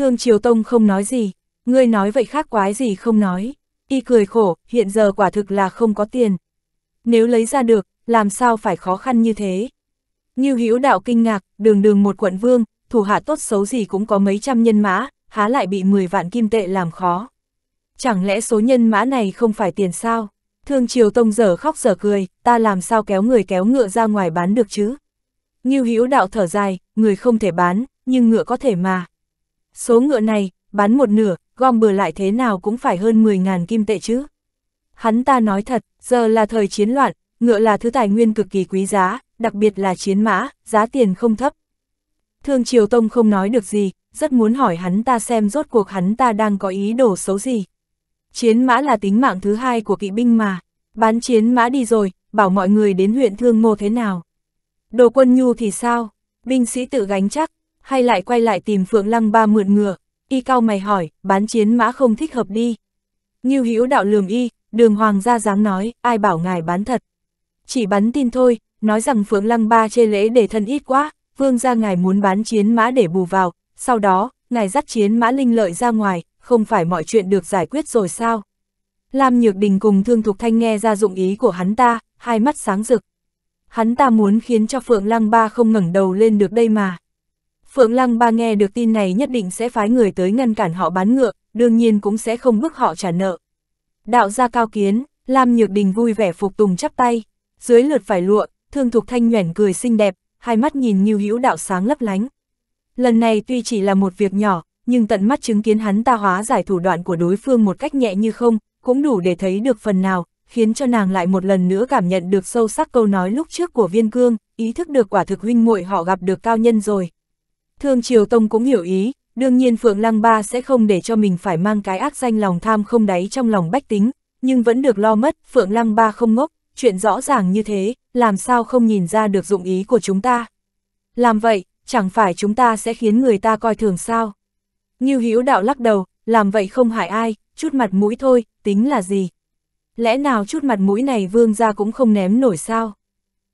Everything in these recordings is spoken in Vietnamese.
Thương Triều Tông không nói gì, ngươi nói vậy khác quái gì không nói. Y cười khổ, hiện giờ quả thực là không có tiền. Nếu lấy ra được, làm sao phải khó khăn như thế? Như Hữu đạo kinh ngạc, đường đường một quận vương, thủ hạ tốt xấu gì cũng có mấy trăm nhân mã, há lại bị 10 vạn kim tệ làm khó. Chẳng lẽ số nhân mã này không phải tiền sao? Thương Triều Tông dở khóc dở cười, ta làm sao kéo người kéo ngựa ra ngoài bán được chứ? Như Hữu đạo thở dài, người không thể bán, nhưng ngựa có thể mà. Số ngựa này, bán một nửa, gom bừa lại thế nào cũng phải hơn 10.000 kim tệ chứ. Hắn ta nói thật, giờ là thời chiến loạn, ngựa là thứ tài nguyên cực kỳ quý giá, đặc biệt là chiến mã, giá tiền không thấp. Thương Triều Tông không nói được gì, rất muốn hỏi hắn ta xem rốt cuộc hắn ta đang có ý đồ xấu gì. Chiến mã là tính mạng thứ hai của kỵ binh mà, bán chiến mã đi rồi, bảo mọi người đến huyện Thương Mô thế nào. Đồ quân nhu thì sao, binh sĩ tự gánh chắc, hay lại quay lại tìm Phượng Lăng ba mượn ngựa. y cao mày hỏi, bán chiến mã không thích hợp đi. Như hữu đạo lườm y, đường hoàng gia dám nói, ai bảo ngài bán thật. Chỉ bắn tin thôi, nói rằng Phượng Lăng ba chê lễ để thân ít quá, vương gia ngài muốn bán chiến mã để bù vào, sau đó, ngài dắt chiến mã linh lợi ra ngoài, không phải mọi chuyện được giải quyết rồi sao. Lam Nhược Đình cùng Thương Thục Thanh nghe ra dụng ý của hắn ta, hai mắt sáng rực. Hắn ta muốn khiến cho Phượng Lăng Ba không ngẩng đầu lên được đây mà. Phượng Lăng ba nghe được tin này nhất định sẽ phái người tới ngăn cản họ bán ngựa, đương nhiên cũng sẽ không bức họ trả nợ. Đạo gia cao kiến, Lam Nhược Đình vui vẻ phục tùng chắp tay, dưới lượt phải lụa, Thương Thục Thanh nhoẻn cười xinh đẹp, hai mắt nhìn như hữu đạo sáng lấp lánh. Lần này tuy chỉ là một việc nhỏ, nhưng tận mắt chứng kiến hắn ta hóa giải thủ đoạn của đối phương một cách nhẹ như không, cũng đủ để thấy được phần nào, khiến cho nàng lại một lần nữa cảm nhận được sâu sắc câu nói lúc trước của viên cương, ý thức được quả thực huynh muội họ gặp được cao nhân rồi. Thương Triều Tông cũng hiểu ý, đương nhiên Phượng Lăng Ba sẽ không để cho mình phải mang cái ác danh lòng tham không đáy trong lòng bách tính, nhưng vẫn được lo mất, Phượng Lăng Ba không ngốc, chuyện rõ ràng như thế, làm sao không nhìn ra được dụng ý của chúng ta. Làm vậy, chẳng phải chúng ta sẽ khiến người ta coi thường sao. Nghiêu Hữu đạo lắc đầu, làm vậy không hại ai, chút mặt mũi thôi, tính là gì. Lẽ nào chút mặt mũi này vương ra cũng không ném nổi sao?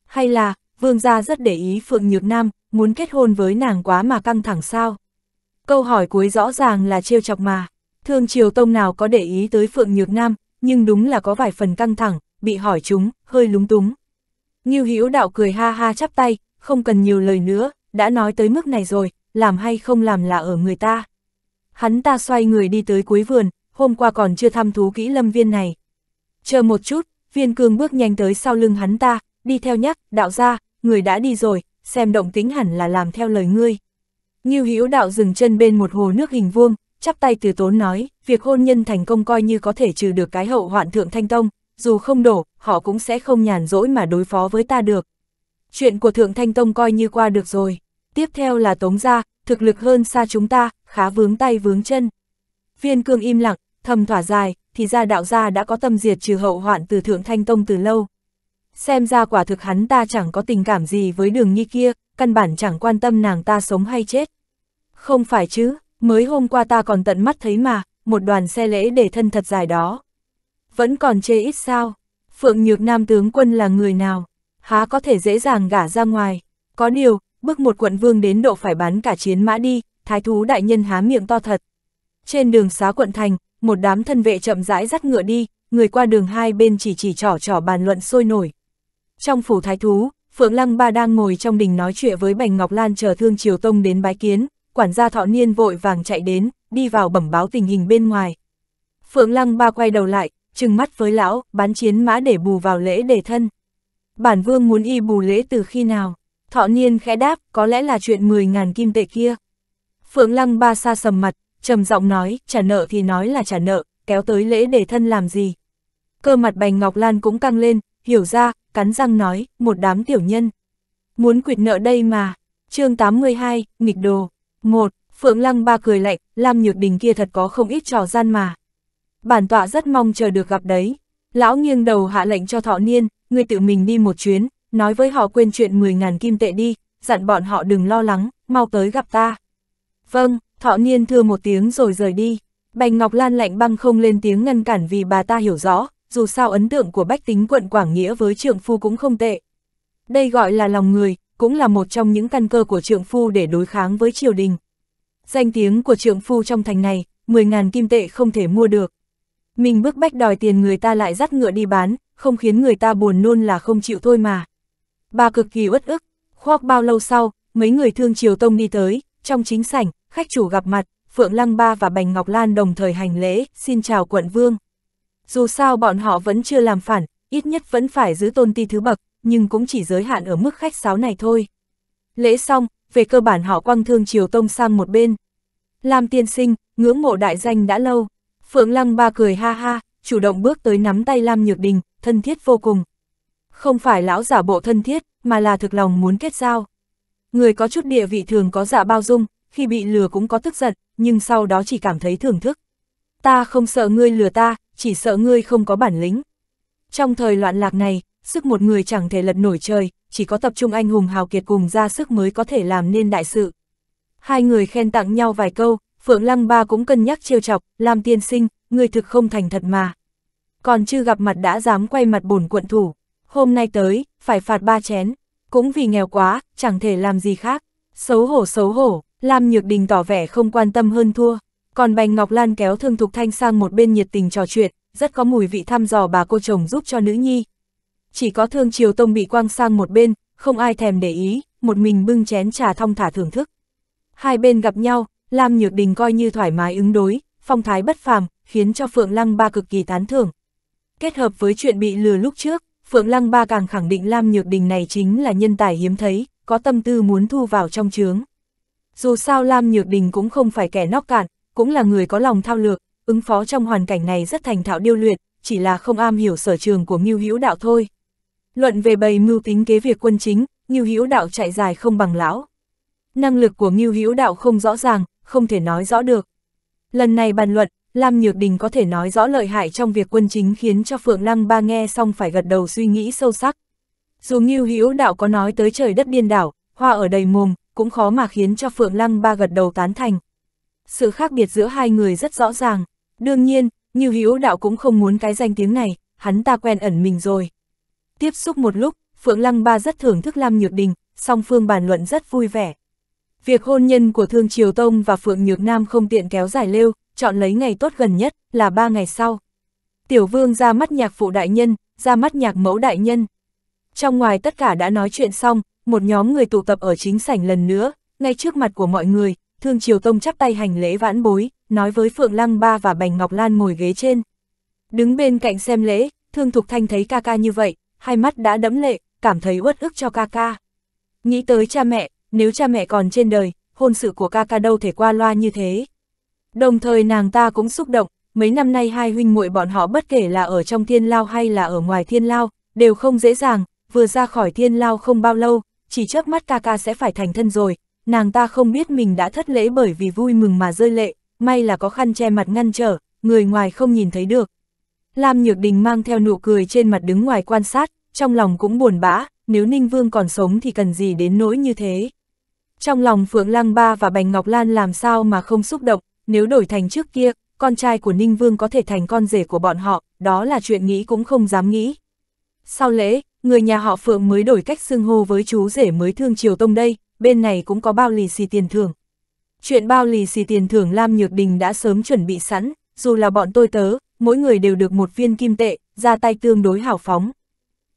Hay là, vương gia rất để ý Phượng Nhược Nam, muốn kết hôn với nàng quá mà căng thẳng sao. Câu hỏi cuối rõ ràng là trêu chọc mà, thương triều tông nào có để ý tới Phượng Nhược Nam, nhưng đúng là có vài phần căng thẳng, bị hỏi chúng, hơi lúng túng. Như Hữu đạo cười ha ha chắp tay, không cần nhiều lời nữa, đã nói tới mức này rồi, làm hay không làm là ở người ta. Hắn ta xoay người đi tới cuối vườn, hôm qua còn chưa thăm thú kỹ lâm viên này. Chờ một chút, viên cương bước nhanh tới sau lưng hắn ta, đi theo nhắc, đạo ra, người đã đi rồi, xem động tính hẳn là làm theo lời ngươi. Như Hữu đạo dừng chân bên một hồ nước hình vuông, chắp tay từ tốn nói, việc hôn nhân thành công coi như có thể trừ được cái hậu hoạn thượng thanh tông, dù không đổ, họ cũng sẽ không nhàn rỗi mà đối phó với ta được. Chuyện của thượng thanh tông coi như qua được rồi. Tiếp theo là tống gia, thực lực hơn xa chúng ta, khá vướng tay vướng chân. Viên cương im lặng, thầm thỏa dài, thì ra đạo gia đã có tâm diệt trừ hậu hoạn từ thượng thanh tông từ lâu xem ra quả thực hắn ta chẳng có tình cảm gì với đường nhi kia, căn bản chẳng quan tâm nàng ta sống hay chết. Không phải chứ, mới hôm qua ta còn tận mắt thấy mà, một đoàn xe lễ để thân thật dài đó. Vẫn còn chê ít sao, Phượng Nhược Nam tướng quân là người nào, há có thể dễ dàng gả ra ngoài. Có điều, bước một quận vương đến độ phải bán cả chiến mã đi, thái thú đại nhân há miệng to thật. Trên đường xá quận thành, một đám thân vệ chậm rãi dắt ngựa đi, người qua đường hai bên chỉ chỉ trỏ trỏ bàn luận sôi nổi, trong phủ thái thú, Phượng Lăng Ba đang ngồi trong đình nói chuyện với Bành Ngọc Lan chờ Thương Triều Tông đến bái kiến, quản gia thọ niên vội vàng chạy đến, đi vào bẩm báo tình hình bên ngoài. Phượng Lăng Ba quay đầu lại, trừng mắt với lão, bán chiến mã để bù vào lễ để thân. Bản vương muốn y bù lễ từ khi nào? Thọ niên khẽ đáp, có lẽ là chuyện 10.000 kim tệ kia. Phượng Lăng Ba xa sầm mặt, trầm giọng nói, trả nợ thì nói là trả nợ, kéo tới lễ để thân làm gì. Cơ mặt Bành Ngọc Lan cũng căng lên, hiểu ra, cắn răng nói, một đám tiểu nhân. Muốn quyệt nợ đây mà. chương 82, nghịch đồ. 1. Phượng Lăng ba cười lạnh, Lam Nhược Đình kia thật có không ít trò gian mà. Bản tọa rất mong chờ được gặp đấy. Lão nghiêng đầu hạ lệnh cho thọ niên, người tự mình đi một chuyến, nói với họ quên chuyện 10.000 kim tệ đi, dặn bọn họ đừng lo lắng, mau tới gặp ta. Vâng, thọ niên thưa một tiếng rồi rời đi. Bành Ngọc Lan lạnh băng không lên tiếng ngăn cản vì bà ta hiểu rõ, dù sao ấn tượng của bách tính quận Quảng Nghĩa với trượng phu cũng không tệ. Đây gọi là lòng người, cũng là một trong những căn cơ của trượng phu để đối kháng với triều đình. Danh tiếng của trượng phu trong thành này, 10.000 kim tệ không thể mua được. Mình bức bách đòi tiền người ta lại dắt ngựa đi bán, không khiến người ta buồn nôn là không chịu thôi mà. Bà cực kỳ uất ức, khoác bao lâu sau, mấy người thương triều tông đi tới, trong chính sảnh, khách chủ gặp mặt, Phượng Lăng Ba và Bành Ngọc Lan đồng thời hành lễ, xin chào quận vương. Dù sao bọn họ vẫn chưa làm phản, ít nhất vẫn phải giữ tôn ti thứ bậc, nhưng cũng chỉ giới hạn ở mức khách sáo này thôi. Lễ xong, về cơ bản họ quăng thương triều tông sang một bên. Lam tiên sinh, ngưỡng mộ đại danh đã lâu. Phượng Lăng ba cười ha ha, chủ động bước tới nắm tay Lam Nhược Đình, thân thiết vô cùng. Không phải lão giả bộ thân thiết, mà là thực lòng muốn kết giao. Người có chút địa vị thường có dạ bao dung, khi bị lừa cũng có tức giận, nhưng sau đó chỉ cảm thấy thưởng thức. Ta không sợ ngươi lừa ta, chỉ sợ ngươi không có bản lĩnh. Trong thời loạn lạc này, sức một người chẳng thể lật nổi trời, chỉ có tập trung anh hùng hào kiệt cùng ra sức mới có thể làm nên đại sự. Hai người khen tặng nhau vài câu, Phượng Lăng Ba cũng cân nhắc trêu chọc, làm tiên sinh, người thực không thành thật mà. Còn chưa gặp mặt đã dám quay mặt bổn quận thủ, hôm nay tới, phải phạt ba chén, cũng vì nghèo quá, chẳng thể làm gì khác. Xấu hổ xấu hổ, Lam Nhược Đình tỏ vẻ không quan tâm hơn thua. Còn Bành Ngọc Lan kéo Thương Thục Thanh sang một bên nhiệt tình trò chuyện, rất có mùi vị thăm dò bà cô chồng giúp cho nữ nhi. Chỉ có Thương Triều Tông bị quang sang một bên, không ai thèm để ý, một mình bưng chén trà thong thả thưởng thức. Hai bên gặp nhau, Lam Nhược Đình coi như thoải mái ứng đối, phong thái bất phàm, khiến cho Phượng Lăng Ba cực kỳ tán thưởng. Kết hợp với chuyện bị lừa lúc trước, Phượng Lăng Ba càng khẳng định Lam Nhược Đình này chính là nhân tài hiếm thấy, có tâm tư muốn thu vào trong chướng. Dù sao Lam Nhược Đình cũng không phải kẻ nóc cạn, cũng là người có lòng thao lược, ứng phó trong hoàn cảnh này rất thành thạo điêu luyện, chỉ là không am hiểu sở trường của Ngưu Hữu Đạo thôi. Luận về bày mưu tính kế việc quân chính, Ngưu Hữu Đạo chạy dài không bằng lão. Năng lực của Ngưu Hữu Đạo không rõ ràng, không thể nói rõ được. Lần này bàn luận, Lam Nhược Đình có thể nói rõ lợi hại trong việc quân chính khiến cho Phượng Lăng Ba nghe xong phải gật đầu suy nghĩ sâu sắc. Dù Ngưu Hữu Đạo có nói tới trời đất điên đảo, hoa ở đầy mồm, cũng khó mà khiến cho Phượng Lăng Ba gật đầu tán thành sự khác biệt giữa hai người rất rõ ràng. Đương nhiên, như Hữu Đạo cũng không muốn cái danh tiếng này, hắn ta quen ẩn mình rồi. Tiếp xúc một lúc, Phượng Lăng Ba rất thưởng thức Lam Nhược Đình, song phương bàn luận rất vui vẻ. Việc hôn nhân của Thương Triều Tông và Phượng Nhược Nam không tiện kéo dài lêu, chọn lấy ngày tốt gần nhất là ba ngày sau. Tiểu Vương ra mắt nhạc phụ đại nhân, ra mắt nhạc mẫu đại nhân. Trong ngoài tất cả đã nói chuyện xong, một nhóm người tụ tập ở chính sảnh lần nữa, ngay trước mặt của mọi người, Thương Triều Tông chắp tay hành lễ vãn bối, nói với Phượng Lăng Ba và Bành Ngọc Lan ngồi ghế trên. Đứng bên cạnh xem lễ, Thương Thục Thanh thấy ca ca như vậy, hai mắt đã đẫm lệ, cảm thấy uất ức cho ca ca. Nghĩ tới cha mẹ, nếu cha mẹ còn trên đời, hôn sự của ca ca đâu thể qua loa như thế. Đồng thời nàng ta cũng xúc động, mấy năm nay hai huynh muội bọn họ bất kể là ở trong thiên lao hay là ở ngoài thiên lao, đều không dễ dàng, vừa ra khỏi thiên lao không bao lâu, chỉ chớp mắt ca ca sẽ phải thành thân rồi, nàng ta không biết mình đã thất lễ bởi vì vui mừng mà rơi lệ, may là có khăn che mặt ngăn trở, người ngoài không nhìn thấy được. Lam Nhược Đình mang theo nụ cười trên mặt đứng ngoài quan sát, trong lòng cũng buồn bã, nếu Ninh Vương còn sống thì cần gì đến nỗi như thế. Trong lòng Phượng Lăng Ba và Bành Ngọc Lan làm sao mà không xúc động, nếu đổi thành trước kia, con trai của Ninh Vương có thể thành con rể của bọn họ, đó là chuyện nghĩ cũng không dám nghĩ. Sau lễ, người nhà họ Phượng mới đổi cách xưng hô với chú rể mới thương Triều Tông đây, bên này cũng có bao lì xì tiền thưởng. Chuyện bao lì xì tiền thưởng Lam Nhược Đình đã sớm chuẩn bị sẵn, dù là bọn tôi tớ, mỗi người đều được một viên kim tệ, ra tay tương đối hào phóng.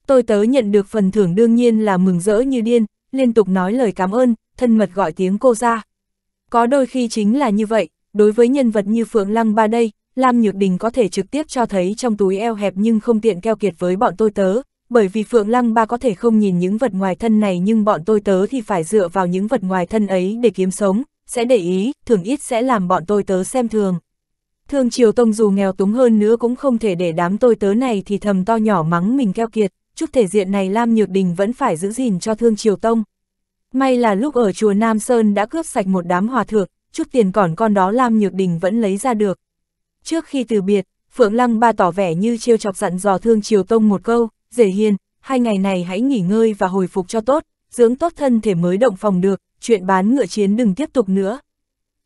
Tôi tớ nhận được phần thưởng đương nhiên là mừng rỡ như điên, liên tục nói lời cảm ơn, thân mật gọi tiếng cô ra. Có đôi khi chính là như vậy, đối với nhân vật như Phượng Lăng Ba đây, Lam Nhược Đình có thể trực tiếp cho thấy trong túi eo hẹp nhưng không tiện keo kiệt với bọn tôi tớ bởi vì Phượng Lăng ba có thể không nhìn những vật ngoài thân này nhưng bọn tôi tớ thì phải dựa vào những vật ngoài thân ấy để kiếm sống, sẽ để ý, thường ít sẽ làm bọn tôi tớ xem thường. thương Triều Tông dù nghèo túng hơn nữa cũng không thể để đám tôi tớ này thì thầm to nhỏ mắng mình keo kiệt, chút thể diện này Lam Nhược Đình vẫn phải giữ gìn cho Thương Triều Tông. May là lúc ở chùa Nam Sơn đã cướp sạch một đám hòa thượng, chút tiền còn con đó Lam Nhược Đình vẫn lấy ra được. Trước khi từ biệt, Phượng Lăng ba tỏ vẻ như trêu chọc dặn dò Thương Triều Tông một câu, Dễ hiền, hai ngày này hãy nghỉ ngơi và hồi phục cho tốt, dưỡng tốt thân thể mới động phòng được, chuyện bán ngựa chiến đừng tiếp tục nữa.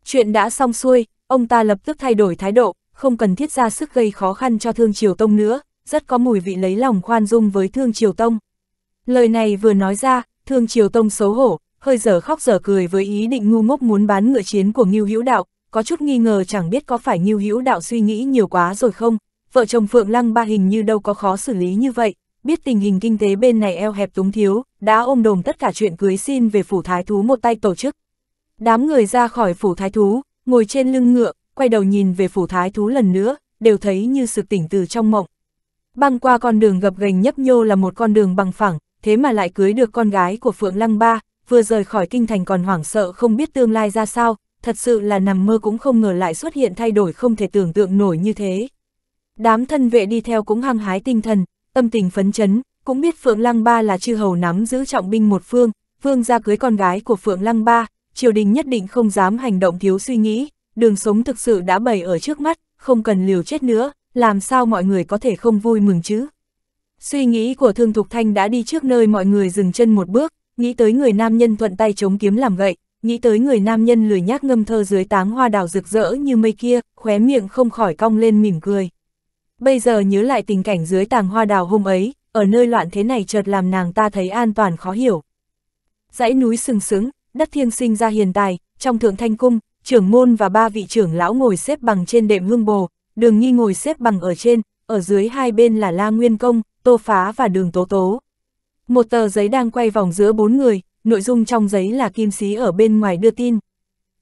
Chuyện đã xong xuôi, ông ta lập tức thay đổi thái độ, không cần thiết ra sức gây khó khăn cho Thương Triều Tông nữa, rất có mùi vị lấy lòng khoan dung với Thương Triều Tông. Lời này vừa nói ra, Thương Triều Tông xấu hổ, hơi dở khóc dở cười với ý định ngu ngốc muốn bán ngựa chiến của Ngưu Hữu Đạo, có chút nghi ngờ chẳng biết có phải Ngưu Hữu Đạo suy nghĩ nhiều quá rồi không, vợ chồng Phượng Lăng ba hình như đâu có khó xử lý như vậy, biết tình hình kinh tế bên này eo hẹp túng thiếu, đã ôm đồm tất cả chuyện cưới xin về phủ thái thú một tay tổ chức. Đám người ra khỏi phủ thái thú, ngồi trên lưng ngựa, quay đầu nhìn về phủ thái thú lần nữa, đều thấy như sự tỉnh từ trong mộng. Băng qua con đường gập ghềnh nhấp nhô là một con đường bằng phẳng, thế mà lại cưới được con gái của Phượng Lăng Ba, vừa rời khỏi kinh thành còn hoảng sợ không biết tương lai ra sao, thật sự là nằm mơ cũng không ngờ lại xuất hiện thay đổi không thể tưởng tượng nổi như thế. Đám thân vệ đi theo cũng hăng hái tinh thần, tâm tình phấn chấn, cũng biết Phượng Lăng Ba là chư hầu nắm giữ trọng binh một phương, vương ra cưới con gái của Phượng Lăng Ba, triều đình nhất định không dám hành động thiếu suy nghĩ, đường sống thực sự đã bày ở trước mắt, không cần liều chết nữa, làm sao mọi người có thể không vui mừng chứ. Suy nghĩ của Thương Thục Thanh đã đi trước nơi mọi người dừng chân một bước, nghĩ tới người nam nhân thuận tay chống kiếm làm gậy, nghĩ tới người nam nhân lười nhác ngâm thơ dưới táng hoa đào rực rỡ như mây kia, khóe miệng không khỏi cong lên mỉm cười bây giờ nhớ lại tình cảnh dưới tàng hoa đào hôm ấy, ở nơi loạn thế này chợt làm nàng ta thấy an toàn khó hiểu. Dãy núi sừng sững, đất thiên sinh ra hiền tài, trong thượng thanh cung, trưởng môn và ba vị trưởng lão ngồi xếp bằng trên đệm hương bồ, đường nghi ngồi xếp bằng ở trên, ở dưới hai bên là La Nguyên Công, Tô Phá và đường Tố Tố. Một tờ giấy đang quay vòng giữa bốn người, nội dung trong giấy là kim sĩ ở bên ngoài đưa tin.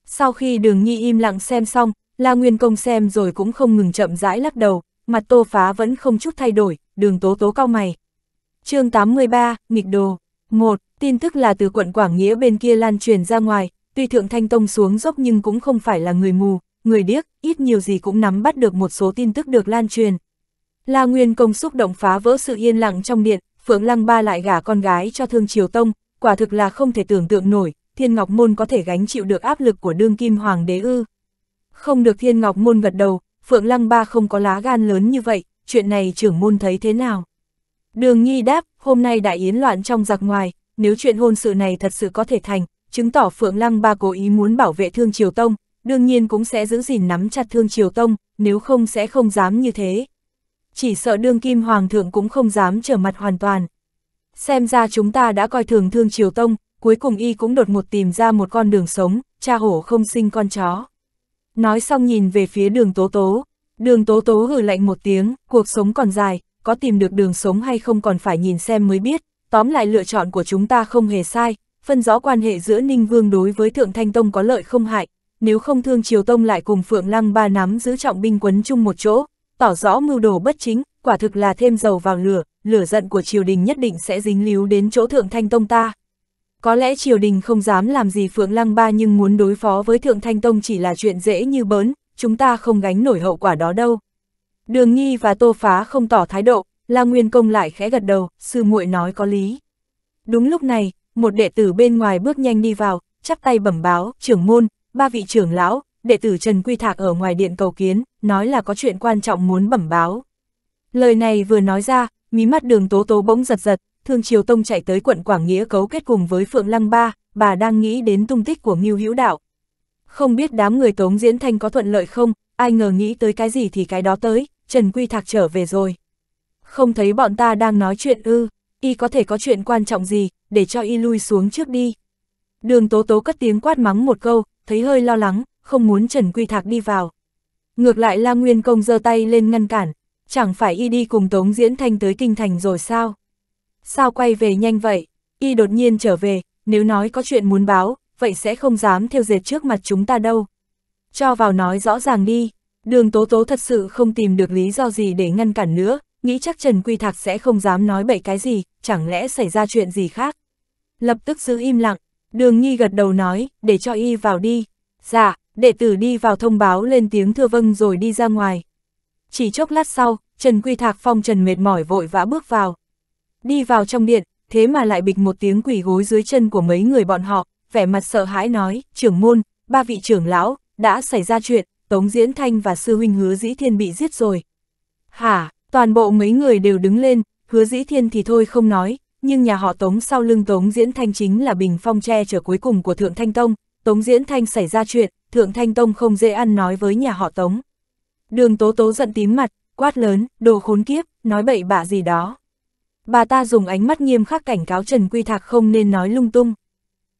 Sau khi đường nghi im lặng xem xong, La Nguyên Công xem rồi cũng không ngừng chậm rãi lắc đầu, mặt tô phá vẫn không chút thay đổi, đường tố tố cao mày. chương 83, nghịch đồ. 1. Tin tức là từ quận Quảng Nghĩa bên kia lan truyền ra ngoài, tuy Thượng Thanh Tông xuống dốc nhưng cũng không phải là người mù, người điếc, ít nhiều gì cũng nắm bắt được một số tin tức được lan truyền. La Nguyên Công xúc động phá vỡ sự yên lặng trong điện, Phượng Lăng Ba lại gả con gái cho Thương Triều Tông, quả thực là không thể tưởng tượng nổi, Thiên Ngọc Môn có thể gánh chịu được áp lực của đương kim hoàng đế ư. Không được Thiên Ngọc Môn gật đầu, Phượng Lăng Ba không có lá gan lớn như vậy, chuyện này trưởng môn thấy thế nào? Đường Nhi đáp, hôm nay đại yến loạn trong giặc ngoài, nếu chuyện hôn sự này thật sự có thể thành, chứng tỏ Phượng Lăng Ba cố ý muốn bảo vệ Thương Triều Tông, đương nhiên cũng sẽ giữ gìn nắm chặt Thương Triều Tông, nếu không sẽ không dám như thế. Chỉ sợ đương kim hoàng thượng cũng không dám trở mặt hoàn toàn. Xem ra chúng ta đã coi thường Thương Triều Tông, cuối cùng y cũng đột một tìm ra một con đường sống, cha hổ không sinh con chó. Nói xong nhìn về phía đường tố tố, đường tố tố hừ lạnh một tiếng, cuộc sống còn dài, có tìm được đường sống hay không còn phải nhìn xem mới biết, tóm lại lựa chọn của chúng ta không hề sai, phân rõ quan hệ giữa Ninh Vương đối với Thượng Thanh Tông có lợi không hại, nếu không thương Triều Tông lại cùng Phượng Lăng ba nắm giữ trọng binh quấn chung một chỗ, tỏ rõ mưu đồ bất chính, quả thực là thêm dầu vào lửa, lửa giận của triều đình nhất định sẽ dính líu đến chỗ Thượng Thanh Tông ta. Có lẽ triều đình không dám làm gì Phượng Lăng Ba nhưng muốn đối phó với Thượng Thanh Tông chỉ là chuyện dễ như bớn, chúng ta không gánh nổi hậu quả đó đâu. Đường Nghi và Tô Phá không tỏ thái độ, La Nguyên Công lại khẽ gật đầu, sư muội nói có lý. Đúng lúc này, một đệ tử bên ngoài bước nhanh đi vào, chắp tay bẩm báo, trưởng môn, ba vị trưởng lão, đệ tử Trần Quy Thạc ở ngoài điện cầu kiến, nói là có chuyện quan trọng muốn bẩm báo. Lời này vừa nói ra, mí mắt đường tố tố bỗng giật giật, Thương Triều Tông chạy tới quận Quảng Nghĩa cấu kết cùng với Phượng Lăng Ba, bà đang nghĩ đến tung tích của Ngưu Hữu Đạo. Không biết đám người Tống Diễn Thanh có thuận lợi không, ai ngờ nghĩ tới cái gì thì cái đó tới, Trần Quy Thạc trở về rồi. Không thấy bọn ta đang nói chuyện ư, y có thể có chuyện quan trọng gì, để cho y lui xuống trước đi. Đường Tố Tố cất tiếng quát mắng một câu, thấy hơi lo lắng, không muốn Trần Quy Thạc đi vào. Ngược lại La Nguyên Công giơ tay lên ngăn cản, chẳng phải y đi cùng Tống Diễn Thanh tới Kinh Thành rồi sao? sao quay về nhanh vậy, y đột nhiên trở về, nếu nói có chuyện muốn báo, vậy sẽ không dám theo dệt trước mặt chúng ta đâu. Cho vào nói rõ ràng đi, đường tố tố thật sự không tìm được lý do gì để ngăn cản nữa, nghĩ chắc Trần Quy Thạc sẽ không dám nói bậy cái gì, chẳng lẽ xảy ra chuyện gì khác. Lập tức giữ im lặng, đường nhi gật đầu nói, để cho y vào đi. Dạ, đệ tử đi vào thông báo lên tiếng thưa vâng rồi đi ra ngoài. Chỉ chốc lát sau, Trần Quy Thạc phong trần mệt mỏi vội vã bước vào. Đi vào trong điện, thế mà lại bịch một tiếng quỷ gối dưới chân của mấy người bọn họ, vẻ mặt sợ hãi nói, trưởng môn, ba vị trưởng lão, đã xảy ra chuyện, Tống Diễn Thanh và sư huynh hứa dĩ thiên bị giết rồi. Hả, toàn bộ mấy người đều đứng lên, hứa dĩ thiên thì thôi không nói, nhưng nhà họ Tống sau lưng Tống Diễn Thanh chính là bình phong tre trở cuối cùng của Thượng Thanh Tông, Tống Diễn Thanh xảy ra chuyện, Thượng Thanh Tông không dễ ăn nói với nhà họ Tống. Đường Tố Tố giận tím mặt, quát lớn, đồ khốn kiếp, nói bậy bạ gì đó. Bà ta dùng ánh mắt nghiêm khắc cảnh cáo Trần Quy Thạc không nên nói lung tung.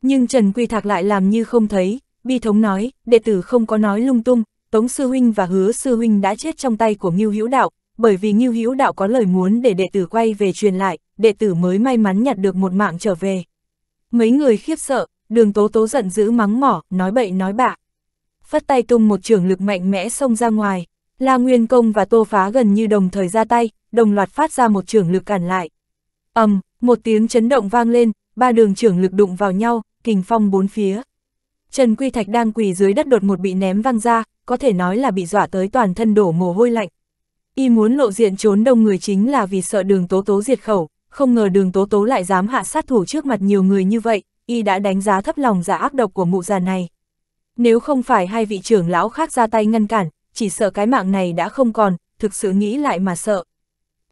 Nhưng Trần Quy Thạc lại làm như không thấy, bi thống nói, đệ tử không có nói lung tung, Tống Sư Huynh và Hứa Sư Huynh đã chết trong tay của Ngưu Hữu Đạo, bởi vì Ngưu Hữu Đạo có lời muốn để đệ tử quay về truyền lại, đệ tử mới may mắn nhặt được một mạng trở về. Mấy người khiếp sợ, đường tố tố giận dữ mắng mỏ, nói bậy nói bạ. Phất tay tung một trường lực mạnh mẽ xông ra ngoài, La Nguyên Công và Tô Phá gần như đồng thời ra tay, đồng loạt phát ra một trường lực cản lại. ầm, một tiếng chấn động vang lên, ba đường trường lực đụng vào nhau, kình phong bốn phía. Trần Quy Thạch đang quỳ dưới đất đột một bị ném văng ra, có thể nói là bị dọa tới toàn thân đổ mồ hôi lạnh. Y muốn lộ diện trốn đông người chính là vì sợ đường tố tố diệt khẩu, không ngờ đường tố tố lại dám hạ sát thủ trước mặt nhiều người như vậy, Y đã đánh giá thấp lòng giả dạ ác độc của mụ già này. Nếu không phải hai vị trưởng lão khác ra tay ngăn cản, chỉ sợ cái mạng này đã không còn, thực sự nghĩ lại mà sợ.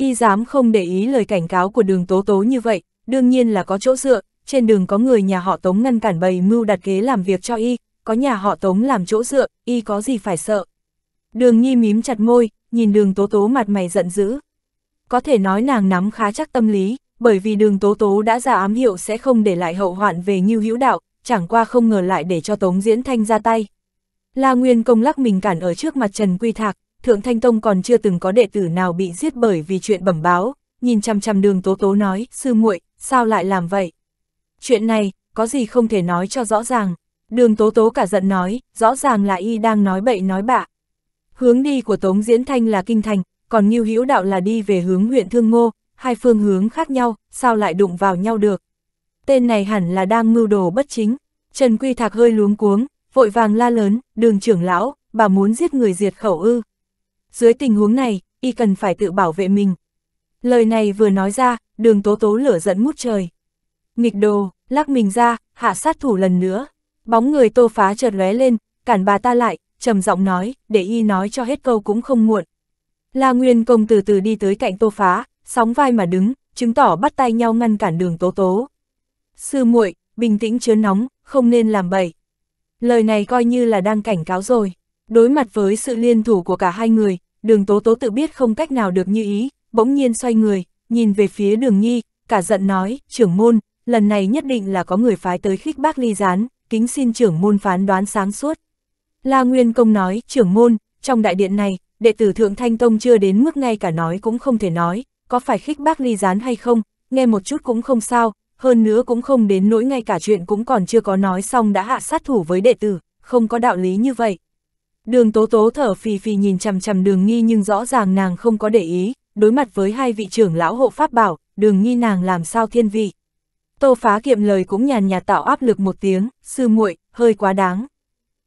Y dám không để ý lời cảnh cáo của đường tố tố như vậy, đương nhiên là có chỗ dựa, trên đường có người nhà họ Tống ngăn cản bày mưu đặt kế làm việc cho Y, có nhà họ Tống làm chỗ dựa, Y có gì phải sợ. Đường Nhi mím chặt môi, nhìn đường tố tố mặt mày giận dữ. Có thể nói nàng nắm khá chắc tâm lý, bởi vì đường tố tố đã ra ám hiệu sẽ không để lại hậu hoạn về như hữu đạo, chẳng qua không ngờ lại để cho Tống Diễn Thanh ra tay. La Nguyên Công lắc mình cản ở trước mặt Trần Quy Thạc, Thượng Thanh Tông còn chưa từng có đệ tử nào bị giết bởi vì chuyện bẩm báo, nhìn chăm chăm đường tố tố nói, sư muội sao lại làm vậy? Chuyện này, có gì không thể nói cho rõ ràng. Đường tố tố cả giận nói, rõ ràng là y đang nói bậy nói bạ. Hướng đi của Tống Diễn Thanh là kinh thành, còn Ngưu Hữu Đạo là đi về hướng huyện Thương Ngô, hai phương hướng khác nhau, sao lại đụng vào nhau được. Tên này hẳn là đang mưu đồ bất chính. Trần Quy Thạc hơi luống cuống, vội vàng la lớn, đường trưởng lão, bà muốn giết người diệt khẩu ư. Dưới tình huống này, y cần phải tự bảo vệ mình. Lời này vừa nói ra, đường tố tố lửa dẫn mút trời. Nghịch đồ, lắc mình ra, hạ sát thủ lần nữa. Bóng người tô phá chợt lóe lên, cản bà ta lại, trầm giọng nói, để y nói cho hết câu cũng không muộn. La Nguyên Công từ từ đi tới cạnh tô phá, sóng vai mà đứng, chứng tỏ bắt tay nhau ngăn cản đường tố tố. Sư muội bình tĩnh chứa nóng, không nên làm bậy. Lời này coi như là đang cảnh cáo rồi. Đối mặt với sự liên thủ của cả hai người, đường tố tố tự biết không cách nào được như ý, bỗng nhiên xoay người, nhìn về phía đường nhi, cả giận nói, trưởng môn, lần này nhất định là có người phái tới khích bác ly gián, kính xin trưởng môn phán đoán sáng suốt. La Nguyên Công nói, trưởng môn, trong đại điện này, đệ tử Thượng Thanh Tông chưa đến mức ngay cả nói cũng không thể nói, có phải khích bác ly gián hay không, nghe một chút cũng không sao, hơn nữa cũng không đến nỗi ngay cả chuyện cũng còn chưa có nói xong đã hạ sát thủ với đệ tử, không có đạo lý như vậy. Đường tố tố thở phì phì nhìn chằm chằm đường nghi nhưng rõ ràng nàng không có để ý, đối mặt với hai vị trưởng lão hộ pháp bảo, đường nghi nàng làm sao thiên vị. Tô phá kiệm lời cũng nhàn nhạt tạo áp lực một tiếng, sư muội hơi quá đáng.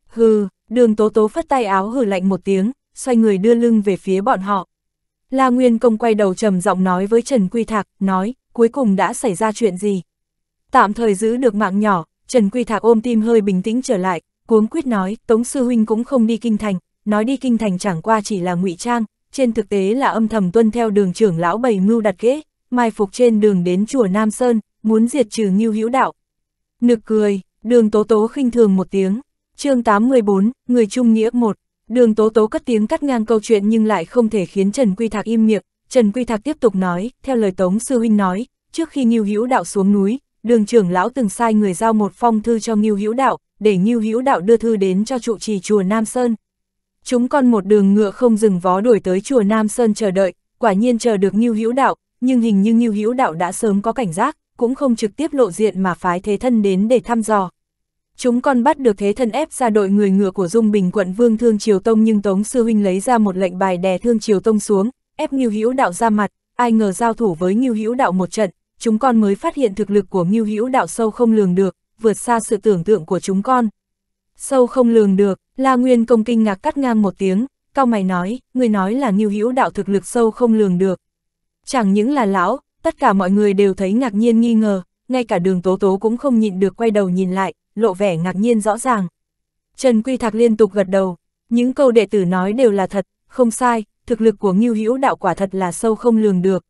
Hừ, đường tố tố phất tay áo hừ lạnh một tiếng, xoay người đưa lưng về phía bọn họ. La Nguyên Công quay đầu trầm giọng nói với Trần Quy Thạc, nói, cuối cùng đã xảy ra chuyện gì? Tạm thời giữ được mạng nhỏ, Trần Quy Thạc ôm tim hơi bình tĩnh trở lại, cuống quyết nói, Tống Sư Huynh cũng không đi kinh thành, nói đi kinh thành chẳng qua chỉ là ngụy trang, trên thực tế là âm thầm tuân theo đường trưởng lão bày mưu đặt kế mai phục trên đường đến chùa Nam Sơn, muốn diệt trừ Ngưu Hữu Đạo. Nực cười, đường tố tố khinh thường một tiếng, chương 814, người trung nghĩa một đường tố tố cất tiếng cắt ngang câu chuyện nhưng lại không thể khiến Trần Quy Thạc im miệng, Trần Quy Thạc tiếp tục nói, theo lời Tống Sư Huynh nói, trước khi Ngưu Hữu Đạo xuống núi, đường trưởng lão từng sai người giao một phong thư cho Ngưu Hữu Đạo, để Ngưu Hữu Đạo đưa thư đến cho trụ trì chùa Nam Sơn. Chúng con một đường ngựa không dừng vó đuổi tới chùa Nam Sơn chờ đợi, quả nhiên chờ được Ngưu Hữu Đạo, nhưng hình như Ngưu Hữu Đạo đã sớm có cảnh giác, cũng không trực tiếp lộ diện mà phái thế thân đến để thăm dò. Chúng con bắt được thế thân ép ra đội người ngựa của Dung Bình quận Vương Thương Triều Tông nhưng Tống Sư Huynh lấy ra một lệnh bài đè Thương Triều Tông xuống, ép Ngưu Hữu Đạo ra mặt, ai ngờ giao thủ với Ngưu Hữu Đạo một trận, chúng con mới phát hiện thực lực của Ngưu Hữu Đạo sâu không lường được, vượt xa sự tưởng tượng của chúng con. Sâu không lường được, La Nguyên Công kinh ngạc cắt ngang một tiếng, cao mày nói, người nói là nghiêu hữu đạo thực lực sâu không lường được. Chẳng những là lão, tất cả mọi người đều thấy ngạc nhiên nghi ngờ, ngay cả đường tố tố cũng không nhịn được quay đầu nhìn lại, lộ vẻ ngạc nhiên rõ ràng. Trần Quy Thạc liên tục gật đầu, những câu đệ tử nói đều là thật, không sai, thực lực của nghiêu hữu đạo quả thật là sâu không lường được.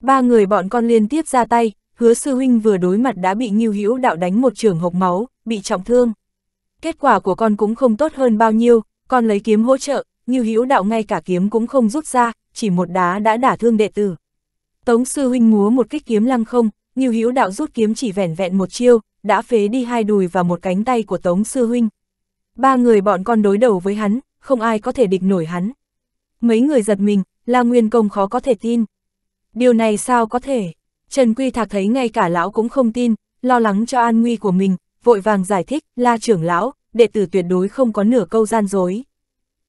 Ba người bọn con liên tiếp ra tay, hứa sư huynh vừa đối mặt đã bị Ngưu Hữu đạo đánh một trường hộc máu, bị trọng thương. Kết quả của con cũng không tốt hơn bao nhiêu, con lấy kiếm hỗ trợ, Ngưu Hữu đạo ngay cả kiếm cũng không rút ra, chỉ một đá đã đả thương đệ tử. Tống sư huynh múa một kích kiếm lăng không, Ngưu Hữu đạo rút kiếm chỉ vẻn vẹn một chiêu, đã phế đi hai đùi và một cánh tay của Tống sư huynh. Ba người bọn con đối đầu với hắn, không ai có thể địch nổi hắn. Mấy người giật mình, La Nguyên Công khó có thể tin. Điều này sao có thể? Trần Quy Thạc thấy ngay cả lão cũng không tin, lo lắng cho an nguy của mình, vội vàng giải thích, la trưởng lão, đệ tử tuyệt đối không có nửa câu gian dối.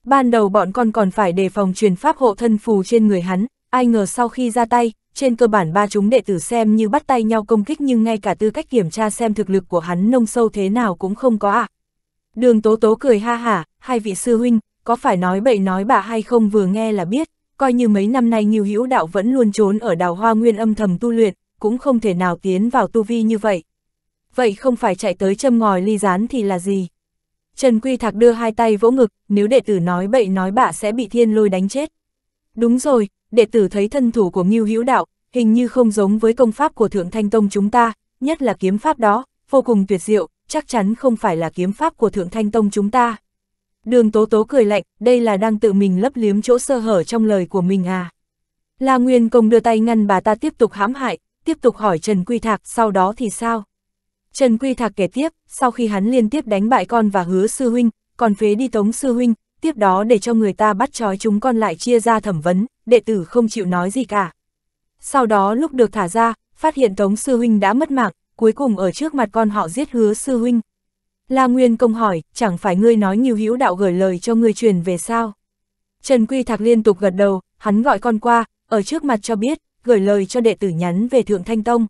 Ban đầu bọn con còn phải đề phòng truyền pháp hộ thân phù trên người hắn, ai ngờ sau khi ra tay, trên cơ bản ba chúng đệ tử xem như bắt tay nhau công kích nhưng ngay cả tư cách kiểm tra xem thực lực của hắn nông sâu thế nào cũng không có ạ. À. Đường Tố Tố cười ha hả, hai vị sư huynh, có phải nói bậy nói bạ hay không vừa nghe là biết coi như mấy năm nay Ngưu Hữu Đạo vẫn luôn trốn ở đào hoa nguyên âm thầm tu luyện, cũng không thể nào tiến vào tu vi như vậy. Vậy không phải chạy tới châm ngòi ly Gián thì là gì? Trần Quy Thạc đưa hai tay vỗ ngực, nếu đệ tử nói bậy nói bạ sẽ bị thiên lôi đánh chết. Đúng rồi, đệ tử thấy thân thủ của Ngưu Hữu Đạo, hình như không giống với công pháp của Thượng Thanh Tông chúng ta, nhất là kiếm pháp đó, vô cùng tuyệt diệu, chắc chắn không phải là kiếm pháp của Thượng Thanh Tông chúng ta. Đường tố tố cười lạnh, đây là đang tự mình lấp liếm chỗ sơ hở trong lời của mình à. La Nguyên Công đưa tay ngăn bà ta tiếp tục hãm hại, tiếp tục hỏi Trần Quy Thạc sau đó thì sao? Trần Quy Thạc kể tiếp, sau khi hắn liên tiếp đánh bại con và hứa sư huynh, còn phế đi tống sư huynh, tiếp đó để cho người ta bắt trói chúng con lại chia ra thẩm vấn, đệ tử không chịu nói gì cả. Sau đó lúc được thả ra, phát hiện tống sư huynh đã mất mạng, cuối cùng ở trước mặt con họ giết hứa sư huynh. La Nguyên Công hỏi, chẳng phải ngươi nói nhiều hữu đạo gửi lời cho ngươi truyền về sao? Trần Quy Thạc liên tục gật đầu, hắn gọi con qua, ở trước mặt cho biết, gửi lời cho đệ tử nhắn về Thượng Thanh Tông.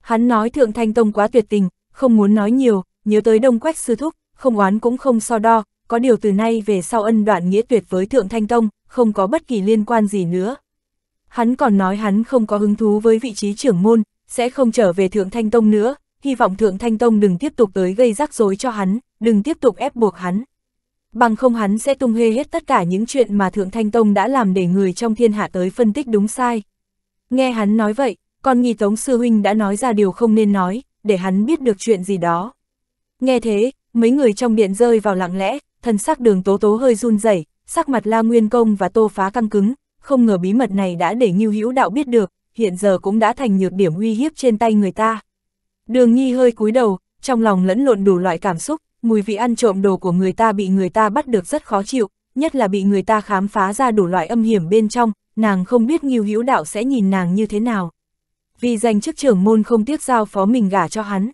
Hắn nói Thượng Thanh Tông quá tuyệt tình, không muốn nói nhiều, nhớ tới Đông Quách Sư Thúc, không oán cũng không so đo, có điều từ nay về sau ân đoạn nghĩa tuyệt với Thượng Thanh Tông, không có bất kỳ liên quan gì nữa. Hắn còn nói hắn không có hứng thú với vị trí trưởng môn, sẽ không trở về Thượng Thanh Tông nữa, hy vọng Thượng Thanh Tông đừng tiếp tục tới gây rắc rối cho hắn, đừng tiếp tục ép buộc hắn. Bằng không hắn sẽ tung hê hết tất cả những chuyện mà Thượng Thanh Tông đã làm để người trong thiên hạ tới phân tích đúng sai. Nghe hắn nói vậy, con nghi tống sư huynh đã nói ra điều không nên nói, để hắn biết được chuyện gì đó. Nghe thế, mấy người trong điện rơi vào lặng lẽ, thân sắc đường tố tố hơi run rẩy, sắc mặt la nguyên công và tô phá căng cứng, không ngờ bí mật này đã để Ngưu Hữu Đạo biết được, hiện giờ cũng đã thành nhược điểm uy hiếp trên tay người ta. Đường Nhi hơi cúi đầu, trong lòng lẫn lộn đủ loại cảm xúc, mùi vị ăn trộm đồ của người ta bị người ta bắt được rất khó chịu, nhất là bị người ta khám phá ra đủ loại âm hiểm bên trong, nàng không biết Ngưu Hữu Đạo sẽ nhìn nàng như thế nào. Vì danh chức trưởng môn không tiếc giao phó mình gả cho hắn.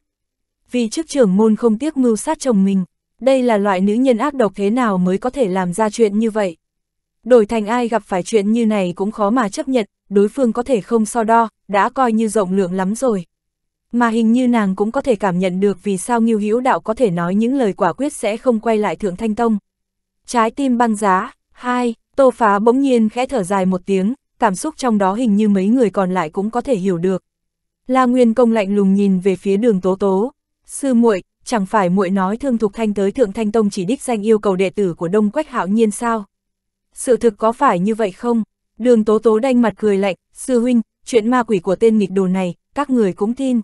Vì chức trưởng môn không tiếc mưu sát chồng mình, đây là loại nữ nhân ác độc thế nào mới có thể làm ra chuyện như vậy. Đổi thành ai gặp phải chuyện như này cũng khó mà chấp nhận, đối phương có thể không so đo, đã coi như rộng lượng lắm rồi. Mà hình như nàng cũng có thể cảm nhận được vì sao Ngưu Hữu Đạo có thể nói những lời quả quyết sẽ không quay lại Thượng Thanh Tông. Trái tim băng giá, hai, Tô Phá bỗng nhiên khẽ thở dài một tiếng, cảm xúc trong đó hình như mấy người còn lại cũng có thể hiểu được. La Nguyên Công lạnh lùng nhìn về phía đường Tố Tố, sư muội, chẳng phải muội nói Thương Thục Thanh tới Thượng Thanh Tông chỉ đích danh yêu cầu đệ tử của Đông Quách Hạo Nhiên sao? Sự thực có phải như vậy không? Đường Tố Tố đanh mặt cười lạnh, sư huynh, chuyện ma quỷ của tên nghịch đồ này, các người cũng tin.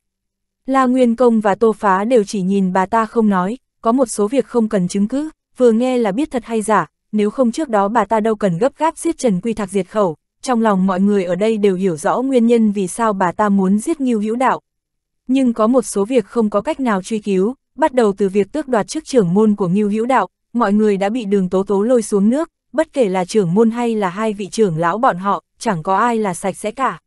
La Nguyên Công và Tô Phá đều chỉ nhìn bà ta không nói, có một số việc không cần chứng cứ, vừa nghe là biết thật hay giả, nếu không trước đó bà ta đâu cần gấp gáp giết Trần Quy Thạc diệt khẩu, trong lòng mọi người ở đây đều hiểu rõ nguyên nhân vì sao bà ta muốn giết Ngưu Hữu Đạo. Nhưng có một số việc không có cách nào truy cứu, bắt đầu từ việc tước đoạt chức trưởng môn của Ngưu Hữu Đạo, mọi người đã bị đường tố tố lôi xuống nước, bất kể là trưởng môn hay là hai vị trưởng lão bọn họ, chẳng có ai là sạch sẽ cả.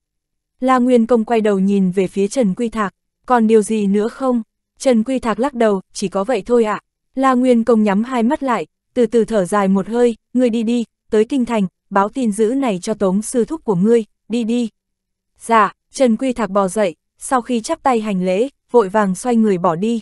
La Nguyên Công quay đầu nhìn về phía Trần Quy Thạc, còn điều gì nữa không? Trần Quy Thạc lắc đầu, chỉ có vậy thôi ạ. À. La Nguyên Công nhắm hai mắt lại, từ từ thở dài một hơi, ngươi đi đi, tới Kinh Thành, báo tin dữ này cho tống sư thúc của ngươi, đi đi. Dạ, Trần Quy Thạc bò dậy, sau khi chắp tay hành lễ, vội vàng xoay người bỏ đi.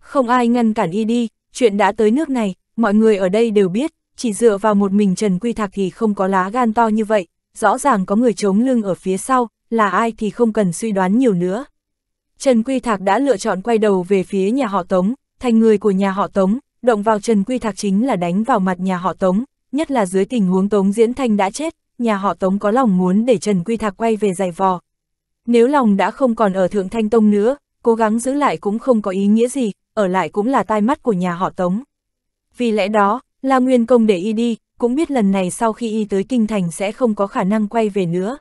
Không ai ngăn cản y đi, chuyện đã tới nước này, mọi người ở đây đều biết, chỉ dựa vào một mình Trần Quy Thạc thì không có lá gan to như vậy, rõ ràng có người chống lưng ở phía sau, là ai thì không cần suy đoán nhiều nữa. Trần Quy Thạc đã lựa chọn quay đầu về phía nhà họ Tống, thành người của nhà họ Tống, động vào Trần Quy Thạc chính là đánh vào mặt nhà họ Tống, nhất là dưới tình huống Tống Diễn Thanh đã chết, nhà họ Tống có lòng muốn để Trần Quy Thạc quay về giày vò. Nếu lòng đã không còn ở Thượng Thanh Tông nữa, cố gắng giữ lại cũng không có ý nghĩa gì, ở lại cũng là tai mắt của nhà họ Tống. Vì lẽ đó, La Nguyên Công để y đi, cũng biết lần này sau khi y tới Kinh Thành sẽ không có khả năng quay về nữa.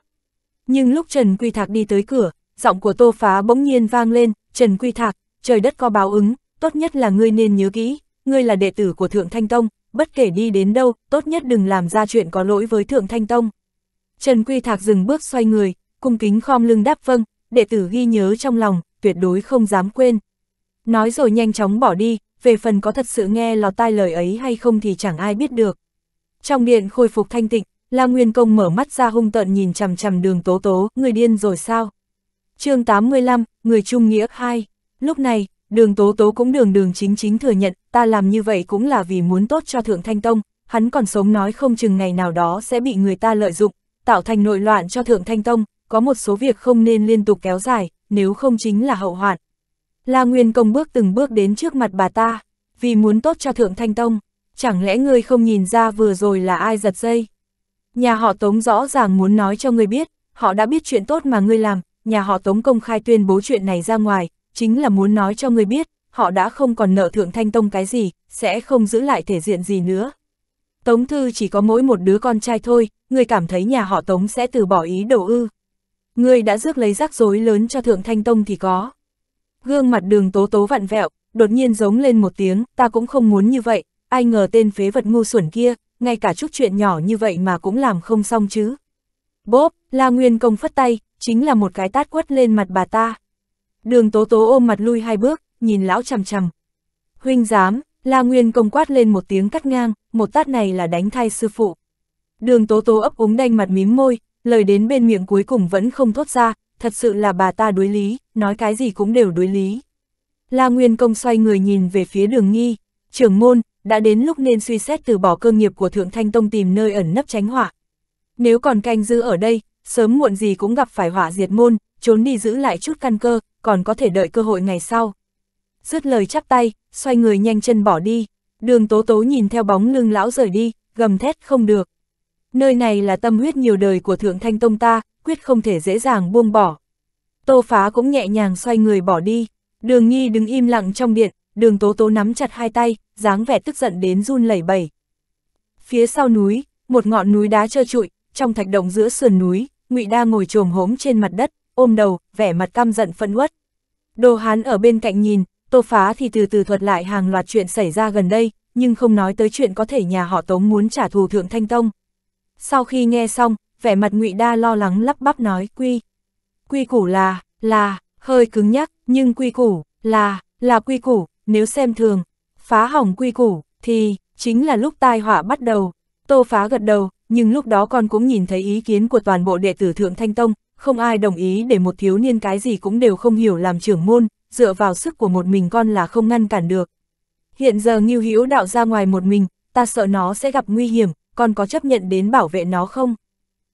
Nhưng lúc Trần Quy Thạc đi tới cửa, giọng của Tô Phá bỗng nhiên vang lên, Trần Quy Thạc, trời đất có báo ứng, tốt nhất là ngươi nên nhớ kỹ, ngươi là đệ tử của Thượng Thanh Tông, bất kể đi đến đâu, tốt nhất đừng làm ra chuyện có lỗi với Thượng Thanh Tông. Trần Quy Thạc dừng bước xoay người, cung kính khom lưng đáp vâng, đệ tử ghi nhớ trong lòng, tuyệt đối không dám quên. Nói rồi nhanh chóng bỏ đi, về phần có thật sự nghe lọt tai lời ấy hay không thì chẳng ai biết được. Trong điện khôi phục thanh tịnh, lam Nguyên Công mở mắt ra hung tợn nhìn chằm chằm đường tố tố, người điên rồi sao? chương 85, người trung nghĩa 2. Lúc này, đường tố tố cũng đường đường chính chính thừa nhận, ta làm như vậy cũng là vì muốn tốt cho Thượng Thanh Tông, hắn còn sống nói không chừng ngày nào đó sẽ bị người ta lợi dụng, tạo thành nội loạn cho Thượng Thanh Tông, có một số việc không nên liên tục kéo dài, nếu không chính là hậu hoạn. La Nguyên Công bước từng bước đến trước mặt bà ta, vì muốn tốt cho Thượng Thanh Tông, chẳng lẽ ngươi không nhìn ra vừa rồi là ai giật dây? Nhà họ Tống rõ ràng muốn nói cho ngươi biết, họ đã biết chuyện tốt mà ngươi làm, nhà họ Tống công khai tuyên bố chuyện này ra ngoài, chính là muốn nói cho người biết, họ đã không còn nợ Thượng Thanh Tông cái gì, sẽ không giữ lại thể diện gì nữa. Tống Thư chỉ có mỗi một đứa con trai thôi, người cảm thấy nhà họ Tống sẽ từ bỏ ý đồ ư. Người đã rước lấy rắc rối lớn cho Thượng Thanh Tông thì có. Gương mặt đường tố tố vặn vẹo, đột nhiên giống lên một tiếng, ta cũng không muốn như vậy, ai ngờ tên phế vật ngu xuẩn kia, ngay cả chút chuyện nhỏ như vậy mà cũng làm không xong chứ. Bốp, La Nguyên Công phất tay, chính là một cái tát quất lên mặt bà ta. Đường Tố Tố ôm mặt lui hai bước, nhìn lão chằm chằm. Huynh dám, La Nguyên Công quát lên một tiếng cắt ngang, một tát này là đánh thay sư phụ. Đường Tố Tố ấp úng đanh mặt mím môi, lời đến bên miệng cuối cùng vẫn không thốt ra, thật sự là bà ta đối lý, nói cái gì cũng đều đối lý. La Nguyên Công xoay người nhìn về phía đường nghi, trưởng môn, đã đến lúc nên suy xét từ bỏ cơ nghiệp của Thượng Thanh Tông tìm nơi ẩn nấp tránh họa nếu còn canh giữ ở đây, sớm muộn gì cũng gặp phải hỏa diệt môn, trốn đi giữ lại chút căn cơ, còn có thể đợi cơ hội ngày sau. Dứt lời chắp tay, xoay người nhanh chân bỏ đi, đường tố tố nhìn theo bóng lưng lão rời đi, gầm thét không được. Nơi này là tâm huyết nhiều đời của Thượng Thanh Tông ta, quyết không thể dễ dàng buông bỏ. Tô phá cũng nhẹ nhàng xoay người bỏ đi, đường nghi đứng im lặng trong điện, đường tố tố nắm chặt hai tay, dáng vẻ tức giận đến run lẩy bẩy. Phía sau núi, một ngọn núi đá trơ trụi, trong thạch động giữa sườn núi, Ngụy Đa ngồi trồm hốm trên mặt đất, ôm đầu, vẻ mặt căm giận phẫn uất. Đồ Hán ở bên cạnh nhìn, Tô Phá thì từ từ thuật lại hàng loạt chuyện xảy ra gần đây, nhưng không nói tới chuyện có thể nhà họ Tống muốn trả thù Thượng Thanh Tông. Sau khi nghe xong, vẻ mặt Ngụy Đa lo lắng lắp bắp nói quy. Quy củ là, là, hơi cứng nhắc, nhưng quy củ, là, là quy củ, nếu xem thường, phá hỏng quy củ, thì, chính là lúc tai họa bắt đầu. Tô Phá gật đầu, nhưng lúc đó con cũng nhìn thấy ý kiến của toàn bộ đệ tử Thượng Thanh Tông, không ai đồng ý để một thiếu niên cái gì cũng đều không hiểu làm trưởng môn, dựa vào sức của một mình con là không ngăn cản được. Hiện giờ Ngưu Hữu đạo ra ngoài một mình, ta sợ nó sẽ gặp nguy hiểm, con có chấp nhận đến bảo vệ nó không?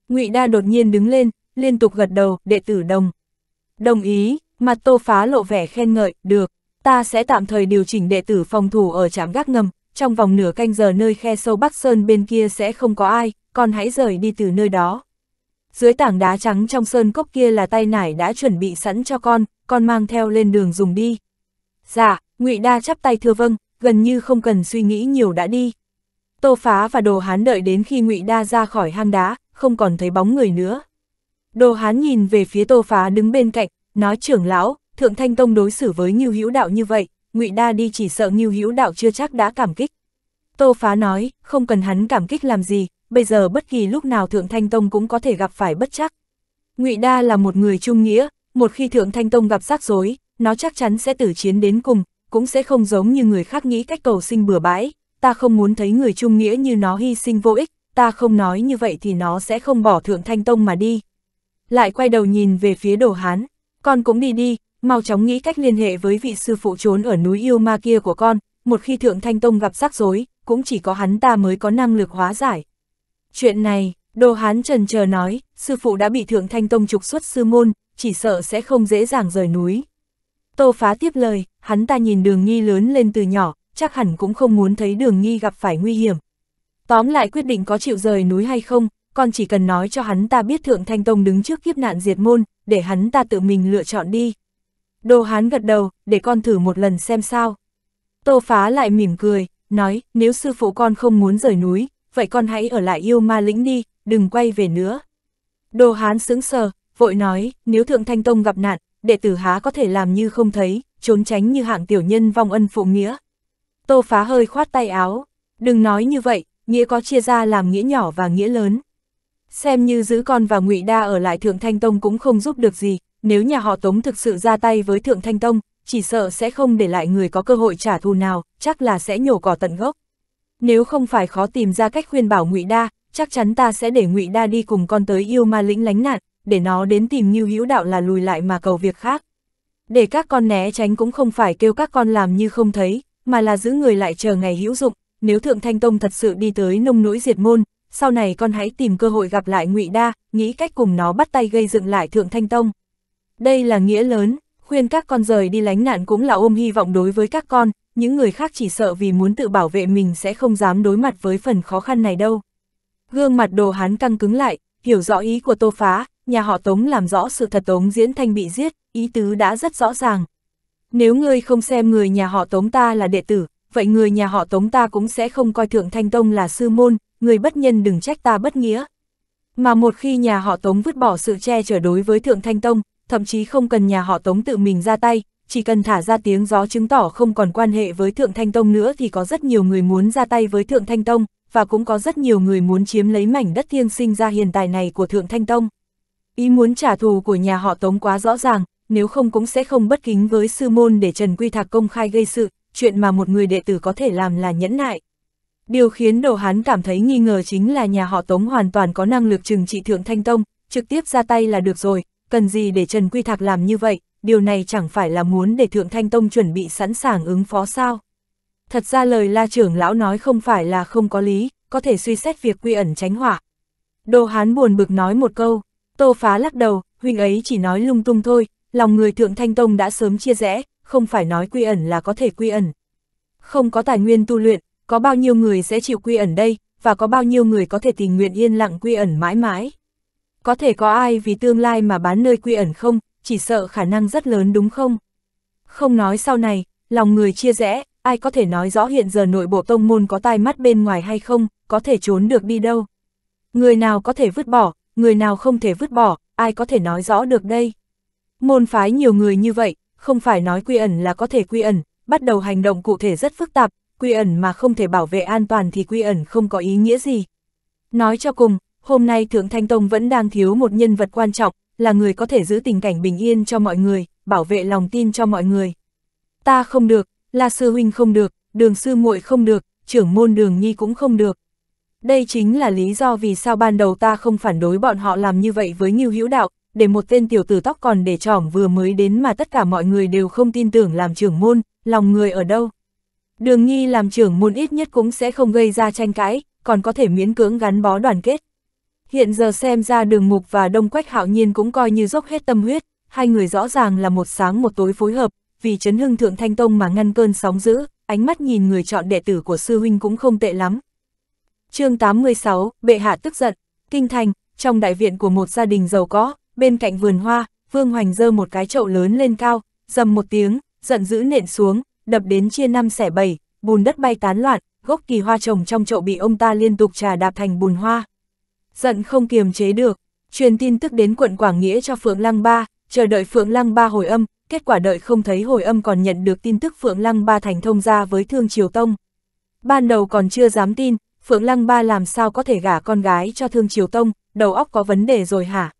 Ngụy Đa đột nhiên đứng lên, liên tục gật đầu, đệ tử đồng. Đồng ý, mặt Tô Phá lộ vẻ khen ngợi, được, ta sẽ tạm thời điều chỉnh đệ tử phòng thủ ở trạm gác ngầm, trong vòng nửa canh giờ nơi khe sâu Bắc Sơn bên kia sẽ không có ai, con hãy rời đi từ nơi đó. Dưới tảng đá trắng trong sơn cốc kia là tay nải đã chuẩn bị sẵn cho con, con mang theo lên đường dùng đi. Dạ, ngụy Đa chắp tay thưa vâng, gần như không cần suy nghĩ nhiều đã đi. Tô Phá và Đồ Hán đợi đến khi ngụy Đa ra khỏi hang đá, không còn thấy bóng người nữa. Đồ Hán nhìn về phía Tô Phá đứng bên cạnh, nói trưởng lão, Thượng Thanh Tông đối xử với Ngưu Hữu Đạo như vậy, ngụy Đa đi chỉ sợ Ngưu Hữu Đạo chưa chắc đã cảm kích. Tô Phá nói, không cần hắn cảm kích làm gì, bây giờ bất kỳ lúc nào Thượng Thanh Tông cũng có thể gặp phải bất chắc. ngụy Đa là một người trung nghĩa, một khi Thượng Thanh Tông gặp rắc rối, nó chắc chắn sẽ tử chiến đến cùng, cũng sẽ không giống như người khác nghĩ cách cầu sinh bừa bãi, ta không muốn thấy người trung nghĩa như nó hy sinh vô ích, ta không nói như vậy thì nó sẽ không bỏ Thượng Thanh Tông mà đi. Lại quay đầu nhìn về phía đồ hán, con cũng đi đi, mau chóng nghĩ cách liên hệ với vị sư phụ trốn ở núi yêu ma kia của con, một khi Thượng Thanh Tông gặp rắc rối, cũng chỉ có hắn ta mới có năng lực hóa giải. Chuyện này, Đồ Hán trần chờ nói, sư phụ đã bị Thượng Thanh Tông trục xuất sư môn, chỉ sợ sẽ không dễ dàng rời núi. Tô Phá tiếp lời, hắn ta nhìn đường nghi lớn lên từ nhỏ, chắc hẳn cũng không muốn thấy đường nghi gặp phải nguy hiểm. Tóm lại quyết định có chịu rời núi hay không, con chỉ cần nói cho hắn ta biết Thượng Thanh Tông đứng trước kiếp nạn diệt môn, để hắn ta tự mình lựa chọn đi. Đô Hán gật đầu, để con thử một lần xem sao. Tô Phá lại mỉm cười, nói, nếu sư phụ con không muốn rời núi, vậy con hãy ở lại yêu ma lĩnh đi, đừng quay về nữa. Đô Hán sững sờ, vội nói, nếu Thượng Thanh Tông gặp nạn, đệ tử há có thể làm như không thấy, trốn tránh như hạng tiểu nhân vong ân phụ nghĩa. Tô Phá hơi khoát tay áo, đừng nói như vậy, nghĩa có chia ra làm nghĩa nhỏ và nghĩa lớn. Xem như giữ con và ngụy Đa ở lại Thượng Thanh Tông cũng không giúp được gì, nếu nhà họ Tống thực sự ra tay với Thượng Thanh Tông, chỉ sợ sẽ không để lại người có cơ hội trả thù nào, chắc là sẽ nhổ cỏ tận gốc. Nếu không phải khó tìm ra cách khuyên bảo Ngụy Đa, chắc chắn ta sẽ để Ngụy Đa đi cùng con tới yêu ma lĩnh lánh nạn, để nó đến tìm Nưu Hữu Đạo là lùi lại mà cầu việc khác. Để các con né tránh cũng không phải kêu các con làm như không thấy, mà là giữ người lại chờ ngày hữu dụng, nếu Thượng Thanh Tông thật sự đi tới nông nỗi diệt môn, sau này con hãy tìm cơ hội gặp lại Ngụy Đa, nghĩ cách cùng nó bắt tay gây dựng lại Thượng Thanh Tông. Đây là nghĩa lớn, khuyên các con rời đi lánh nạn cũng là ôm hy vọng đối với các con, những người khác chỉ sợ vì muốn tự bảo vệ mình sẽ không dám đối mặt với phần khó khăn này đâu. Gương mặt đồ hán căng cứng lại, hiểu rõ ý của tô phá, nhà họ Tống làm rõ sự thật Tống Diễn Thanh bị giết, ý tứ đã rất rõ ràng. Nếu ngươi không xem người nhà họ Tống ta là đệ tử, vậy người nhà họ Tống ta cũng sẽ không coi thượng Thanh Tông là sư môn, người bất nhân đừng trách ta bất nghĩa. Mà một khi nhà họ Tống vứt bỏ sự che chở đối với thượng Thanh Tông, thậm chí không cần nhà họ Tống tự mình ra tay, chỉ cần thả ra tiếng gió chứng tỏ không còn quan hệ với Thượng Thanh Tông nữa thì có rất nhiều người muốn ra tay với Thượng Thanh Tông, và cũng có rất nhiều người muốn chiếm lấy mảnh đất thiêng sinh ra hiện tại này của Thượng Thanh Tông. Ý muốn trả thù của nhà họ Tống quá rõ ràng, nếu không cũng sẽ không bất kính với sư môn để Trần Quy Thạc công khai gây sự, chuyện mà một người đệ tử có thể làm là nhẫn nại. Điều khiến Đồ Hán cảm thấy nghi ngờ chính là nhà họ Tống hoàn toàn có năng lực trừng trị Thượng Thanh Tông, trực tiếp ra tay là được rồi, cần gì để Trần Quy Thạc làm như vậy, điều này chẳng phải là muốn để Thượng Thanh Tông chuẩn bị sẵn sàng ứng phó sao. Thật ra lời la trưởng lão nói không phải là không có lý, có thể suy xét việc quy ẩn tránh hỏa. Đô Hán buồn bực nói một câu, Tô Phá lắc đầu, huynh ấy chỉ nói lung tung thôi, lòng người Thượng Thanh Tông đã sớm chia rẽ, không phải nói quy ẩn là có thể quy ẩn. Không có tài nguyên tu luyện, có bao nhiêu người sẽ chịu quy ẩn đây, và có bao nhiêu người có thể tình nguyện yên lặng quy ẩn mãi mãi có thể có ai vì tương lai mà bán nơi quy ẩn không, chỉ sợ khả năng rất lớn đúng không? Không nói sau này, lòng người chia rẽ, ai có thể nói rõ hiện giờ nội bộ tông môn có tai mắt bên ngoài hay không, có thể trốn được đi đâu. Người nào có thể vứt bỏ, người nào không thể vứt bỏ, ai có thể nói rõ được đây. Môn phái nhiều người như vậy, không phải nói quy ẩn là có thể quy ẩn, bắt đầu hành động cụ thể rất phức tạp, quy ẩn mà không thể bảo vệ an toàn thì quy ẩn không có ý nghĩa gì. Nói cho cùng, hôm nay Thượng Thanh Tông vẫn đang thiếu một nhân vật quan trọng, là người có thể giữ tình cảnh bình yên cho mọi người, bảo vệ lòng tin cho mọi người. Ta không được, La Sư Huynh không được, Đường Sư muội không được, trưởng môn Đường Nhi cũng không được. Đây chính là lý do vì sao ban đầu ta không phản đối bọn họ làm như vậy với Ngưu Hữu Đạo, để một tên tiểu tử tóc còn để trỏm vừa mới đến mà tất cả mọi người đều không tin tưởng làm trưởng môn, lòng người ở đâu. Đường Nhi làm trưởng môn ít nhất cũng sẽ không gây ra tranh cãi, còn có thể miễn cưỡng gắn bó đoàn kết. Hiện giờ xem ra đường mục và đông quách hạo nhiên cũng coi như dốc hết tâm huyết, hai người rõ ràng là một sáng một tối phối hợp, vì chấn hưng thượng thanh tông mà ngăn cơn sóng dữ, ánh mắt nhìn người chọn đệ tử của sư huynh cũng không tệ lắm. chương 86, Bệ Hạ tức giận, Kinh Thành, trong đại viện của một gia đình giàu có, bên cạnh vườn hoa, Vương Hoành dơ một cái chậu lớn lên cao, dầm một tiếng, giận dữ nện xuống, đập đến chia năm xẻ bảy, bùn đất bay tán loạn, gốc kỳ hoa trồng trong chậu bị ông ta liên tục trà đạp thành bùn hoa giận không kiềm chế được, truyền tin tức đến quận Quảng Nghĩa cho Phượng Lăng Ba, chờ đợi Phượng Lăng Ba hồi âm, kết quả đợi không thấy hồi âm còn nhận được tin tức Phượng Lăng Ba thành thông gia với Thương Triều Tông. Ban đầu còn chưa dám tin, Phượng Lăng Ba làm sao có thể gả con gái cho Thương Triều Tông, đầu óc có vấn đề rồi hả?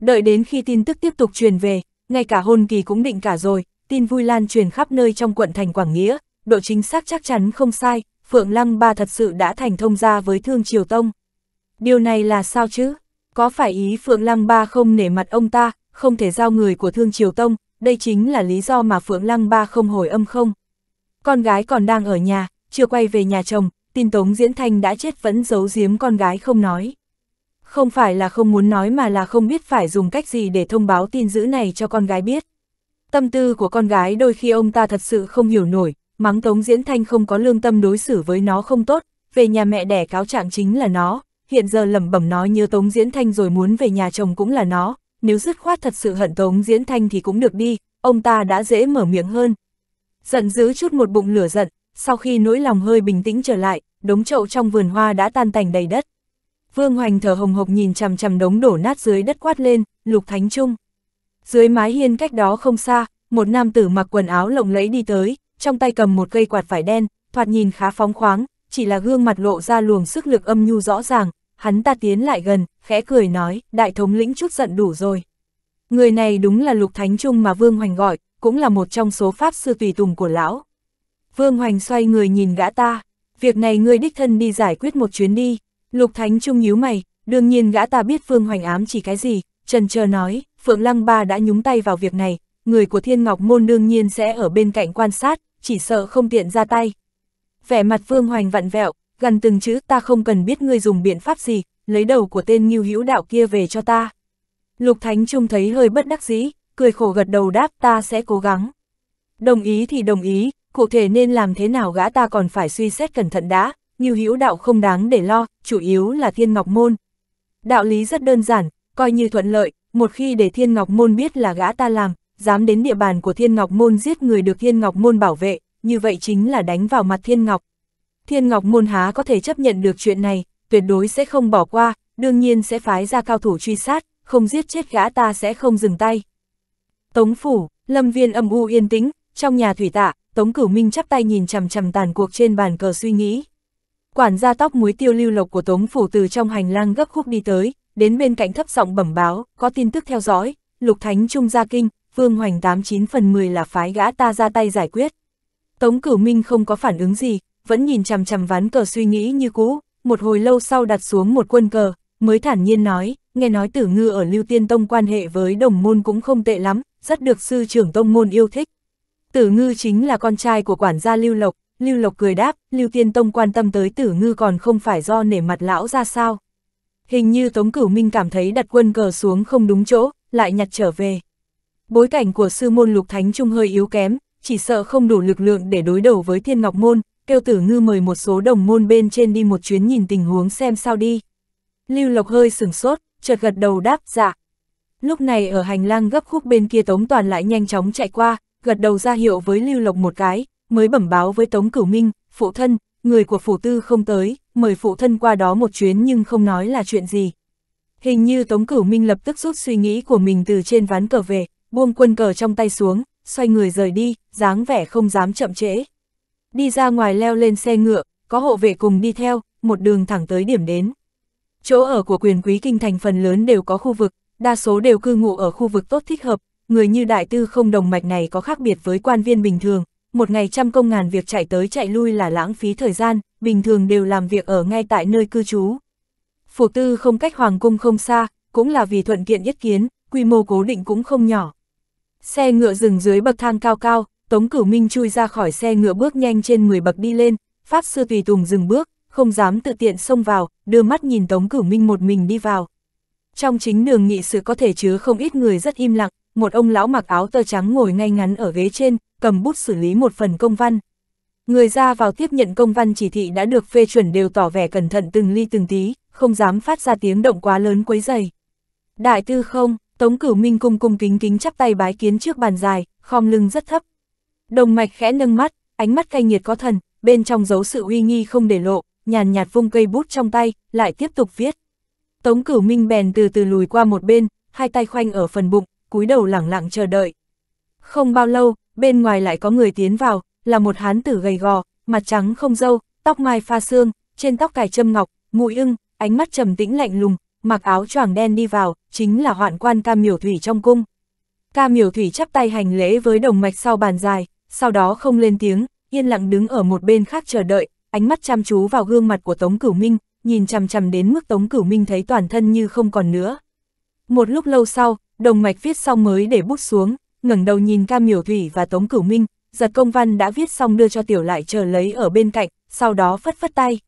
Đợi đến khi tin tức tiếp tục truyền về, ngay cả hôn kỳ cũng định cả rồi, tin vui lan truyền khắp nơi trong quận thành Quảng Nghĩa, độ chính xác chắc chắn không sai, Phượng Lăng Ba thật sự đã thành thông gia với Thương Triều Tông. Điều này là sao chứ? Có phải ý Phượng Lăng Ba không nể mặt ông ta, không thể giao người của Thương Triều Tông, đây chính là lý do mà Phượng Lăng Ba không hồi âm không? Con gái còn đang ở nhà, chưa quay về nhà chồng, tin Tống Diễn Thanh đã chết vẫn giấu giếm con gái không nói. Không phải là không muốn nói mà là không biết phải dùng cách gì để thông báo tin dữ này cho con gái biết. Tâm tư của con gái đôi khi ông ta thật sự không hiểu nổi, mắng Tống Diễn Thanh không có lương tâm đối xử với nó không tốt, về nhà mẹ đẻ cáo trạng chính là nó, hiện giờ lẩm bẩm nói như Tống Diễn Thanh rồi muốn về nhà chồng cũng là nó, nếu dứt khoát thật sự hận Tống Diễn Thanh thì cũng được đi, ông ta đã dễ mở miệng hơn. Giận dữ chút một bụng lửa giận, sau khi nỗi lòng hơi bình tĩnh trở lại, đống chậu trong vườn hoa đã tan tành đầy đất. Vương Hoành thở hồng hộc nhìn chằm chằm đống đổ nát dưới đất quát lên, Lục Thánh Trung. Dưới mái hiên cách đó không xa, một nam tử mặc quần áo lộng lẫy đi tới, trong tay cầm một cây quạt vải đen, thoạt nhìn khá phóng khoáng, chỉ là gương mặt lộ ra luồng sức lực âm nhu rõ ràng, hắn ta tiến lại gần, khẽ cười nói, đại thống lĩnh chút giận đủ rồi. Người này đúng là lục thánh trung mà Vương Hoành gọi, cũng là một trong số pháp sư tùy tùng của lão. Vương Hoành xoay người nhìn gã ta, việc này ngươi đích thân đi giải quyết một chuyến đi, lục thánh trung nhíu mày, đương nhiên gã ta biết Vương Hoành ám chỉ cái gì, trần chờ nói, Phượng Lăng Ba đã nhúng tay vào việc này, người của Thiên Ngọc Môn đương nhiên sẽ ở bên cạnh quan sát, chỉ sợ không tiện ra tay. Vẻ mặt Vương Hoành vặn vẹo, gần từng chữ ta không cần biết ngươi dùng biện pháp gì, lấy đầu của tên nghiêu hữu đạo kia về cho ta. Lục Thánh Trung thấy hơi bất đắc dĩ, cười khổ gật đầu đáp ta sẽ cố gắng. Đồng ý thì đồng ý, cụ thể nên làm thế nào gã ta còn phải suy xét cẩn thận đã, nghiêu hữu đạo không đáng để lo, chủ yếu là thiên ngọc môn. Đạo lý rất đơn giản, coi như thuận lợi, một khi để thiên ngọc môn biết là gã ta làm, dám đến địa bàn của thiên ngọc môn giết người được thiên ngọc môn bảo vệ, như vậy chính là đánh vào mặt thiên ngọc, Thiên Ngọc Môn há có thể chấp nhận được chuyện này, tuyệt đối sẽ không bỏ qua, đương nhiên sẽ phái ra cao thủ truy sát, không giết chết gã ta sẽ không dừng tay. Tống Phủ, Lâm Viên âm u yên tĩnh, trong nhà thủy tạ, Tống Cửu Minh chắp tay nhìn chằm chằm tàn cuộc trên bàn cờ suy nghĩ. Quản gia tóc muối tiêu lưu lộc của Tống Phủ từ trong hành lang gấp khúc đi tới, đến bên cạnh thấp giọng bẩm báo, có tin tức theo dõi, Lục Thánh Trung Gia Kinh, Vương Hoành 89 phần 10 là phái gã ta ra tay giải quyết. Tống Cửu Minh không có phản ứng gì, vẫn nhìn chằm chằm ván cờ suy nghĩ như cũ, một hồi lâu sau đặt xuống một quân cờ, mới thản nhiên nói, nghe nói tử ngư ở Lưu Tiên Tông quan hệ với đồng môn cũng không tệ lắm, rất được sư trưởng tông môn yêu thích. Tử ngư chính là con trai của quản gia Lưu Lộc, Lưu Lộc cười đáp, Lưu Tiên Tông quan tâm tới tử ngư còn không phải do nể mặt lão ra sao. Hình như Tống Cửu Minh cảm thấy đặt quân cờ xuống không đúng chỗ, lại nhặt trở về. Bối cảnh của sư môn lục thánh trung hơi yếu kém, chỉ sợ không đủ lực lượng để đối đầu với thiên ngọc môn, kêu tử ngư mời một số đồng môn bên trên đi một chuyến nhìn tình huống xem sao đi. Lưu Lộc hơi sửng sốt, chợt gật đầu đáp, dạ. Lúc này ở hành lang gấp khúc bên kia Tống Toàn lại nhanh chóng chạy qua, gật đầu ra hiệu với Lưu Lộc một cái, mới bẩm báo với Tống Cửu Minh, phụ thân, người của phủ tư không tới, mời phụ thân qua đó một chuyến nhưng không nói là chuyện gì. Hình như Tống Cửu Minh lập tức rút suy nghĩ của mình từ trên ván cờ về, buông quân cờ trong tay xuống, xoay người rời đi, dáng vẻ không dám chậm trễ đi ra ngoài leo lên xe ngựa, có hộ vệ cùng đi theo, một đường thẳng tới điểm đến. Chỗ ở của quyền quý kinh thành phần lớn đều có khu vực, đa số đều cư ngụ ở khu vực tốt thích hợp, người như đại tư không đồng mạch này có khác biệt với quan viên bình thường, một ngày trăm công ngàn việc chạy tới chạy lui là lãng phí thời gian, bình thường đều làm việc ở ngay tại nơi cư trú. Phủ tư không cách hoàng cung không xa, cũng là vì thuận kiện nhất kiến, quy mô cố định cũng không nhỏ. Xe ngựa dừng dưới bậc thang cao cao, Tống Cửu Minh chui ra khỏi xe ngựa bước nhanh trên 10 bậc đi lên, Pháp Sư Tùy Tùng dừng bước, không dám tự tiện xông vào, đưa mắt nhìn Tống Cửu Minh một mình đi vào. Trong chính đường nghị sự có thể chứa không ít người rất im lặng, một ông lão mặc áo tơ trắng ngồi ngay ngắn ở ghế trên, cầm bút xử lý một phần công văn. Người ra vào tiếp nhận công văn chỉ thị đã được phê chuẩn đều tỏ vẻ cẩn thận từng ly từng tí, không dám phát ra tiếng động quá lớn quấy dày. Đại tư không, Tống Cửu Minh cung cung kính kính chắp tay bái kiến trước bàn dài, khom lưng rất thấp, Đồng mạch khẽ nâng mắt, ánh mắt cay nghiệt có thần, bên trong giấu sự uy nghi không để lộ, nhàn nhạt vung cây bút trong tay, lại tiếp tục viết. Tống cửu minh bèn từ từ lùi qua một bên, hai tay khoanh ở phần bụng, cúi đầu lẳng lặng chờ đợi. Không bao lâu, bên ngoài lại có người tiến vào, là một hán tử gầy gò, mặt trắng không dâu, tóc mai pha xương, trên tóc cài châm ngọc, mũi ưng, ánh mắt trầm tĩnh lạnh lùng, mặc áo choàng đen đi vào, chính là hoạn quan ca miểu thủy trong cung. Ca miểu thủy chắp tay hành lễ với đồng mạch sau bàn dài sau đó không lên tiếng, yên lặng đứng ở một bên khác chờ đợi, ánh mắt chăm chú vào gương mặt của Tống Cửu Minh, nhìn chằm chằm đến mức Tống Cửu Minh thấy toàn thân như không còn nữa. Một lúc lâu sau, đồng mạch viết xong mới để bút xuống, ngẩng đầu nhìn Cam Miểu Thủy và Tống Cửu Minh, giật công văn đã viết xong đưa cho tiểu lại chờ lấy ở bên cạnh, sau đó phất phất tay.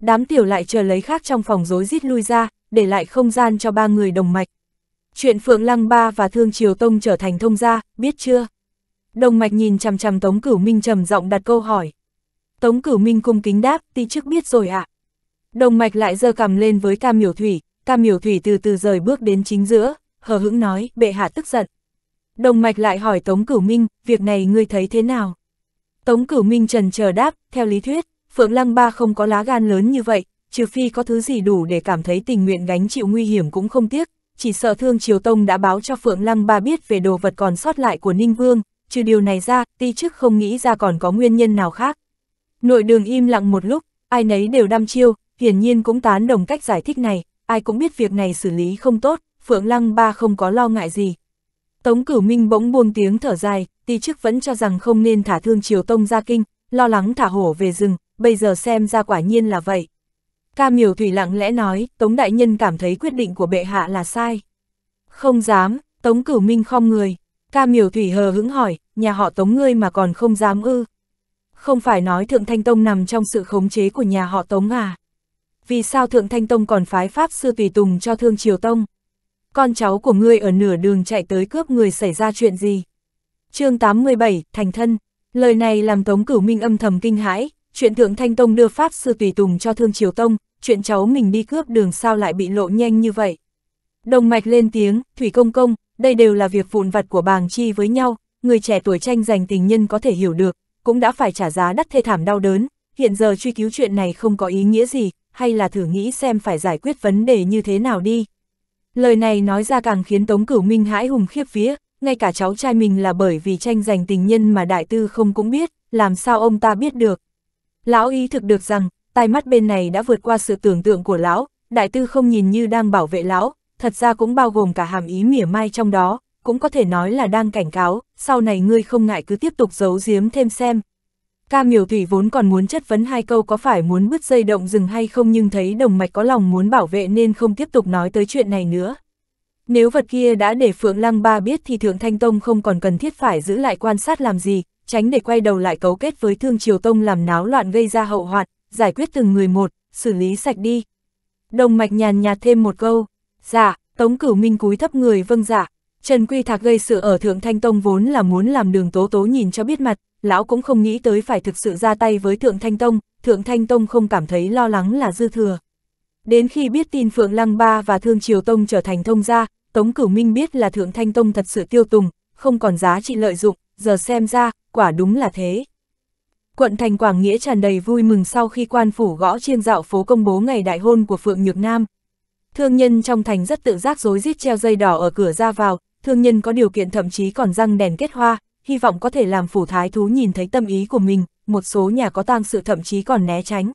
Đám tiểu lại chờ lấy khác trong phòng rối rít lui ra, để lại không gian cho ba người đồng mạch. Chuyện Phượng Lăng Ba và Thương Triều Tông trở thành thông gia, biết chưa? đồng mạch nhìn chằm chằm Tống Cửu Minh trầm giọng đặt câu hỏi. Tống Cửu Minh cung kính đáp, ti trước biết rồi ạ. À. Đồng mạch lại giơ cầm lên với Cam Miểu Thủy, Cam Miểu Thủy từ từ rời bước đến chính giữa, hờ hững nói, bệ hạ tức giận. Đồng mạch lại hỏi Tống Cửu Minh, việc này ngươi thấy thế nào? Tống Cửu Minh trần chờ đáp, theo lý thuyết, Phượng Lăng Ba không có lá gan lớn như vậy, trừ phi có thứ gì đủ để cảm thấy tình nguyện gánh chịu nguy hiểm cũng không tiếc, chỉ sợ Thương Triều Tông đã báo cho Phượng Lăng Ba biết về đồ vật còn sót lại của Ninh Vương, trừ điều này ra, ti chức không nghĩ ra còn có nguyên nhân nào khác. Nội đường im lặng một lúc, ai nấy đều đăm chiêu, hiển nhiên cũng tán đồng cách giải thích này, ai cũng biết việc này xử lý không tốt, Phượng Lăng ba không có lo ngại gì. Tống Cửu Minh bỗng buông tiếng thở dài, ti chức vẫn cho rằng không nên thả thương Triều Tông ra kinh, lo lắng thả hổ về rừng, bây giờ xem ra quả nhiên là vậy. Ca miều thủy lặng lẽ nói, Tống Đại Nhân cảm thấy quyết định của bệ hạ là sai. Không dám, Tống Cửu Minh không người. Ca Miều thủy hờ hững hỏi, nhà họ tống ngươi mà còn không dám ư. Không phải nói Thượng Thanh Tông nằm trong sự khống chế của nhà họ tống à. Vì sao Thượng Thanh Tông còn phái Pháp sư tùy tùng cho Thương Triều Tông? Con cháu của ngươi ở nửa đường chạy tới cướp người xảy ra chuyện gì? chương 87, Thành Thân. Lời này làm Tống Cửu Minh âm thầm kinh hãi, chuyện Thượng Thanh Tông đưa Pháp sư tùy tùng cho Thương Triều Tông, chuyện cháu mình đi cướp đường sao lại bị lộ nhanh như vậy. Đồng mạch lên tiếng, Thủy Công Công, đây đều là việc vụn vặt của bàng chi với nhau, người trẻ tuổi tranh giành tình nhân có thể hiểu được, cũng đã phải trả giá đắt thê thảm đau đớn, hiện giờ truy cứu chuyện này không có ý nghĩa gì, hay là thử nghĩ xem phải giải quyết vấn đề như thế nào đi. Lời này nói ra càng khiến Tống Cửu Minh hãi hùng khiếp vía, ngay cả cháu trai mình là bởi vì tranh giành tình nhân mà đại tư không cũng biết, làm sao ông ta biết được. Lão ý thực được rằng, tai mắt bên này đã vượt qua sự tưởng tượng của lão, đại tư không nhìn như đang bảo vệ lão, thật ra cũng bao gồm cả hàm ý mỉa mai trong đó, cũng có thể nói là đang cảnh cáo, sau này ngươi không ngại cứ tiếp tục giấu giếm thêm xem. Ca miểu thủy vốn còn muốn chất vấn hai câu có phải muốn bứt dây động rừng hay không nhưng thấy đồng mạch có lòng muốn bảo vệ nên không tiếp tục nói tới chuyện này nữa. Nếu vật kia đã để Phượng Lăng Ba biết thì Thượng Thanh Tông không còn cần thiết phải giữ lại quan sát làm gì, tránh để quay đầu lại cấu kết với Thương Triều Tông làm náo loạn gây ra hậu hoạt, giải quyết từng người một, xử lý sạch đi. Đồng mạch nhàn nhạt thêm một câu. Dạ, Tống Cửu Minh cúi thấp người vâng dạ. Trần Quy Thạc gây sự ở Thượng Thanh Tông vốn là muốn làm đường tố tố nhìn cho biết mặt, lão cũng không nghĩ tới phải thực sự ra tay với Thượng Thanh Tông, Thượng Thanh Tông không cảm thấy lo lắng là dư thừa. Đến khi biết tin Phượng Lăng Ba và Thương Triều Tông trở thành thông gia, Tống Cửu Minh biết là Thượng Thanh Tông thật sự tiêu tùng, không còn giá trị lợi dụng, giờ xem ra, quả đúng là thế. Quận thành Quảng Nghĩa tràn đầy vui mừng sau khi quan phủ gõ chiêng dạo phố công bố ngày đại hôn của Phượng Nhược Nam, Thương nhân trong thành rất tự giác dối rít treo dây đỏ ở cửa ra vào, thương nhân có điều kiện thậm chí còn răng đèn kết hoa, hy vọng có thể làm phủ thái thú nhìn thấy tâm ý của mình, một số nhà có tang sự thậm chí còn né tránh.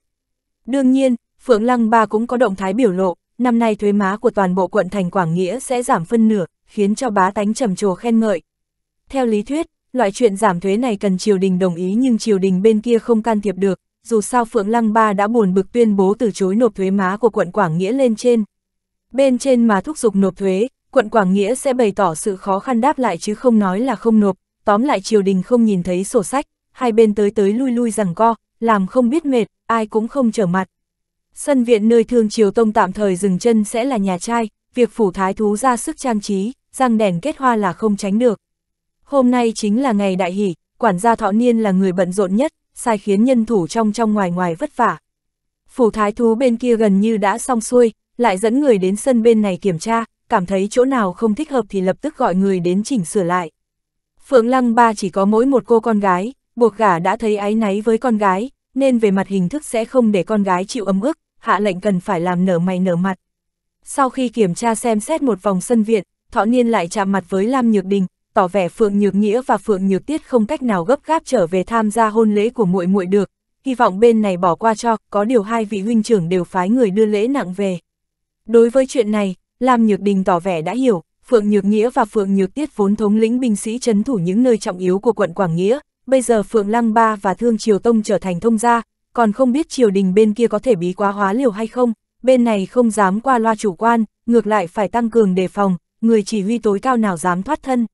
Đương nhiên, Phượng Lăng Ba cũng có động thái biểu lộ, năm nay thuế má của toàn bộ quận thành Quảng Nghĩa sẽ giảm phân nửa, khiến cho bá tánh trầm trồ khen ngợi. Theo lý thuyết, loại chuyện giảm thuế này cần triều đình đồng ý nhưng triều đình bên kia không can thiệp được, dù sao Phượng Lăng Ba đã buồn bực tuyên bố từ chối nộp thuế má của quận Quảng Nghĩa lên trên bên trên mà thúc giục nộp thuế, quận Quảng Nghĩa sẽ bày tỏ sự khó khăn đáp lại chứ không nói là không nộp, tóm lại triều đình không nhìn thấy sổ sách, hai bên tới tới lui lui rằng co, làm không biết mệt, ai cũng không trở mặt. Sân viện nơi thương triều tông tạm thời dừng chân sẽ là nhà trai, việc phủ thái thú ra sức trang trí, răng đèn kết hoa là không tránh được. Hôm nay chính là ngày đại hỷ, quản gia thọ niên là người bận rộn nhất, sai khiến nhân thủ trong trong ngoài ngoài vất vả. Phủ thái thú bên kia gần như đã xong xuôi, lại dẫn người đến sân bên này kiểm tra, cảm thấy chỗ nào không thích hợp thì lập tức gọi người đến chỉnh sửa lại. Phượng Lăng Ba chỉ có mỗi một cô con gái, buộc gả đã thấy áy náy với con gái, nên về mặt hình thức sẽ không để con gái chịu ấm ức, hạ lệnh cần phải làm nở mày nở mặt. Sau khi kiểm tra xem xét một vòng sân viện, Thọ Niên lại chạm mặt với Lam Nhược Đình, tỏ vẻ Phượng Nhược Nghĩa và Phượng Nhược Tiết không cách nào gấp gáp trở về tham gia hôn lễ của muội muội được, hy vọng bên này bỏ qua cho, có điều hai vị huynh trưởng đều phái người đưa lễ nặng về. Đối với chuyện này, Lam Nhược Đình tỏ vẻ đã hiểu, Phượng Nhược Nghĩa và Phượng Nhược Tiết vốn thống lĩnh binh sĩ chấn thủ những nơi trọng yếu của quận Quảng Nghĩa, bây giờ Phượng Lăng Ba và Thương Triều Tông trở thành thông gia, còn không biết triều đình bên kia có thể bí quá hóa liều hay không, bên này không dám qua loa chủ quan, ngược lại phải tăng cường đề phòng, người chỉ huy tối cao nào dám thoát thân.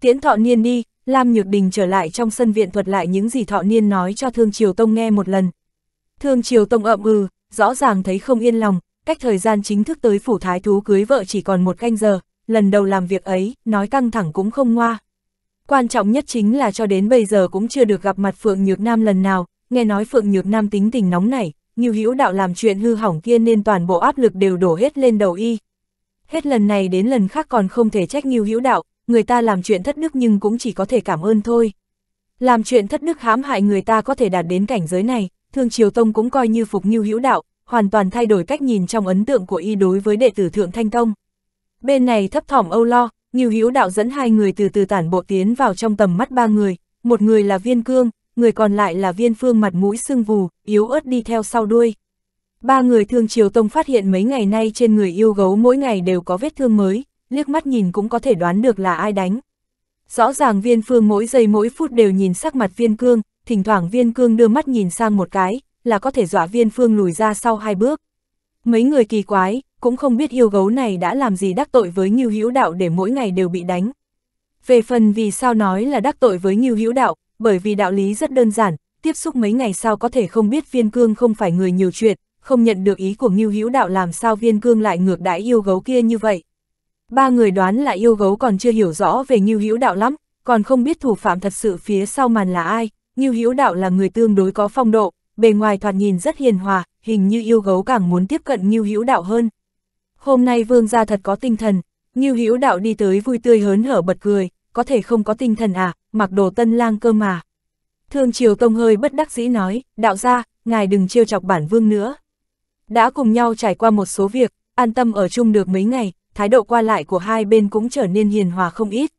Tiễn thọ niên đi, Lam Nhược Đình trở lại trong sân viện thuật lại những gì thọ niên nói cho Thương Triều Tông nghe một lần. Thương Triều Tông ậm ừ, rõ ràng thấy không yên lòng, cách thời gian chính thức tới phủ thái thú cưới vợ chỉ còn một canh giờ, lần đầu làm việc ấy, nói căng thẳng cũng không ngoa. Quan trọng nhất chính là cho đến bây giờ cũng chưa được gặp mặt Phượng Nhược Nam lần nào, nghe nói Phượng Nhược Nam tính tình nóng nảy, nhiều hữu đạo làm chuyện hư hỏng kia nên toàn bộ áp lực đều đổ hết lên đầu y. Hết lần này đến lần khác còn không thể trách nhiều hữu đạo, người ta làm chuyện thất đức nhưng cũng chỉ có thể cảm ơn thôi. Làm chuyện thất đức hãm hại người ta có thể đạt đến cảnh giới này, Thương Triều Tông cũng coi như phục như hữu đạo, hoàn toàn thay đổi cách nhìn trong ấn tượng của y đối với đệ tử Thượng Thanh Tông. Bên này thấp thỏm âu lo, Nghiêu Hữu Đạo dẫn hai người từ từ tản bộ tiến vào trong tầm mắt ba người, một người là Viên Cương, người còn lại là Viên Phương mặt mũi sưng vù, yếu ớt đi theo sau đuôi. Ba người Thương Triều Tông phát hiện mấy ngày nay trên người yêu gấu mỗi ngày đều có vết thương mới, liếc mắt nhìn cũng có thể đoán được là ai đánh. Rõ ràng Viên Phương mỗi giây mỗi phút đều nhìn sắc mặt Viên Cương, thỉnh thoảng Viên Cương đưa mắt nhìn sang một cái, là có thể dọa viên phương lùi ra sau hai bước. Mấy người kỳ quái, cũng không biết yêu gấu này đã làm gì đắc tội với Ngưu Hữu Đạo để mỗi ngày đều bị đánh. Về phần vì sao nói là đắc tội với Ngưu Hữu Đạo, bởi vì đạo lý rất đơn giản, tiếp xúc mấy ngày sau có thể không biết Viên Cương không phải người nhiều chuyện, không nhận được ý của Ngưu Hữu Đạo làm sao Viên Cương lại ngược đãi yêu gấu kia như vậy. Ba người đoán là yêu gấu còn chưa hiểu rõ về Ngưu Hữu Đạo lắm, còn không biết thủ phạm thật sự phía sau màn là ai, Ngưu Hữu Đạo là người tương đối có phong độ, bề ngoài thoạt nhìn rất hiền hòa, hình như yêu gấu càng muốn tiếp cận Ngưu Hữu Đạo hơn. Hôm nay vương gia thật có tinh thần, Ngưu Hữu Đạo đi tới vui tươi hớn hở bật cười, có thể không có tinh thần à, mặc đồ tân lang cơ mà. Thương Triều Tông hơi bất đắc dĩ nói, đạo gia, ngài đừng trêu chọc bản vương nữa. Đã cùng nhau trải qua một số việc, an tâm ở chung được mấy ngày, thái độ qua lại của hai bên cũng trở nên hiền hòa không ít.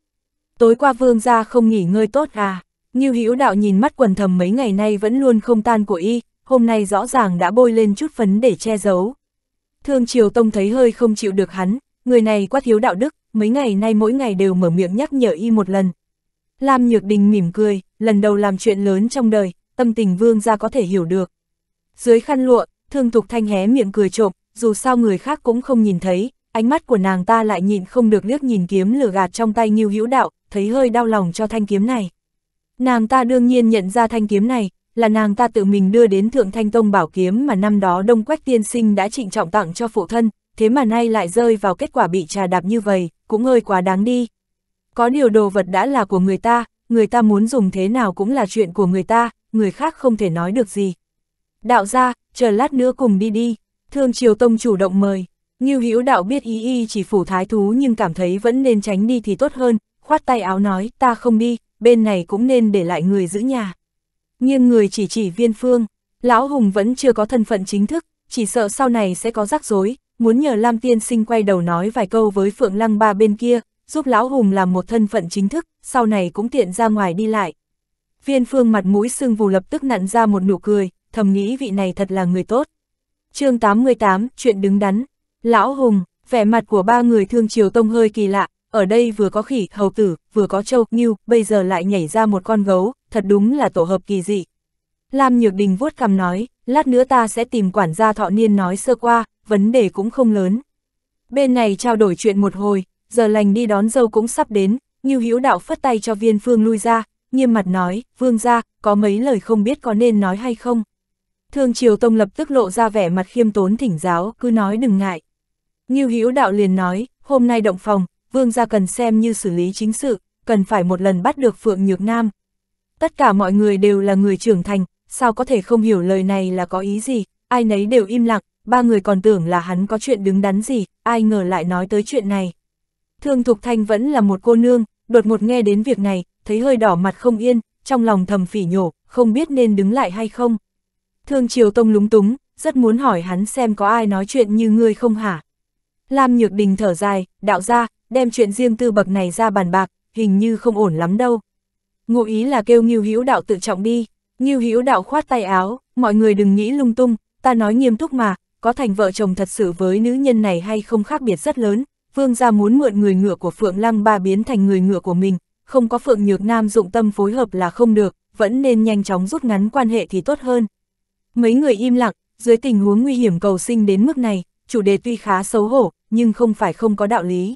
Tối qua vương gia không nghỉ ngơi tốt à. Ngưu Hữu Đạo nhìn mắt quần thầm mấy ngày nay vẫn luôn không tan của y, hôm nay rõ ràng đã bôi lên chút phấn để che giấu. Thương Triều Tông thấy hơi không chịu được hắn, người này quá thiếu đạo đức, mấy ngày nay mỗi ngày đều mở miệng nhắc nhở y một lần. Lam Nhược Đình mỉm cười, lần đầu làm chuyện lớn trong đời, tâm tình vương gia có thể hiểu được. Dưới khăn lụa, Thương Thục Thanh hé miệng cười trộm, dù sao người khác cũng không nhìn thấy, ánh mắt của nàng ta lại nhịn không được liếc nhìn kiếm lửa gạt trong tay Ngưu Hữu Đạo, thấy hơi đau lòng cho thanh kiếm này. Nàng ta đương nhiên nhận ra thanh kiếm này, là nàng ta tự mình đưa đến Thượng Thanh Tông bảo kiếm mà năm đó Đông Quách Tiên Sinh đã trịnh trọng tặng cho phụ thân, thế mà nay lại rơi vào kết quả bị trà đạp như vậy, cũng hơi quá đáng đi. Có điều đồ vật đã là của người ta, người ta muốn dùng thế nào cũng là chuyện của người ta, người khác không thể nói được gì. Đạo ra, chờ lát nữa cùng đi đi, thương triều tông chủ động mời. Ngưu Hữu đạo biết y y chỉ phủ thái thú nhưng cảm thấy vẫn nên tránh đi thì tốt hơn, khoát tay áo nói ta không đi, bên này cũng nên để lại người giữ nhà. nghiêng người chỉ chỉ viên phương, Lão Hùng vẫn chưa có thân phận chính thức, chỉ sợ sau này sẽ có rắc rối, muốn nhờ Lam Tiên Sinh quay đầu nói vài câu với Phượng Lăng Ba bên kia, giúp Lão Hùng làm một thân phận chính thức, sau này cũng tiện ra ngoài đi lại. Viên phương mặt mũi sưng vù lập tức nặn ra một nụ cười, thầm nghĩ vị này thật là người tốt. chương 88, chuyện đứng đắn. Lão Hùng, vẻ mặt của ba người thương triều tông hơi kỳ lạ, ở đây vừa có khỉ, hầu tử, vừa có châu, nghiêu, bây giờ lại nhảy ra một con gấu, thật đúng là tổ hợp kỳ dị. Lam Nhược Đình vuốt cằm nói, lát nữa ta sẽ tìm quản gia thọ niên nói sơ qua, vấn đề cũng không lớn. Bên này trao đổi chuyện một hồi, giờ lành đi đón dâu cũng sắp đến, Ngưu Hữu Đạo phất tay cho viên phương lui ra, nghiêm mặt nói, vương gia, có mấy lời không biết có nên nói hay không. Thương Triều Tông lập tức lộ ra vẻ mặt khiêm tốn thỉnh giáo, cứ nói đừng ngại. Ngưu Hữu Đạo liền nói, hôm nay động phòng, vương gia cần xem như xử lý chính sự, cần phải một lần bắt được Phượng Nhược Nam. Tất cả mọi người đều là người trưởng thành, sao có thể không hiểu lời này là có ý gì, ai nấy đều im lặng, ba người còn tưởng là hắn có chuyện đứng đắn gì, ai ngờ lại nói tới chuyện này. Thương Thục Thanh vẫn là một cô nương, đột một nghe đến việc này, thấy hơi đỏ mặt không yên, trong lòng thầm phỉ nhổ, không biết nên đứng lại hay không. Thương Triều Tông lúng túng, rất muốn hỏi hắn xem có ai nói chuyện như ngươi không hả, Lam Nhược Đình thở dài, đạo ra, đem chuyện riêng tư bậc này ra bàn bạc, hình như không ổn lắm đâu. Ngụ ý là kêu Ngưu Hữu Đạo tự trọng đi, Ngưu Hữu Đạo khoát tay áo, mọi người đừng nghĩ lung tung, ta nói nghiêm túc mà, có thành vợ chồng thật sự với nữ nhân này hay không khác biệt rất lớn, Vương gia muốn mượn người ngựa của Phượng Lăng Ba biến thành người ngựa của mình, không có Phượng Nhược Nam dụng tâm phối hợp là không được, vẫn nên nhanh chóng rút ngắn quan hệ thì tốt hơn. Mấy người im lặng, dưới tình huống nguy hiểm cầu sinh đến mức này, chủ đề tuy khá xấu hổ, nhưng không phải không có đạo lý.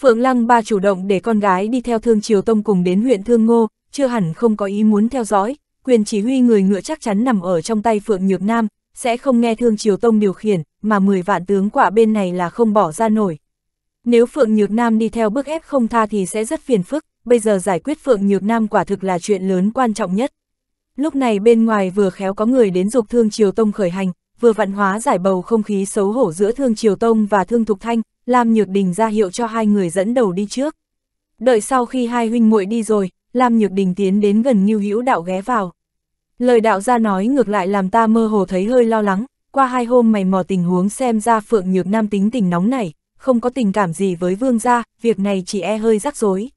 Phượng Lăng ba chủ động để con gái đi theo Thương Triều Tông cùng đến huyện Thương Ngô, chưa hẳn không có ý muốn theo dõi, quyền chỉ huy người ngựa chắc chắn nằm ở trong tay Phượng Nhược Nam, sẽ không nghe Thương Triều Tông điều khiển, mà 10 vạn tướng quả bên này là không bỏ ra nổi. Nếu Phượng Nhược Nam đi theo bước ép không tha thì sẽ rất phiền phức, bây giờ giải quyết Phượng Nhược Nam quả thực là chuyện lớn quan trọng nhất. Lúc này bên ngoài vừa khéo có người đến dục Thương Triều Tông khởi hành, vừa vặn hóa giải bầu không khí xấu hổ giữa Thương Triều Tông và Thương Thục Thanh, Lam Nhược Đình ra hiệu cho hai người dẫn đầu đi trước. Đợi sau khi hai huynh muội đi rồi, Lam Nhược Đình tiến đến gần Ngưu Hữu Đạo ghé vào. Lời đạo gia nói ngược lại làm ta mơ hồ thấy hơi lo lắng, qua hai hôm mày mò tình huống xem ra Phượng Nhược Nam tính tình nóng này, không có tình cảm gì với vương gia, việc này chỉ e hơi rắc rối.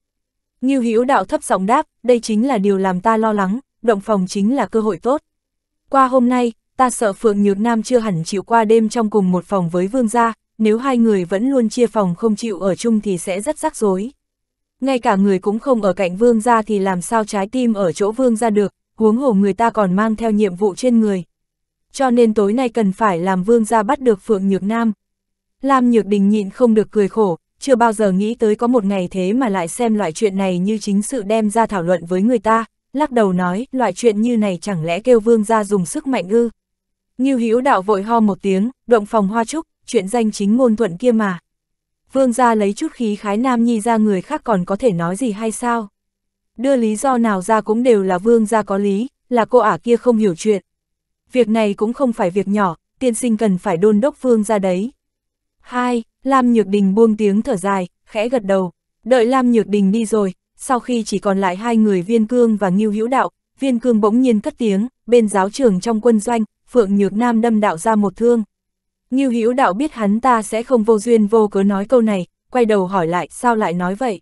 Ngưu Hữu Đạo thấp giọng đáp, đây chính là điều làm ta lo lắng, động phòng chính là cơ hội tốt. Qua hôm nay, ta sợ Phượng Nhược Nam chưa hẳn chịu qua đêm trong cùng một phòng với vương gia, nếu hai người vẫn luôn chia phòng không chịu ở chung thì sẽ rất rắc rối. Ngay cả người cũng không ở cạnh vương gia thì làm sao trái tim ở chỗ vương gia được, huống hồ người ta còn mang theo nhiệm vụ trên người. Cho nên tối nay cần phải làm vương gia bắt được Phượng Nhược Nam. Lam Nhược Đình nhịn không được cười khổ, chưa bao giờ nghĩ tới có một ngày thế mà lại xem loại chuyện này như chính sự đem ra thảo luận với người ta, lắc đầu nói, loại chuyện như này chẳng lẽ kêu vương gia dùng sức mạnh ư. Ngưu Hữu Đạo vội ho một tiếng, động phòng hoa trúc, chuyện danh chính ngôn thuận kia mà. Vương gia lấy chút khí khái nam nhi ra người khác còn có thể nói gì hay sao? Đưa lý do nào ra cũng đều là vương gia có lý, là cô ả kia không hiểu chuyện. Việc này cũng không phải việc nhỏ, tiên sinh cần phải đôn đốc vương gia đấy. Hai, Lam Nhược Đình buông tiếng thở dài, khẽ gật đầu. Đợi Lam Nhược Đình đi rồi, sau khi chỉ còn lại hai người Viên Cương và Ngưu Hữu Đạo, Viên Cương bỗng nhiên cất tiếng, bên giáo trường trong quân doanh, Phượng Nhược Nam đâm đạo ra một thương. Như Hữu đạo biết hắn ta sẽ không vô duyên vô cớ nói câu này, quay đầu hỏi lại sao lại nói vậy.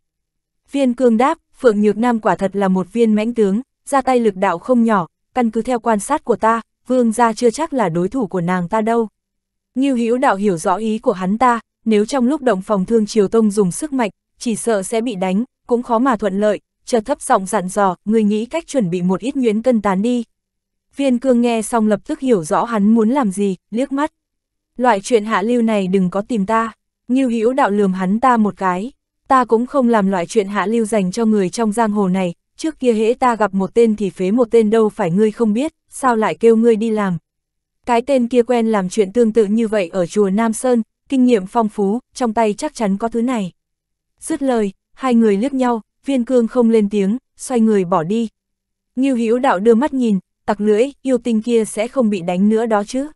Viên cương đáp, Phượng Nhược Nam quả thật là một viên mãnh tướng, ra tay lực đạo không nhỏ, căn cứ theo quan sát của ta, vương gia chưa chắc là đối thủ của nàng ta đâu. Như Hữu đạo hiểu rõ ý của hắn ta, nếu trong lúc động phòng thương Triều Tông dùng sức mạnh, chỉ sợ sẽ bị đánh, cũng khó mà thuận lợi, chợt thấp giọng dặn dò, người nghĩ cách chuẩn bị một ít nguyễn cân tán đi, Viên cương nghe xong lập tức hiểu rõ hắn muốn làm gì, liếc mắt. Loại chuyện hạ lưu này đừng có tìm ta, Như Hữu đạo lườm hắn ta một cái, ta cũng không làm loại chuyện hạ lưu dành cho người trong giang hồ này, trước kia hễ ta gặp một tên thì phế một tên đâu phải ngươi không biết, sao lại kêu ngươi đi làm. Cái tên kia quen làm chuyện tương tự như vậy ở chùa Nam Sơn, kinh nghiệm phong phú, trong tay chắc chắn có thứ này. Dứt lời, hai người liếc nhau, viên cương không lên tiếng, xoay người bỏ đi. Như Hữu đạo đưa mắt nhìn, tặc lưỡi, yêu tinh kia sẽ không bị đánh nữa đó chứ.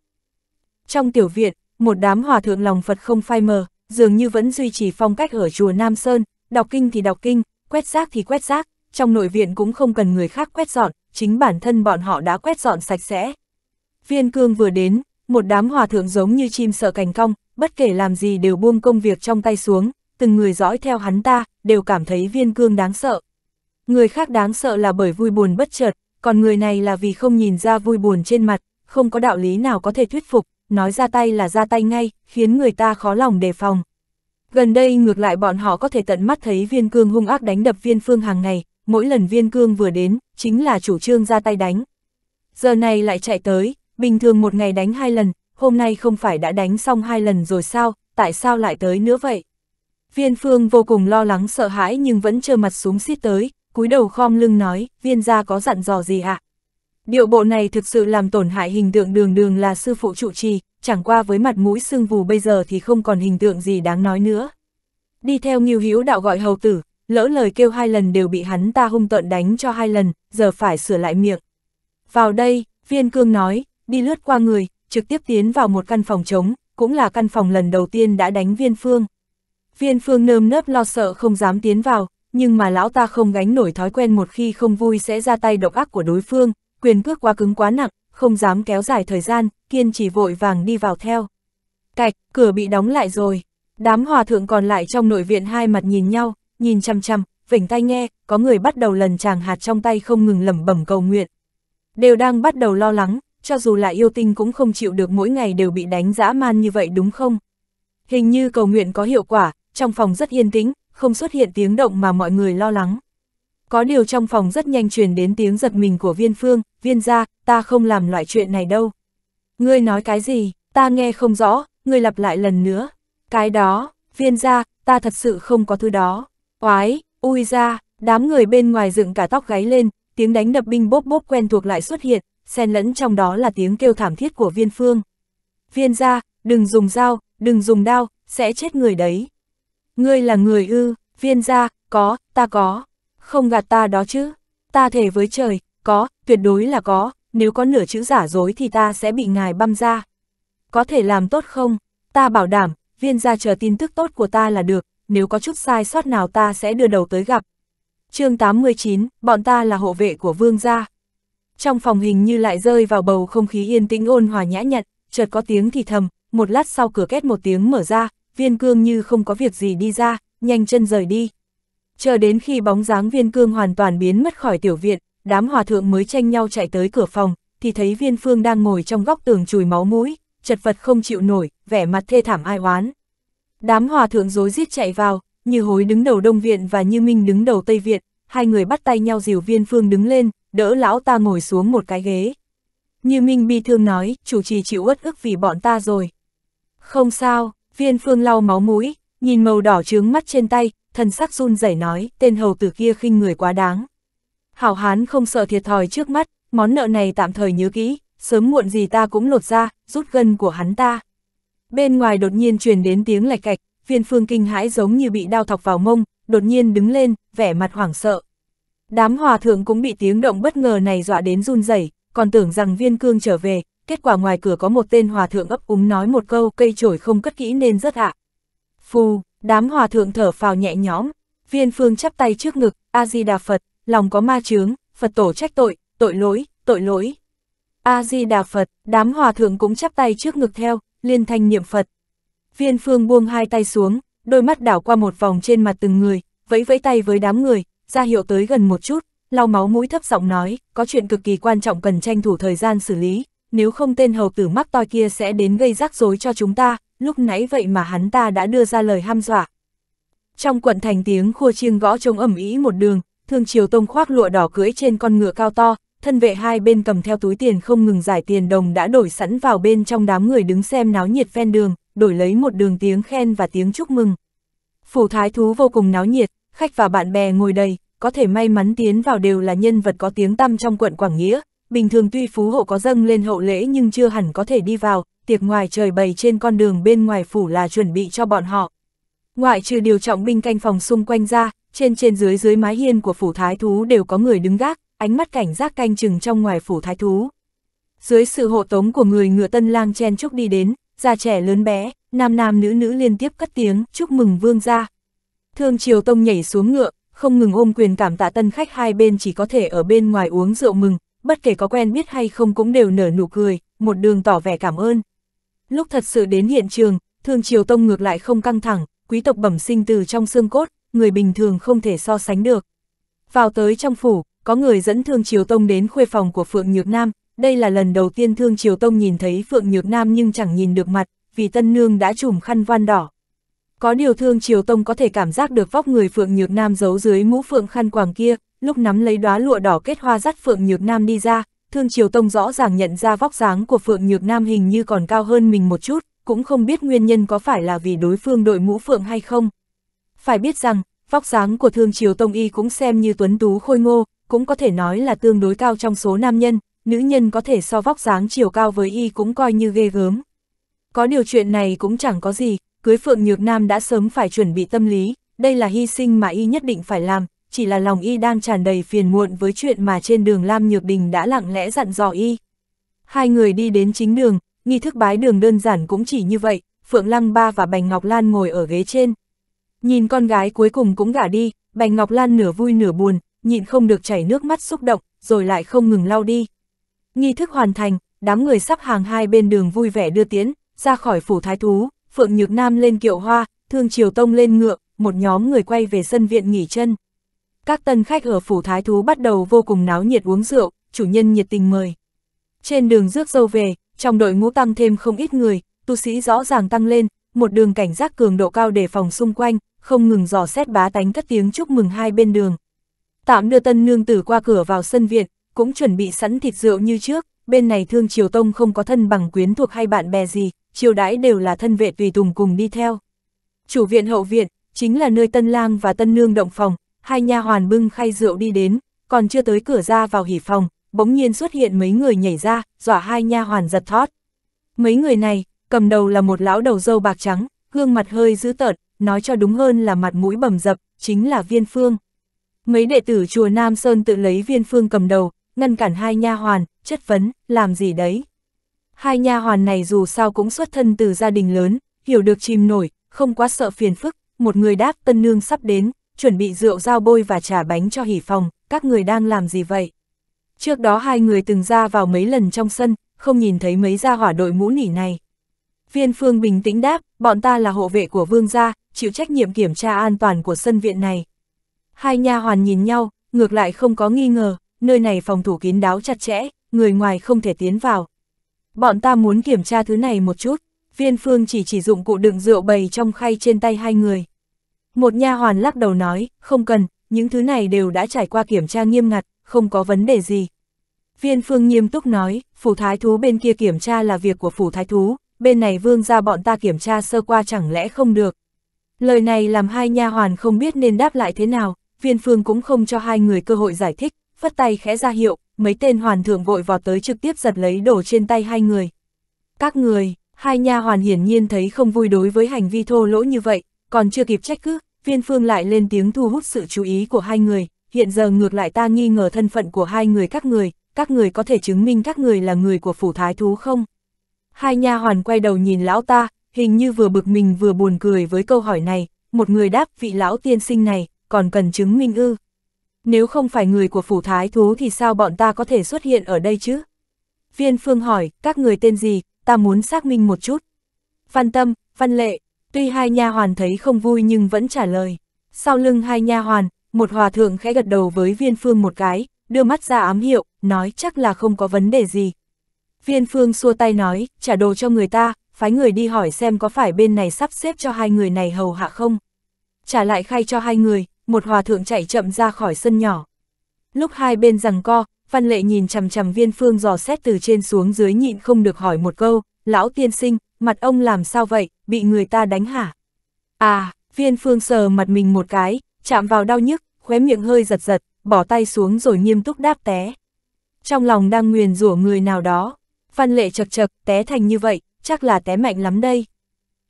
Trong tiểu viện, một đám hòa thượng lòng Phật không phai mờ, dường như vẫn duy trì phong cách ở chùa Nam Sơn, đọc kinh thì đọc kinh, quét rác thì quét rác, trong nội viện cũng không cần người khác quét dọn, chính bản thân bọn họ đã quét dọn sạch sẽ. Viên cương vừa đến, một đám hòa thượng giống như chim sợ cành cong, bất kể làm gì đều buông công việc trong tay xuống, từng người dõi theo hắn ta, đều cảm thấy viên cương đáng sợ. Người khác đáng sợ là bởi vui buồn bất chợt, còn người này là vì không nhìn ra vui buồn trên mặt, không có đạo lý nào có thể thuyết phục, nói ra tay là ra tay ngay, khiến người ta khó lòng đề phòng. Gần đây ngược lại bọn họ có thể tận mắt thấy viên cương hung ác đánh đập viên phương hàng ngày, mỗi lần viên cương vừa đến, chính là chủ trương ra tay đánh. Giờ này lại chạy tới, bình thường một ngày đánh hai lần, hôm nay không phải đã đánh xong hai lần rồi sao, tại sao lại tới nữa vậy? Viên phương vô cùng lo lắng sợ hãi nhưng vẫn trơ mặt súng xít tới, cúi đầu khom lưng nói, viên gia có dặn dò gì ạ? À? Điệu bộ này thực sự làm tổn hại hình tượng đường đường là sư phụ trụ trì, chẳng qua với mặt mũi sưng vù bây giờ thì không còn hình tượng gì đáng nói nữa. Đi theo nghiêu hữu đạo gọi hầu tử, lỡ lời kêu hai lần đều bị hắn ta hung tợn đánh cho hai lần, giờ phải sửa lại miệng. Vào đây, viên cương nói, đi lướt qua người, trực tiếp tiến vào một căn phòng trống, cũng là căn phòng lần đầu tiên đã đánh viên phương. Viên phương nơm nớp lo sợ không dám tiến vào, nhưng mà lão ta không gánh nổi thói quen một khi không vui sẽ ra tay độc ác của đối phương, quyền cước quá cứng quá nặng, không dám kéo dài thời gian, kiên trì vội vàng đi vào theo. Cạch, cửa bị đóng lại rồi. Đám hòa thượng còn lại trong nội viện hai mặt nhìn nhau, nhìn chăm chăm, vỉnh tay nghe, có người bắt đầu lần chàng hạt trong tay không ngừng lẩm bẩm cầu nguyện. Đều đang bắt đầu lo lắng, cho dù là yêu tinh cũng không chịu được mỗi ngày đều bị đánh dã man như vậy đúng không? Hình như cầu nguyện có hiệu quả, trong phòng rất yên tĩnh, không xuất hiện tiếng động mà mọi người lo lắng. Có điều trong phòng rất nhanh truyền đến tiếng giật mình của viên phương, viên Gia, ta không làm loại chuyện này đâu. Ngươi nói cái gì, ta nghe không rõ, ngươi lặp lại lần nữa. Cái đó, viên Gia, ta thật sự không có thứ đó. Quái, ui ra, đám người bên ngoài dựng cả tóc gáy lên, tiếng đánh đập binh bốp bốp quen thuộc lại xuất hiện, xen lẫn trong đó là tiếng kêu thảm thiết của viên phương. Viên Gia, đừng dùng dao, đừng dùng đao, sẽ chết người đấy. Ngươi là người ư, viên gia, có, ta có. Không gạt ta đó chứ. Ta thể với trời, có, tuyệt đối là có, nếu có nửa chữ giả dối thì ta sẽ bị ngài băm ra. Có thể làm tốt không? Ta bảo đảm, viên gia chờ tin tức tốt của ta là được, nếu có chút sai sót nào ta sẽ đưa đầu tới gặp. chương 89, bọn ta là hộ vệ của vương gia. Trong phòng hình như lại rơi vào bầu không khí yên tĩnh ôn hòa nhã nhặn, chợt có tiếng thì thầm, một lát sau cửa két một tiếng mở ra, viên cương như không có việc gì đi ra, nhanh chân rời đi. Chờ đến khi bóng dáng viên cương hoàn toàn biến mất khỏi tiểu viện, đám hòa thượng mới tranh nhau chạy tới cửa phòng, thì thấy viên phương đang ngồi trong góc tường chùi máu mũi, chật vật không chịu nổi, vẻ mặt thê thảm ai oán. Đám hòa thượng rối rít chạy vào, như hối đứng đầu đông viện và như minh đứng đầu tây viện, hai người bắt tay nhau dìu viên phương đứng lên, đỡ lão ta ngồi xuống một cái ghế. Như minh bi thương nói, chủ trì chịu uất ức vì bọn ta rồi. Không sao, Viên Phương lau máu mũi, nhìn màu đỏ trướng mắt trên tay, thần sắc run rẩy nói, tên hầu tử kia khinh người quá đáng. Hảo hán không sợ thiệt thòi trước mắt, món nợ này tạm thời nhớ kỹ, sớm muộn gì ta cũng lột ra, rút gân của hắn ta. Bên ngoài đột nhiên truyền đến tiếng lạch cạch, viên phương kinh hãi giống như bị đao thọc vào mông, đột nhiên đứng lên, vẻ mặt hoảng sợ. Đám hòa thượng cũng bị tiếng động bất ngờ này dọa đến run rẩy còn tưởng rằng viên cương trở về, kết quả ngoài cửa có một tên hòa thượng ấp úng nói một câu cây chổi không cất kỹ nên rất ạ. À. Phù, đám hòa thượng thở phào nhẹ nhõm, viên phương chắp tay trước ngực, A-di-đà Phật, lòng có ma chướng, Phật tổ trách tội, tội lỗi, tội lỗi. A-di-đà Phật, đám hòa thượng cũng chắp tay trước ngực theo, liên thanh niệm Phật. Viên phương buông hai tay xuống, đôi mắt đảo qua một vòng trên mặt từng người, vẫy vẫy tay với đám người, ra hiệu tới gần một chút, lau máu mũi thấp giọng nói, có chuyện cực kỳ quan trọng cần tranh thủ thời gian xử lý, nếu không tên hầu tử mắc toi kia sẽ đến gây rắc rối cho chúng ta, lúc nãy vậy mà hắn ta đã đưa ra lời ham dọa. Trong quận thành tiếng khua chiêng gõ trống ẩm ý một đường, thương triều tông khoác lụa đỏ cưỡi trên con ngựa cao to, thân vệ hai bên cầm theo túi tiền không ngừng giải tiền đồng đã đổi sẵn vào bên trong đám người đứng xem náo nhiệt ven đường, đổi lấy một đường tiếng khen và tiếng chúc mừng. Phủ thái thú vô cùng náo nhiệt, khách và bạn bè ngồi đầy, có thể may mắn tiến vào đều là nhân vật có tiếng tăm trong quận Quảng Nghĩa, bình thường tuy phú hộ có dâng lên hậu lễ nhưng chưa hẳn có thể đi vào, tiệc ngoài trời bày trên con đường bên ngoài phủ là chuẩn bị cho bọn họ. Ngoại trừ điều trọng binh canh phòng xung quanh ra, trên trên dưới dưới mái hiên của phủ thái thú đều có người đứng gác, ánh mắt cảnh giác canh chừng trong ngoài phủ thái thú. Dưới sự hộ tống của người ngựa tân lang chen chúc đi đến, già trẻ lớn bé, nam nam nữ nữ liên tiếp cất tiếng chúc mừng vương gia. Thương Triều Tông nhảy xuống ngựa, không ngừng ôm quyền cảm tạ tân khách hai bên chỉ có thể ở bên ngoài uống rượu mừng, bất kể có quen biết hay không cũng đều nở nụ cười, một đường tỏ vẻ cảm ơn. Lúc thật sự đến hiện trường, Thường Triều Tông ngược lại không căng thẳng, quý tộc bẩm sinh từ trong xương cốt, người bình thường không thể so sánh được. Vào tới trong phủ, có người dẫn Thương Triều Tông đến khuê phòng của Phượng Nhược Nam, đây là lần đầu tiên Thương Triều Tông nhìn thấy Phượng Nhược Nam nhưng chẳng nhìn được mặt, vì tân nương đã trùm khăn van đỏ. Có điều Thương Triều Tông có thể cảm giác được vóc người Phượng Nhược Nam giấu dưới mũ phượng khăn quàng kia, lúc nắm lấy đóa lụa đỏ kết hoa dắt Phượng Nhược Nam đi ra, Thương Triều Tông rõ ràng nhận ra vóc dáng của Phượng Nhược Nam hình như còn cao hơn mình một chút, cũng không biết nguyên nhân có phải là vì đối phương đội mũ Phượng hay không. Phải biết rằng, vóc dáng của Thương Triều Tông Y cũng xem như tuấn tú khôi ngô, cũng có thể nói là tương đối cao trong số nam nhân, nữ nhân có thể so vóc dáng chiều cao với Y cũng coi như ghê gớm. Có điều chuyện này cũng chẳng có gì, cưới Phượng Nhược Nam đã sớm phải chuẩn bị tâm lý, đây là hy sinh mà Y nhất định phải làm, chỉ là lòng y đang tràn đầy phiền muộn với chuyện mà trên đường Lam Nhược Đình đã lặng lẽ dặn dò y. Hai người đi đến chính đường, nghi thức bái đường đơn giản cũng chỉ như vậy, Phượng Lăng Ba và Bành Ngọc Lan ngồi ở ghế trên. Nhìn con gái cuối cùng cũng gả đi, Bành Ngọc Lan nửa vui nửa buồn, nhịn không được chảy nước mắt xúc động, rồi lại không ngừng lau đi. Nghi thức hoàn thành, đám người sắp hàng hai bên đường vui vẻ đưa tiến, ra khỏi phủ thái thú, Phượng Nhược Nam lên kiệu hoa, Thương Triều Tông lên ngựa, một nhóm người quay về sân viện nghỉ chân các tân khách ở phủ thái thú bắt đầu vô cùng náo nhiệt uống rượu, chủ nhân nhiệt tình mời. Trên đường rước dâu về, trong đội ngũ tăng thêm không ít người, tu sĩ rõ ràng tăng lên, một đường cảnh giác cường độ cao để phòng xung quanh, không ngừng dò xét bá tánh cất tiếng chúc mừng hai bên đường. Tạm đưa tân nương tử qua cửa vào sân viện, cũng chuẩn bị sẵn thịt rượu như trước, bên này thương triều tông không có thân bằng quyến thuộc hay bạn bè gì, triều đãi đều là thân vệ tùy tùng cùng đi theo. Chủ viện hậu viện, chính là nơi tân lang và tân nương động phòng, hai nha hoàn bưng khay rượu đi đến, còn chưa tới cửa ra vào hỉ phòng, bỗng nhiên xuất hiện mấy người nhảy ra, dọa hai nha hoàn giật thót. Mấy người này, cầm đầu là một lão đầu dâu bạc trắng, gương mặt hơi dữ tợn, nói cho đúng hơn là mặt mũi bầm dập, chính là Viên Phương. Mấy đệ tử chùa Nam Sơn tự lấy Viên Phương cầm đầu, ngăn cản hai nha hoàn, chất vấn, làm gì đấy? Hai nha hoàn này dù sao cũng xuất thân từ gia đình lớn, hiểu được chìm nổi, không quá sợ phiền phức, một người đáp tân nương sắp đến, chuẩn bị rượu dao bôi và trà bánh cho hỉ phòng, các người đang làm gì vậy? Trước đó hai người từng ra vào mấy lần trong sân, không nhìn thấy mấy gia hỏa đội mũ nỉ này. Viên Phương bình tĩnh đáp, bọn ta là hộ vệ của vương gia, chịu trách nhiệm kiểm tra an toàn của sân viện này. Hai nha hoàn nhìn nhau, ngược lại không có nghi ngờ, nơi này phòng thủ kín đáo chặt chẽ, người ngoài không thể tiến vào. Bọn ta muốn kiểm tra thứ này một chút, viên phương chỉ chỉ dụng cụ đựng rượu bầy trong khay trên tay hai người. Một nha hoàn lắc đầu nói, không cần, những thứ này đều đã trải qua kiểm tra nghiêm ngặt, không có vấn đề gì. Viên phương nghiêm túc nói, phủ thái thú bên kia kiểm tra là việc của phủ thái thú, bên này vương ra bọn ta kiểm tra sơ qua chẳng lẽ không được. Lời này làm hai nha hoàn không biết nên đáp lại thế nào, viên phương cũng không cho hai người cơ hội giải thích, phất tay khẽ ra hiệu, mấy tên hoàn thượng vội vọt tới trực tiếp giật lấy đồ trên tay hai người. Các người, hai nha hoàn hiển nhiên thấy không vui đối với hành vi thô lỗ như vậy, còn chưa kịp trách cứ, Viên Phương lại lên tiếng thu hút sự chú ý của hai người, hiện giờ ngược lại ta nghi ngờ thân phận của hai người các người, các người có thể chứng minh các người là người của phủ thái thú không? Hai nha hoàn quay đầu nhìn lão ta, hình như vừa bực mình vừa buồn cười với câu hỏi này, một người đáp vị lão tiên sinh này, còn cần chứng minh ư. Nếu không phải người của phủ thái thú thì sao bọn ta có thể xuất hiện ở đây chứ? Viên Phương hỏi, các người tên gì, ta muốn xác minh một chút. Văn Tâm, Văn Lệ, Tuy hai nha hoàn thấy không vui nhưng vẫn trả lời. Sau lưng hai nha hoàn, một hòa thượng khẽ gật đầu với viên phương một cái, đưa mắt ra ám hiệu, nói chắc là không có vấn đề gì. Viên phương xua tay nói, trả đồ cho người ta, phái người đi hỏi xem có phải bên này sắp xếp cho hai người này hầu hạ không. Trả lại khay cho hai người, một hòa thượng chạy chậm ra khỏi sân nhỏ. Lúc hai bên rằng co, Văn Lệ nhìn chằm chằm viên phương dò xét từ trên xuống dưới nhịn không được hỏi một câu, lão tiên sinh, mặt ông làm sao vậy, bị người ta đánh hả? À, viên phương sờ mặt mình một cái, chạm vào đau nhức, khóe miệng hơi giật giật, bỏ tay xuống rồi nghiêm túc đáp té. Trong lòng đang nguyền rủa người nào đó, văn lệ chật chật, té thành như vậy, chắc là té mạnh lắm đây.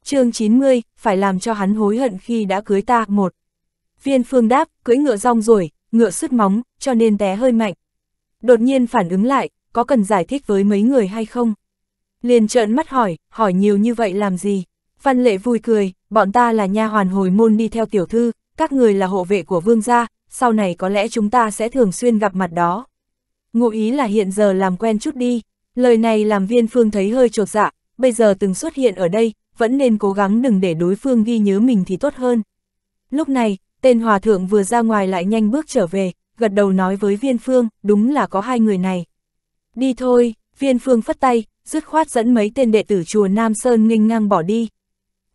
chương 90, phải làm cho hắn hối hận khi đã cưới ta, một. Viên phương đáp, cưới ngựa rong rồi, ngựa sứt móng, cho nên té hơi mạnh. Đột nhiên phản ứng lại, có cần giải thích với mấy người hay không? Liền trợn mắt hỏi, hỏi nhiều như vậy làm gì? Văn lệ vui cười, bọn ta là nha hoàn hồi môn đi theo tiểu thư, các người là hộ vệ của vương gia, sau này có lẽ chúng ta sẽ thường xuyên gặp mặt đó. Ngụ ý là hiện giờ làm quen chút đi, lời này làm viên phương thấy hơi trột dạ, bây giờ từng xuất hiện ở đây, vẫn nên cố gắng đừng để đối phương ghi nhớ mình thì tốt hơn. Lúc này, tên hòa thượng vừa ra ngoài lại nhanh bước trở về, gật đầu nói với viên phương, đúng là có hai người này. Đi thôi, viên phương phất tay, dứt khoát dẫn mấy tên đệ tử chùa Nam Sơn nghênh ngang bỏ đi.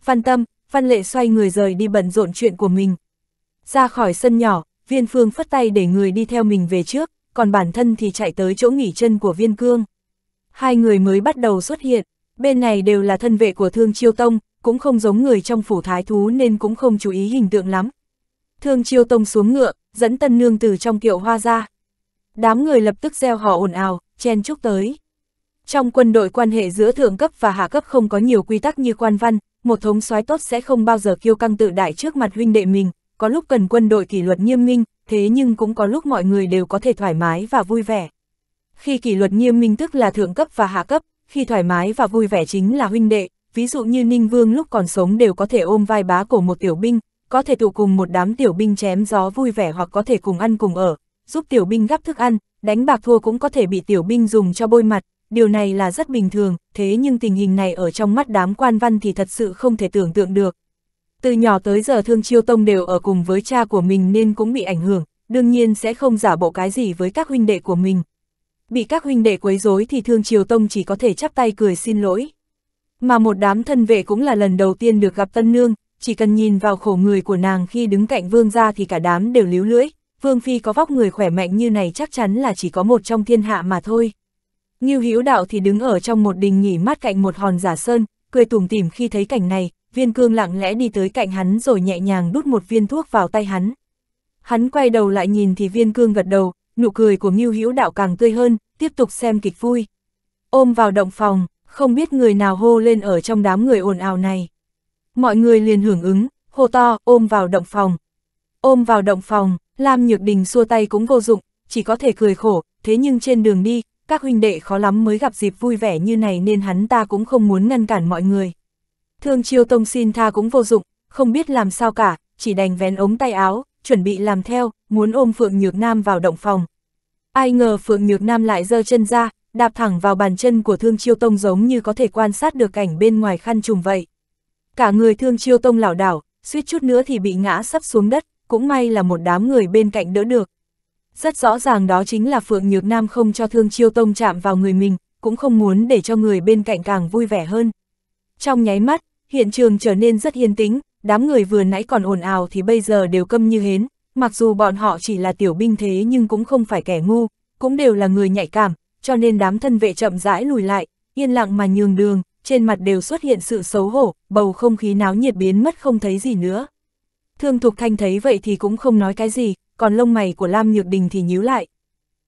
Phan Tâm, Phan Lệ xoay người rời đi bận rộn chuyện của mình. Ra khỏi sân nhỏ, Viên Phương phất tay để người đi theo mình về trước, còn bản thân thì chạy tới chỗ nghỉ chân của Viên Cương. Hai người mới bắt đầu xuất hiện, bên này đều là thân vệ của Thương Chiêu Tông, cũng không giống người trong phủ thái thú nên cũng không chú ý hình tượng lắm. Thương Chiêu Tông xuống ngựa, dẫn tân nương từ trong kiệu hoa ra. Đám người lập tức gieo họ ồn ào, chen chúc tới. Trong quân đội quan hệ giữa thượng cấp và hạ cấp không có nhiều quy tắc như quan văn, một thống soái tốt sẽ không bao giờ kiêu căng tự đại trước mặt huynh đệ mình, có lúc cần quân đội kỷ luật nghiêm minh, thế nhưng cũng có lúc mọi người đều có thể thoải mái và vui vẻ. Khi kỷ luật nghiêm minh tức là thượng cấp và hạ cấp, khi thoải mái và vui vẻ chính là huynh đệ, ví dụ như Ninh Vương lúc còn sống đều có thể ôm vai bá của một tiểu binh, có thể tụ cùng một đám tiểu binh chém gió vui vẻ hoặc có thể cùng ăn cùng ở, giúp tiểu binh gắp thức ăn, đánh bạc thua cũng có thể bị tiểu binh dùng cho bôi mặt, điều này là rất bình thường, thế nhưng tình hình này ở trong mắt đám quan văn thì thật sự không thể tưởng tượng được. Từ nhỏ tới giờ Thương Chiêu Tông đều ở cùng với cha của mình nên cũng bị ảnh hưởng, đương nhiên sẽ không giả bộ cái gì với các huynh đệ của mình. Bị các huynh đệ quấy rối thì Thương Chiêu Tông chỉ có thể chắp tay cười xin lỗi. Mà một đám thân vệ cũng là lần đầu tiên được gặp Tân Nương, chỉ cần nhìn vào khổ người của nàng khi đứng cạnh vương gia thì cả đám đều líu lưỡi, vương phi có vóc người khỏe mạnh như này chắc chắn là chỉ có một trong thiên hạ mà thôi. Ngưu Hữu Đạo thì đứng ở trong một đình nghỉ mát cạnh một hòn giả sơn, cười tủm tỉm khi thấy cảnh này, viên cương lặng lẽ đi tới cạnh hắn rồi nhẹ nhàng đút một viên thuốc vào tay hắn. Hắn quay đầu lại nhìn thì viên cương gật đầu, nụ cười của Ngưu Hữu Đạo càng tươi hơn, tiếp tục xem kịch vui. Ôm vào động phòng, không biết người nào hô lên ở trong đám người ồn ào này. Mọi người liền hưởng ứng, hô to, ôm vào động phòng. Ôm vào động phòng, Lam Nhược Đình xua tay cũng vô dụng, chỉ có thể cười khổ, thế nhưng trên đường đi, các huynh đệ khó lắm mới gặp dịp vui vẻ như này nên hắn ta cũng không muốn ngăn cản mọi người. Thương chiêu tông xin tha cũng vô dụng, không biết làm sao cả, chỉ đành vén ống tay áo, chuẩn bị làm theo, muốn ôm Phượng Nhược Nam vào động phòng. Ai ngờ Phượng Nhược Nam lại giơ chân ra, đạp thẳng vào bàn chân của Thương Chiêu Tông giống như có thể quan sát được cảnh bên ngoài khăn trùng vậy. Cả người Thương Chiêu Tông lảo đảo, suýt chút nữa thì bị ngã sắp xuống đất, cũng may là một đám người bên cạnh đỡ được, rất rõ ràng đó chính là Phượng Nhược Nam không cho Thương Chiêu Tông chạm vào người mình, cũng không muốn để cho người bên cạnh càng vui vẻ hơn. Trong nháy mắt, hiện trường trở nên rất yên tĩnh, đám người vừa nãy còn ồn ào thì bây giờ đều câm như hến, mặc dù bọn họ chỉ là tiểu binh thế nhưng cũng không phải kẻ ngu, cũng đều là người nhạy cảm, cho nên đám thân vệ chậm rãi lùi lại, yên lặng mà nhường đường, trên mặt đều xuất hiện sự xấu hổ, bầu không khí náo nhiệt biến mất không thấy gì nữa. Thương Thục Thanh thấy vậy thì cũng không nói cái gì, còn lông mày của Lam Nhược Đình thì nhíu lại.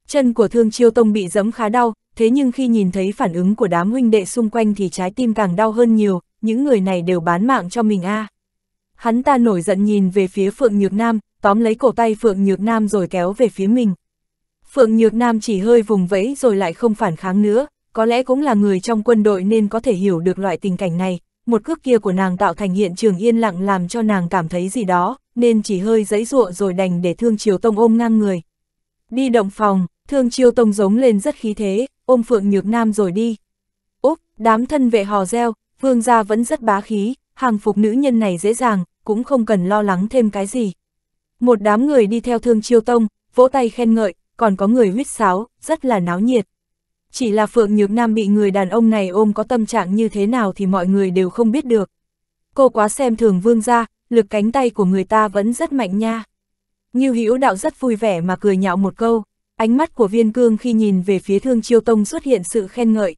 Chân của Thương Chiêu Tông bị giẫm khá đau, thế nhưng khi nhìn thấy phản ứng của đám huynh đệ xung quanh thì trái tim càng đau hơn nhiều, những người này đều bán mạng cho mình a. À. Hắn ta nổi giận nhìn về phía Phượng Nhược Nam, tóm lấy cổ tay Phượng Nhược Nam rồi kéo về phía mình. Phượng Nhược Nam chỉ hơi vùng vẫy rồi lại không phản kháng nữa, có lẽ cũng là người trong quân đội nên có thể hiểu được loại tình cảnh này, một cước kia của nàng tạo thành hiện trường yên lặng làm cho nàng cảm thấy gì đó, nên chỉ hơi giấy ruộng rồi đành để Thương Chiều Tông ôm ngang người. Đi động phòng, Thương Chiêu Tông giống lên rất khí thế, ôm Phượng Nhược Nam rồi đi. Úc, đám thân vệ hò reo, phương gia vẫn rất bá khí, hàng phục nữ nhân này dễ dàng, cũng không cần lo lắng thêm cái gì. Một đám người đi theo Thương Chiêu Tông, vỗ tay khen ngợi, còn có người huyết sáo, rất là náo nhiệt. Chỉ là Phượng Nhược Nam bị người đàn ông này ôm có tâm trạng như thế nào thì mọi người đều không biết được. Cô quá xem thường vương ra, lực cánh tay của người ta vẫn rất mạnh nha. Như Hữu đạo rất vui vẻ mà cười nhạo một câu, ánh mắt của viên cương khi nhìn về phía thương chiêu tông xuất hiện sự khen ngợi.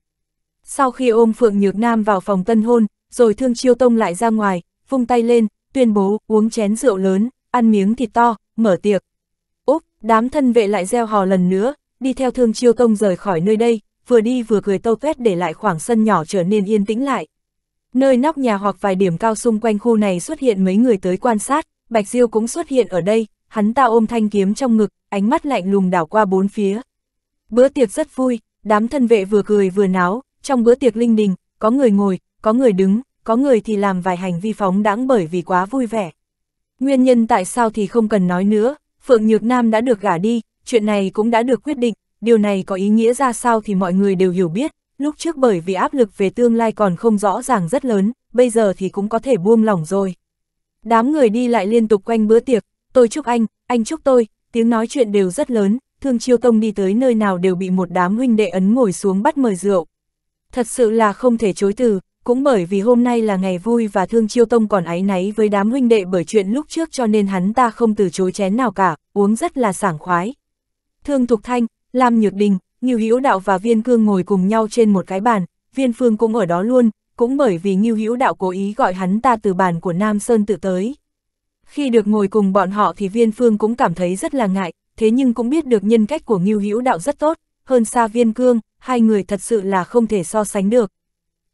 Sau khi ôm Phượng Nhược Nam vào phòng tân hôn, rồi thương chiêu tông lại ra ngoài, vung tay lên, tuyên bố uống chén rượu lớn, ăn miếng thịt to, mở tiệc. Úp, đám thân vệ lại gieo hò lần nữa, đi theo thương chiêu tông rời khỏi nơi đây, vừa đi vừa cười tâu tuét để lại khoảng sân nhỏ trở nên yên tĩnh lại. Nơi nóc nhà hoặc vài điểm cao xung quanh khu này xuất hiện mấy người tới quan sát, Bạch Diêu cũng xuất hiện ở đây, hắn ta ôm thanh kiếm trong ngực, ánh mắt lạnh lùng đảo qua bốn phía. Bữa tiệc rất vui, đám thân vệ vừa cười vừa náo, trong bữa tiệc linh đình, có người ngồi, có người đứng, có người thì làm vài hành vi phóng đãng bởi vì quá vui vẻ. Nguyên nhân tại sao thì không cần nói nữa, Phượng Nhược Nam đã được gả đi, chuyện này cũng đã được quyết định, điều này có ý nghĩa ra sao thì mọi người đều hiểu biết, lúc trước bởi vì áp lực về tương lai còn không rõ ràng rất lớn, bây giờ thì cũng có thể buông lỏng rồi. Đám người đi lại liên tục quanh bữa tiệc, tôi chúc anh, anh chúc tôi, tiếng nói chuyện đều rất lớn, thương chiêu tông đi tới nơi nào đều bị một đám huynh đệ ấn ngồi xuống bắt mời rượu. Thật sự là không thể chối từ, cũng bởi vì hôm nay là ngày vui và thương chiêu tông còn áy náy với đám huynh đệ bởi chuyện lúc trước cho nên hắn ta không từ chối chén nào cả, uống rất là sảng khoái. Thương Thục Thanh, Lam Nhược Đình, Ngưu Hữu Đạo và Viên Cương ngồi cùng nhau trên một cái bàn, Viên Phương cũng ở đó luôn, cũng bởi vì Ngưu Hữu Đạo cố ý gọi hắn ta từ bàn của Nam Sơn tự tới. Khi được ngồi cùng bọn họ thì Viên Phương cũng cảm thấy rất là ngại, thế nhưng cũng biết được nhân cách của Ngưu Hữu Đạo rất tốt, hơn xa Viên Cương, hai người thật sự là không thể so sánh được.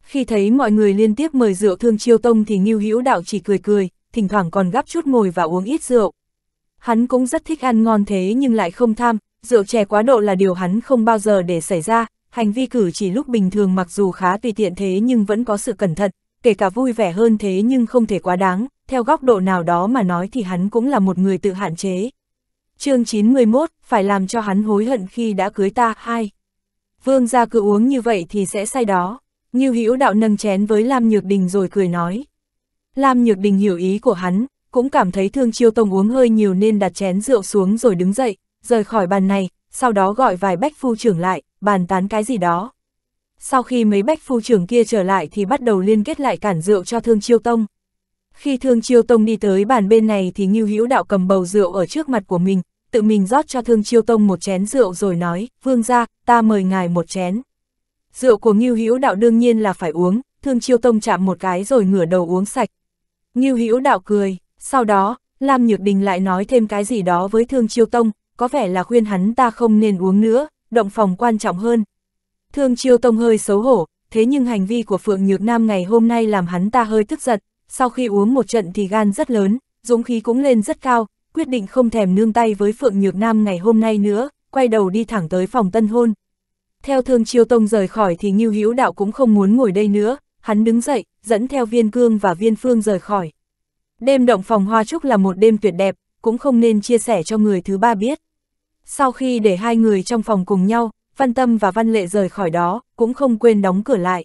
Khi thấy mọi người liên tiếp mời rượu Thương Chiêu Tông thì Ngưu Hữu Đạo chỉ cười cười, thỉnh thoảng còn gắp chút ngồi và uống ít rượu. Hắn cũng rất thích ăn ngon thế nhưng lại không tham, rượu chè quá độ là điều hắn không bao giờ để xảy ra, hành vi cử chỉ lúc bình thường mặc dù khá tùy tiện thế nhưng vẫn có sự cẩn thận, kể cả vui vẻ hơn thế nhưng không thể quá đáng, theo góc độ nào đó mà nói thì hắn cũng là một người tự hạn chế. chương 911, phải làm cho hắn hối hận khi đã cưới ta, hai. Vương gia cứ uống như vậy thì sẽ say đó. Như hữu đạo nâng chén với Lam Nhược Đình rồi cười nói. Lam Nhược Đình hiểu ý của hắn, cũng cảm thấy thương chiêu tông uống hơi nhiều nên đặt chén rượu xuống rồi đứng dậy, rời khỏi bàn này, sau đó gọi vài bách phu trưởng lại, bàn tán cái gì đó. Sau khi mấy bách phu trưởng kia trở lại thì bắt đầu liên kết lại cản rượu cho Thương Chiêu Tông. Khi Thương Chiêu Tông đi tới bàn bên này thì Ngưu Hữu Đạo cầm bầu rượu ở trước mặt của mình, tự mình rót cho Thương Chiêu Tông một chén rượu rồi nói, "Vương gia, ta mời ngài một chén." Rượu của Ngưu Hữu Đạo đương nhiên là phải uống, Thương Chiêu Tông chạm một cái rồi ngửa đầu uống sạch. Ngưu Hữu Đạo cười, sau đó, Lam Nhược Đình lại nói thêm cái gì đó với Thương Chiêu Tông, có vẻ là khuyên hắn ta không nên uống nữa, động phòng quan trọng hơn. Thương Chiêu Tông hơi xấu hổ, thế nhưng hành vi của Phượng Nhược Nam ngày hôm nay làm hắn ta hơi tức giận, sau khi uống một trận thì gan rất lớn, dũng khí cũng lên rất cao, quyết định không thèm nương tay với Phượng Nhược Nam ngày hôm nay nữa, quay đầu đi thẳng tới phòng tân hôn. Theo Thương Chiêu Tông rời khỏi thì Ngưu Hữu Đạo cũng không muốn ngồi đây nữa, hắn đứng dậy, dẫn theo Viên Cương và Viên Phương rời khỏi. Đêm động phòng hoa trúc là một đêm tuyệt đẹp, cũng không nên chia sẻ cho người thứ ba biết. Sau khi để hai người trong phòng cùng nhau, Văn Tâm và Văn Lệ rời khỏi đó, cũng không quên đóng cửa lại.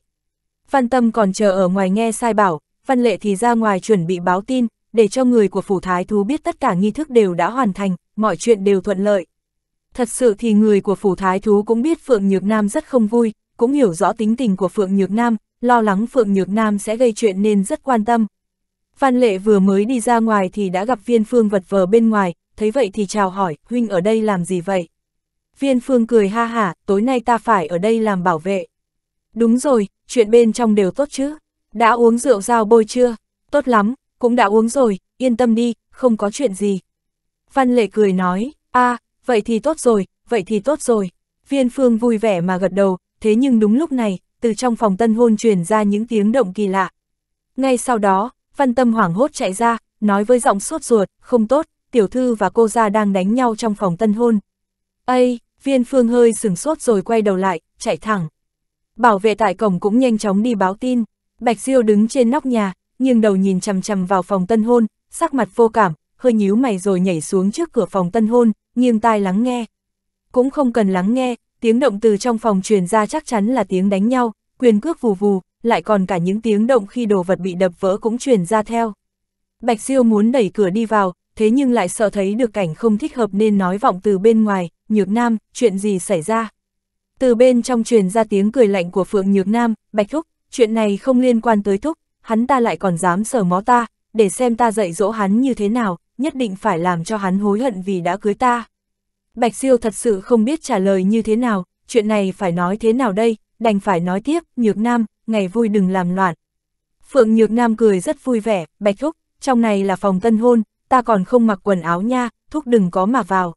Văn Tâm còn chờ ở ngoài nghe sai bảo, Văn Lệ thì ra ngoài chuẩn bị báo tin, để cho người của phủ thái thú biết tất cả nghi thức đều đã hoàn thành, mọi chuyện đều thuận lợi. Thật sự thì người của phủ thái thú cũng biết Phượng Nhược Nam rất không vui, cũng hiểu rõ tính tình của Phượng Nhược Nam, lo lắng Phượng Nhược Nam sẽ gây chuyện nên rất quan tâm. Văn Lệ vừa mới đi ra ngoài thì đã gặp viên phương vật vờ bên ngoài, thấy vậy thì chào hỏi, huynh ở đây làm gì vậy? Viên phương cười ha hả, tối nay ta phải ở đây làm bảo vệ. Đúng rồi, chuyện bên trong đều tốt chứ? Đã uống rượu dao bôi chưa? Tốt lắm, cũng đã uống rồi, yên tâm đi, không có chuyện gì. Văn lệ cười nói, a vậy thì tốt rồi, vậy thì tốt rồi. Viên phương vui vẻ mà gật đầu, thế nhưng đúng lúc này, từ trong phòng tân hôn truyền ra những tiếng động kỳ lạ. Ngay sau đó, văn tâm hoảng hốt chạy ra, nói với giọng sốt ruột, không tốt, tiểu thư và cô ra đang đánh nhau trong phòng tân hôn. Ây, viên phương hơi sừng sốt rồi quay đầu lại, chạy thẳng. Bảo vệ tại cổng cũng nhanh chóng đi báo tin, Bạch Diêu đứng trên nóc nhà, nghiêng đầu nhìn chằm chằm vào phòng tân hôn, sắc mặt vô cảm, hơi nhíu mày rồi nhảy xuống trước cửa phòng tân hôn, nghiêng tai lắng nghe. Cũng không cần lắng nghe, tiếng động từ trong phòng truyền ra chắc chắn là tiếng đánh nhau, quyền cước vù vù, lại còn cả những tiếng động khi đồ vật bị đập vỡ cũng truyền ra theo. Bạch Diêu muốn đẩy cửa đi vào, thế nhưng lại sợ thấy được cảnh không thích hợp nên nói vọng từ bên ngoài, Nhược Nam, chuyện gì xảy ra? Từ bên trong truyền ra tiếng cười lạnh của Phượng Nhược Nam, Bạch Thúc, chuyện này không liên quan tới Thúc, hắn ta lại còn dám sờ mó ta, để xem ta dạy dỗ hắn như thế nào, nhất định phải làm cho hắn hối hận vì đã cưới ta. Bạch Siêu thật sự không biết trả lời như thế nào, chuyện này phải nói thế nào đây, đành phải nói tiếp, Nhược Nam, ngày vui đừng làm loạn. Phượng Nhược Nam cười rất vui vẻ, Bạch Thúc, trong này là phòng tân hôn, ta còn không mặc quần áo nha, thúc đừng có mà vào.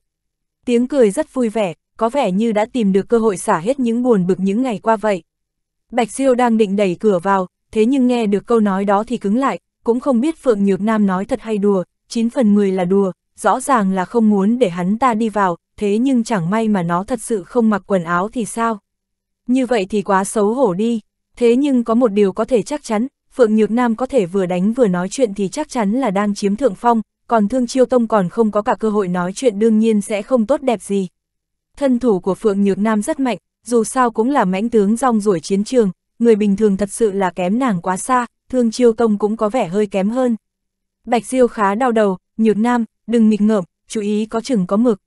Tiếng cười rất vui vẻ, có vẻ như đã tìm được cơ hội xả hết những buồn bực những ngày qua vậy. Bạch Siêu đang định đẩy cửa vào, thế nhưng nghe được câu nói đó thì cứng lại, cũng không biết Phượng Nhược Nam nói thật hay đùa, 9 phần 10 là đùa, rõ ràng là không muốn để hắn ta đi vào, thế nhưng chẳng may mà nó thật sự không mặc quần áo thì sao? Như vậy thì quá xấu hổ đi, thế nhưng có một điều có thể chắc chắn, Phượng Nhược Nam có thể vừa đánh vừa nói chuyện thì chắc chắn là đang chiếm thượng phong, còn Thương Chiêu Tông còn không có cả cơ hội nói chuyện đương nhiên sẽ không tốt đẹp gì. Thân thủ của Phượng Nhược Nam rất mạnh, dù sao cũng là mãnh tướng rong ruổi chiến trường, người bình thường thật sự là kém nàng quá xa, Thương Chiêu Tông cũng có vẻ hơi kém hơn. Bạch Diêu khá đau đầu, Nhược Nam, đừng nghịch ngợm, chú ý có chừng có mực.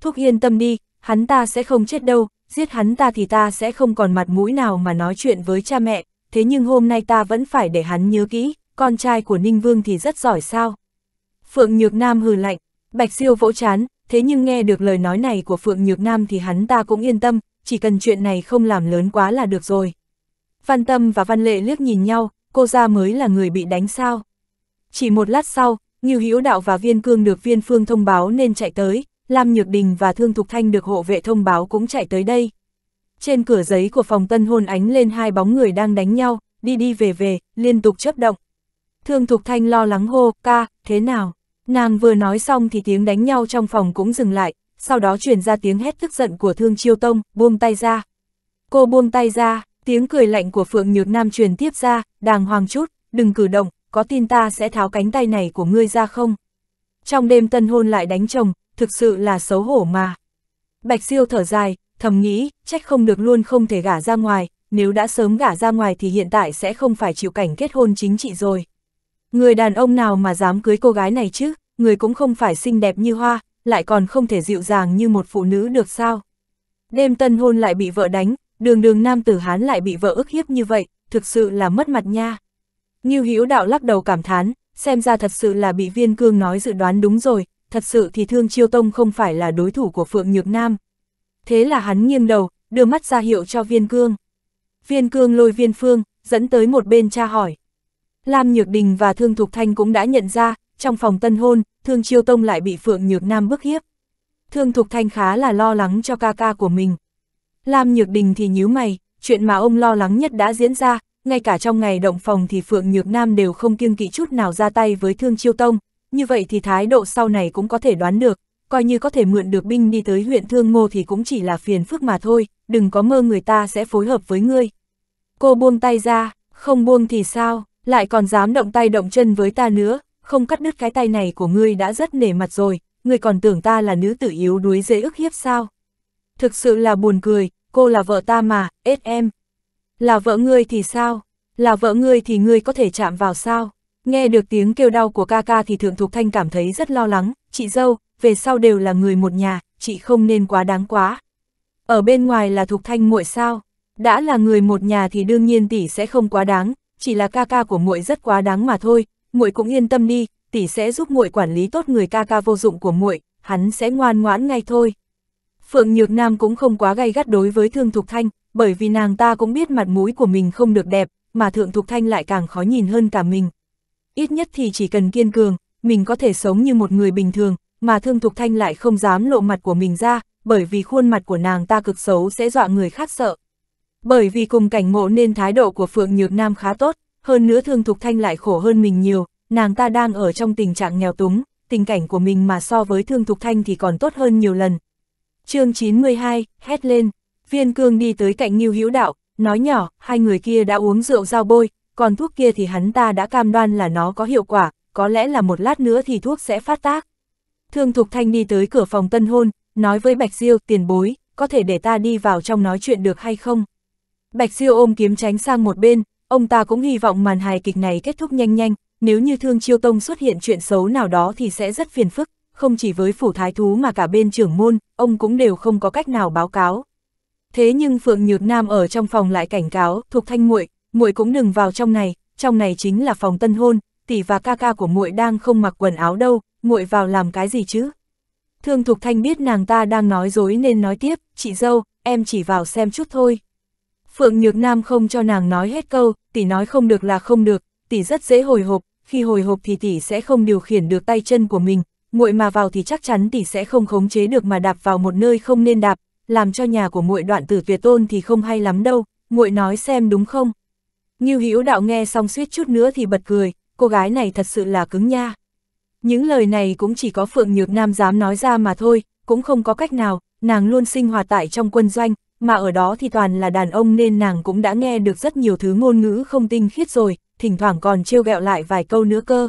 Thúc yên tâm đi, hắn ta sẽ không chết đâu, giết hắn ta thì ta sẽ không còn mặt mũi nào mà nói chuyện với cha mẹ, thế nhưng hôm nay ta vẫn phải để hắn nhớ kỹ, con trai của Ninh Vương thì rất giỏi sao. Phượng Nhược Nam hừ lạnh, Bạch Siêu vỗ chán, thế nhưng nghe được lời nói này của Phượng Nhược Nam thì hắn ta cũng yên tâm, chỉ cần chuyện này không làm lớn quá là được rồi. Văn Tâm và Văn Lệ liếc nhìn nhau, cô ra mới là người bị đánh sao. Chỉ một lát sau, Ngưu Hữu Đạo và Viên Cương được Viên Phương thông báo nên chạy tới, Lam Nhược Đình và Thương Thục Thanh được hộ vệ thông báo cũng chạy tới đây. Trên cửa giấy của phòng tân hôn ánh lên hai bóng người đang đánh nhau, đi đi về về, liên tục chấp động. Thương Thục Thanh lo lắng hô, ca, thế nào? Nàng vừa nói xong thì tiếng đánh nhau trong phòng cũng dừng lại, sau đó truyền ra tiếng hét tức giận của Thương Chiêu Tông, buông tay ra. Cô buông tay ra, tiếng cười lạnh của Phượng Nhược Nam truyền tiếp ra, đàng hoàng chút, đừng cử động, có tin ta sẽ tháo cánh tay này của ngươi ra không? Trong đêm tân hôn lại đánh chồng, thực sự là xấu hổ mà. Bạch Siêu thở dài, thầm nghĩ, trách không được luôn không thể gả ra ngoài, nếu đã sớm gả ra ngoài thì hiện tại sẽ không phải chịu cảnh kết hôn chính trị rồi. Người đàn ông nào mà dám cưới cô gái này chứ, người cũng không phải xinh đẹp như hoa, lại còn không thể dịu dàng như một phụ nữ được sao. Đêm tân hôn lại bị vợ đánh, đường đường nam tử Hán lại bị vợ ức hiếp như vậy, thực sự là mất mặt nha. Như Hữu đạo lắc đầu cảm thán, xem ra thật sự là bị viên cương nói dự đoán đúng rồi, thật sự thì thương chiêu tông không phải là đối thủ của Phượng Nhược Nam. Thế là hắn nghiêng đầu, đưa mắt ra hiệu cho viên cương. Viên cương lôi viên phương, dẫn tới một bên cha hỏi. Lam Nhược Đình và Thương Thục Thanh cũng đã nhận ra, trong phòng tân hôn, Thương Chiêu Tông lại bị Phượng Nhược Nam bức hiếp. Thương Thục Thanh khá là lo lắng cho ca ca của mình. Lam Nhược Đình thì nhíu mày, chuyện mà ông lo lắng nhất đã diễn ra, ngay cả trong ngày động phòng thì Phượng Nhược Nam đều không kiêng kỵ chút nào ra tay với Thương Chiêu Tông, như vậy thì thái độ sau này cũng có thể đoán được, coi như có thể mượn được binh đi tới huyện Thương Ngô thì cũng chỉ là phiền phức mà thôi, đừng có mơ người ta sẽ phối hợp với ngươi. Cô buông tay ra, không buông thì sao? lại còn dám động tay động chân với ta nữa, không cắt đứt cái tay này của ngươi đã rất nể mặt rồi, ngươi còn tưởng ta là nữ tử yếu đuối dễ ức hiếp sao. Thực sự là buồn cười, cô là vợ ta mà, ết em. Là vợ ngươi thì sao? Là vợ ngươi thì ngươi có thể chạm vào sao? Nghe được tiếng kêu đau của ca ca thì Thượng Thục Thanh cảm thấy rất lo lắng, chị dâu, về sau đều là người một nhà, chị không nên quá đáng quá. Ở bên ngoài là Thục Thanh muội sao? Đã là người một nhà thì đương nhiên tỷ sẽ không quá đáng, chỉ là ca ca của muội rất quá đáng mà thôi, muội cũng yên tâm đi, tỷ sẽ giúp muội quản lý tốt người ca ca vô dụng của muội, hắn sẽ ngoan ngoãn ngay thôi. Phượng Nhược Nam cũng không quá gay gắt đối với Thương Thục Thanh, bởi vì nàng ta cũng biết mặt mũi của mình không được đẹp, mà Thượng Thục Thanh lại càng khó nhìn hơn cả mình. Ít nhất thì chỉ cần kiên cường, mình có thể sống như một người bình thường, mà Thương Thục Thanh lại không dám lộ mặt của mình ra, bởi vì khuôn mặt của nàng ta cực xấu sẽ dọa người khác sợ. Bởi vì cùng cảnh ngộ nên thái độ của Phượng Nhược Nam khá tốt, hơn nữa Thương Thục Thanh lại khổ hơn mình nhiều, nàng ta đang ở trong tình trạng nghèo túng, tình cảnh của mình mà so với Thương Thục Thanh thì còn tốt hơn nhiều lần. chương 92, hét lên, viên cương đi tới cạnh Nghiêu Hữu Đạo, nói nhỏ, hai người kia đã uống rượu dao bôi, còn thuốc kia thì hắn ta đã cam đoan là nó có hiệu quả, có lẽ là một lát nữa thì thuốc sẽ phát tác. Thương Thục Thanh đi tới cửa phòng tân hôn, nói với Bạch Diêu, tiền bối, có thể để ta đi vào trong nói chuyện được hay không? Bạch Siêu ôm kiếm tránh sang một bên, ông ta cũng hy vọng màn hài kịch này kết thúc nhanh nhanh, nếu như Thương Chiêu Tông xuất hiện chuyện xấu nào đó thì sẽ rất phiền phức, không chỉ với phủ thái thú mà cả bên trưởng môn, ông cũng đều không có cách nào báo cáo. Thế nhưng Phượng Nhược Nam ở trong phòng lại cảnh cáo, Thục Thanh muội, muội cũng đừng vào trong này, trong này chính là phòng tân hôn, tỷ và ca ca của muội đang không mặc quần áo đâu, muội vào làm cái gì chứ? Thương Thục Thanh biết nàng ta đang nói dối nên nói tiếp, chị dâu, em chỉ vào xem chút thôi. Phượng Nhược Nam không cho nàng nói hết câu, tỷ nói không được là không được, tỷ rất dễ hồi hộp, khi hồi hộp thì tỷ sẽ không điều khiển được tay chân của mình, muội mà vào thì chắc chắn tỷ sẽ không khống chế được mà đạp vào một nơi không nên đạp, làm cho nhà của muội đoạn tử tuyệt tôn thì không hay lắm đâu, muội nói xem đúng không? Ngưu Hữu Đạo nghe xong suýt chút nữa thì bật cười, cô gái này thật sự là cứng nha. Những lời này cũng chỉ có Phượng Nhược Nam dám nói ra mà thôi, cũng không có cách nào, nàng luôn sinh hoạt tại trong quân doanh, mà ở đó thì toàn là đàn ông nên nàng cũng đã nghe được rất nhiều thứ ngôn ngữ không tinh khiết rồi, thỉnh thoảng còn trêu ghẹo lại vài câu nữa cơ.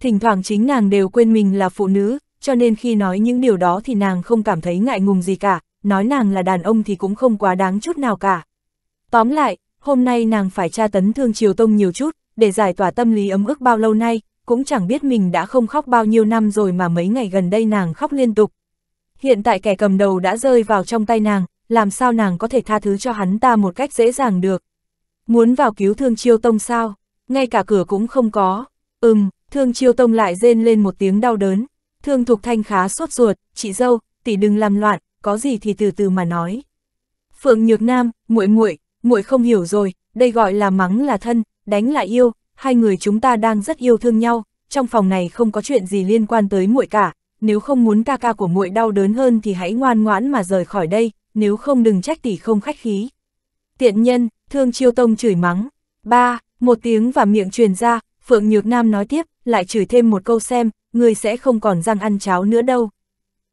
Thỉnh thoảng chính nàng đều quên mình là phụ nữ, cho nên khi nói những điều đó thì nàng không cảm thấy ngại ngùng gì cả, nói nàng là đàn ông thì cũng không quá đáng chút nào cả. Tóm lại, hôm nay nàng phải tra tấn thương Triều Tông nhiều chút, để giải tỏa tâm lý ấm ức bao lâu nay, cũng chẳng biết mình đã không khóc bao nhiêu năm rồi mà mấy ngày gần đây nàng khóc liên tục. Hiện tại kẻ cầm đầu đã rơi vào trong tay nàng, làm sao nàng có thể tha thứ cho hắn ta một cách dễ dàng được. Muốn vào cứu thương chiêu tông sao, ngay cả cửa cũng không có. Ừm, thương chiêu tông lại rên lên một tiếng đau đớn. Thương Thục Thanh khá sốt ruột, chị dâu, tỷ đừng làm loạn, có gì thì từ từ mà nói. Phượng Nhược Nam, muội muội, muội không hiểu rồi, đây gọi là mắng là thân, đánh là yêu, hai người chúng ta đang rất yêu thương nhau, trong phòng này không có chuyện gì liên quan tới muội cả, nếu không muốn ca ca của muội đau đớn hơn thì hãy ngoan ngoãn mà rời khỏi đây, nếu không đừng trách tỷ không khách khí. Tiện nhân, thương chiêu tông chửi mắng. Ba, một tiếng và miệng truyền ra, Phượng Nhược Nam nói tiếp, lại chửi thêm một câu xem, người sẽ không còn răng ăn cháo nữa đâu.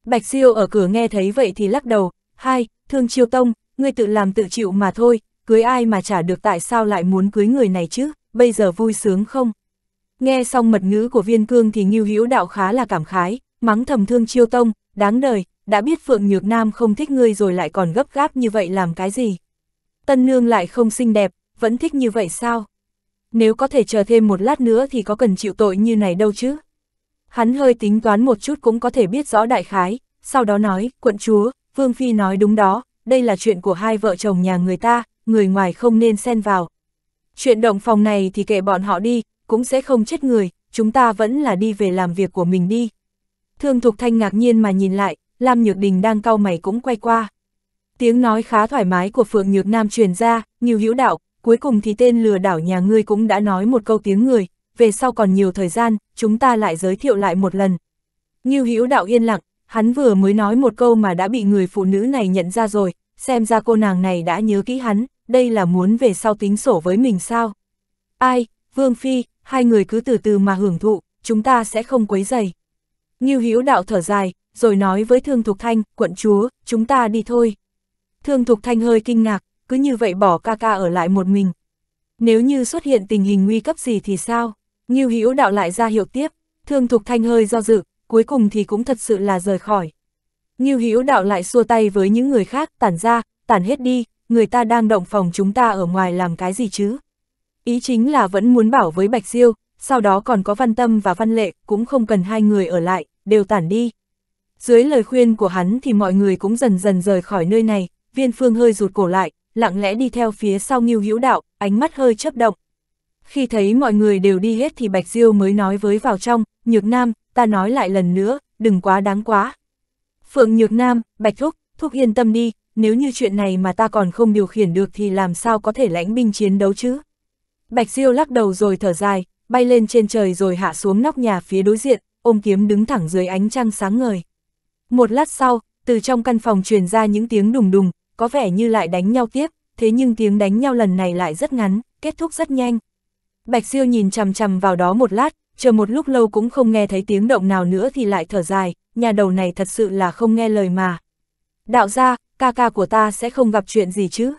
Bạch siêu ở cửa nghe thấy vậy thì lắc đầu, hai, thương chiêu tông, ngươi tự làm tự chịu mà thôi, cưới ai mà trả được tại sao lại muốn cưới người này chứ, bây giờ vui sướng không? Nghe xong mật ngữ của viên cương thì Ngưu Hữu Đạo khá là cảm khái, mắng thầm thương chiêu tông, đáng đời, đã biết Phượng Nhược Nam không thích ngươi rồi lại còn gấp gáp như vậy làm cái gì. Tân nương lại không xinh đẹp, vẫn thích như vậy sao? Nếu có thể chờ thêm một lát nữa thì có cần chịu tội như này đâu chứ? Hắn hơi tính toán một chút cũng có thể biết rõ đại khái, sau đó nói, quận chúa, Vương Phi nói đúng đó, đây là chuyện của hai vợ chồng nhà người ta, người ngoài không nên xen vào. Chuyện động phòng này thì kệ bọn họ đi, cũng sẽ không chết người, chúng ta vẫn là đi về làm việc của mình đi. Thương Thục Thanh ngạc nhiên mà nhìn lại, Lam Nhược Đình đang cau mày cũng quay qua. Tiếng nói khá thoải mái của Phượng Nhược Nam truyền ra, nhiều hữu đạo, cuối cùng thì tên lừa đảo nhà ngươi cũng đã nói một câu tiếng người, về sau còn nhiều thời gian, chúng ta lại giới thiệu lại một lần. Nghiêu hữu đạo yên lặng, hắn vừa mới nói một câu mà đã bị người phụ nữ này nhận ra rồi, xem ra cô nàng này đã nhớ kỹ hắn, đây là muốn về sau tính sổ với mình sao. Ai, Vương Phi, hai người cứ từ từ mà hưởng thụ, chúng ta sẽ không quấy dày. Nghiêu hữu đạo thở dài, rồi nói với Thương Thục Thanh, quận chúa, chúng ta đi thôi. Thương Thục Thanh hơi kinh ngạc, cứ như vậy bỏ ca ca ở lại một mình. Nếu như xuất hiện tình hình nguy cấp gì thì sao? Ngưu Hữu đạo lại ra hiệu tiếp, Thương Thục Thanh hơi do dự, cuối cùng thì cũng thật sự là rời khỏi. Ngưu Hữu đạo lại xua tay với những người khác, tản ra, tản hết đi, người ta đang động phòng chúng ta ở ngoài làm cái gì chứ? Ý chính là vẫn muốn bảo với Bạch siêu sau đó còn có Văn Tâm và Văn Lệ, cũng không cần hai người ở lại, đều tản đi. Dưới lời khuyên của hắn thì mọi người cũng dần dần rời khỏi nơi này, viên phương hơi rụt cổ lại, lặng lẽ đi theo phía sau nghiêu hữu đạo, ánh mắt hơi chấp động. Khi thấy mọi người đều đi hết thì Bạch Diêu mới nói với vào trong, Nhược Nam, ta nói lại lần nữa, đừng quá đáng quá. Phượng Nhược Nam, Bạch Thúc, Thúc yên tâm đi, nếu như chuyện này mà ta còn không điều khiển được thì làm sao có thể lãnh binh chiến đấu chứ. Bạch Diêu lắc đầu rồi thở dài, bay lên trên trời rồi hạ xuống nóc nhà phía đối diện, ôm kiếm đứng thẳng dưới ánh trăng sáng ngời. Một lát sau, từ trong căn phòng truyền ra những tiếng đùng đùng, có vẻ như lại đánh nhau tiếp, thế nhưng tiếng đánh nhau lần này lại rất ngắn, kết thúc rất nhanh. Bạch Siêu nhìn chằm chằm vào đó một lát, chờ một lúc lâu cũng không nghe thấy tiếng động nào nữa thì lại thở dài, nhà đầu này thật sự là không nghe lời mà. Đạo ra, ca ca của ta sẽ không gặp chuyện gì chứ.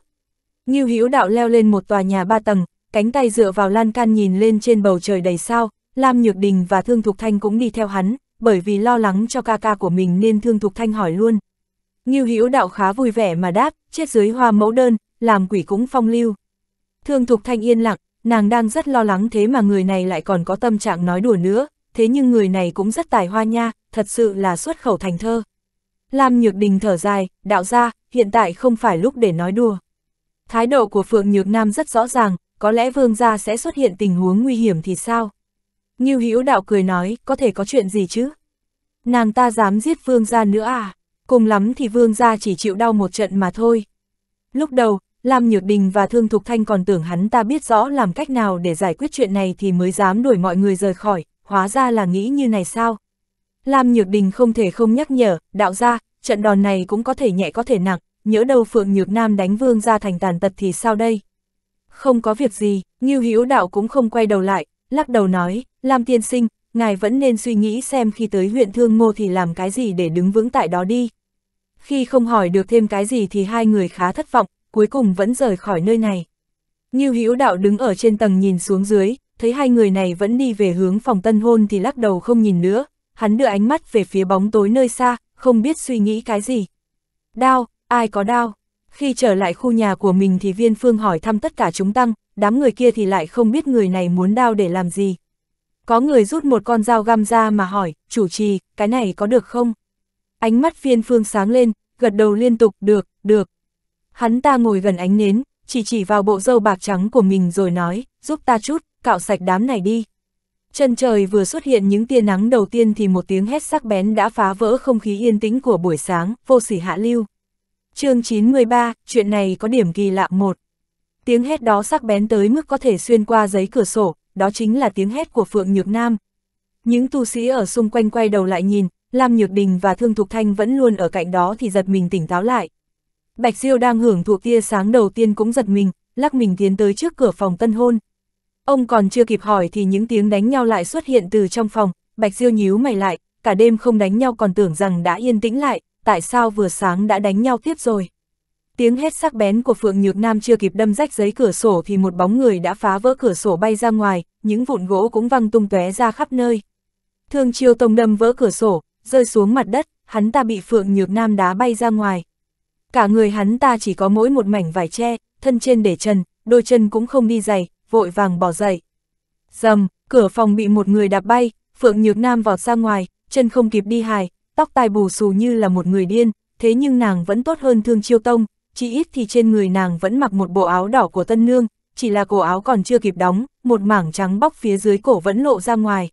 Ngưu Hữu đạo leo lên một tòa nhà ba tầng, cánh tay dựa vào lan can nhìn lên trên bầu trời đầy sao, Lam Nhược Đình và Thương Thục Thanh cũng đi theo hắn, bởi vì lo lắng cho ca ca của mình nên Thương Thục Thanh hỏi luôn. Ngưu Hữu Đạo khá vui vẻ mà đáp, chết dưới hoa mẫu đơn, làm quỷ cũng phong lưu. Thương Thục Thanh yên lặng, nàng đang rất lo lắng thế mà người này lại còn có tâm trạng nói đùa nữa, thế nhưng người này cũng rất tài hoa nha, thật sự là xuất khẩu thành thơ. Lam Nhược Đình thở dài, đạo ra, hiện tại không phải lúc để nói đùa. Thái độ của Phượng Nhược Nam rất rõ ràng, có lẽ vương gia sẽ xuất hiện tình huống nguy hiểm thì sao? Ngưu Hữu Đạo cười nói, có thể có chuyện gì chứ? Nàng ta dám giết vương gia nữa à? Cùng lắm thì vương gia chỉ chịu đau một trận mà thôi. Lúc đầu, Lam Nhược Đình và Thương Thục Thanh còn tưởng hắn ta biết rõ làm cách nào để giải quyết chuyện này thì mới dám đuổi mọi người rời khỏi, hóa ra là nghĩ như này sao? Lam Nhược Đình không thể không nhắc nhở, đạo gia, trận đòn này cũng có thể nhẹ có thể nặng, Nhỡ đâu Phượng Nhược Nam đánh vương gia thành tàn tật thì sao đây? Không có việc gì, Ngưu Hữu Đạo cũng không quay đầu lại, lắc đầu nói, Lam tiên sinh, ngài vẫn nên suy nghĩ xem khi tới huyện Thương Ngô thì làm cái gì để đứng vững tại đó đi. Khi không hỏi được thêm cái gì thì hai người khá thất vọng, cuối cùng vẫn rời khỏi nơi này. Như Hữu Đạo đứng ở trên tầng nhìn xuống dưới, thấy hai người này vẫn đi về hướng phòng tân hôn thì lắc đầu không nhìn nữa, hắn đưa ánh mắt về phía bóng tối nơi xa, không biết suy nghĩ cái gì. Đao, ai có đao? Khi trở lại khu nhà của mình thì viên phương hỏi thăm tất cả chúng tăng, đám người kia thì lại không biết người này muốn đao để làm gì. Có người rút một con dao găm ra mà hỏi, chủ trì, cái này có được không? Ánh mắt phiên phương sáng lên, gật đầu liên tục, được, được. Hắn ta ngồi gần ánh nến, chỉ chỉ vào bộ dâu bạc trắng của mình rồi nói, giúp ta chút, cạo sạch đám này đi. Chân trời vừa xuất hiện những tia nắng đầu tiên thì một tiếng hét sắc bén đã phá vỡ không khí yên tĩnh của buổi sáng, vô sỉ hạ lưu. chương 93, chuyện này có điểm kỳ lạ một. Tiếng hét đó sắc bén tới mức có thể xuyên qua giấy cửa sổ, đó chính là tiếng hét của Phượng Nhược Nam. Những tu sĩ ở xung quanh quay đầu lại nhìn, Lam Nhược Đình và Thương Thục Thanh vẫn luôn ở cạnh đó thì giật mình tỉnh táo lại. Bạch Diêu đang hưởng thụ tia sáng đầu tiên cũng giật mình, lắc mình tiến tới trước cửa phòng tân hôn. Ông còn chưa kịp hỏi thì những tiếng đánh nhau lại xuất hiện từ trong phòng, Bạch Diêu nhíu mày lại, cả đêm không đánh nhau còn tưởng rằng đã yên tĩnh lại, tại sao vừa sáng đã đánh nhau tiếp rồi. Tiếng hét sắc bén của Phượng Nhược Nam chưa kịp đâm rách giấy cửa sổ thì một bóng người đã phá vỡ cửa sổ bay ra ngoài, những vụn gỗ cũng văng tung tóe ra khắp nơi. Thương Chiêu Tông đâm vỡ cửa sổ, rơi xuống mặt đất, hắn ta bị Phượng Nhược Nam đá bay ra ngoài. Cả người hắn ta chỉ có mỗi một mảnh vải tre, thân trên để trần, đôi chân cũng không đi giày, vội vàng bỏ dậy. Dầm, cửa phòng bị một người đạp bay, Phượng Nhược Nam vọt ra ngoài, chân không kịp đi hài, tóc tai bù xù như là một người điên, thế nhưng nàng vẫn tốt hơn Thương Chiêu Tông, chỉ ít thì trên người nàng vẫn mặc một bộ áo đỏ của tân nương, chỉ là cổ áo còn chưa kịp đóng, một mảng trắng bóc phía dưới cổ vẫn lộ ra ngoài.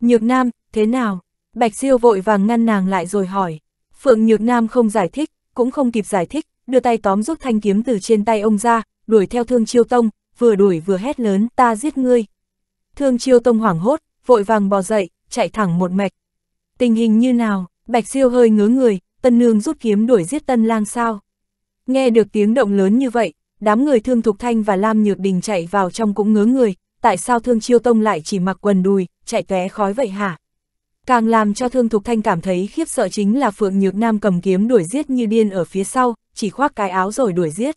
Nhược Nam, thế nào? Bạch siêu vội vàng ngăn nàng lại rồi hỏi. Phượng Nhược Nam không giải thích, cũng không kịp giải thích, đưa tay tóm rút thanh kiếm từ trên tay ông ra, đuổi theo Thương Chiêu Tông, vừa đuổi vừa hét lớn, ta giết ngươi. Thương Chiêu Tông hoảng hốt, vội vàng bò dậy, chạy thẳng một mạch. Tình hình như nào, Bạch siêu hơi ngứa người, Tân Nương rút kiếm đuổi giết Tân Lang sao? Nghe được tiếng động lớn như vậy, đám người Thương Thục Thanh và Lam Nhược Đình chạy vào trong cũng ngớ người, tại sao Thương Chiêu Tông lại chỉ mặc quần đùi, chạy té khói vậy hả? Càng làm cho Thương Thục Thanh cảm thấy khiếp sợ chính là Phượng Nhược Nam cầm kiếm đuổi giết như điên ở phía sau, chỉ khoác cái áo rồi đuổi giết.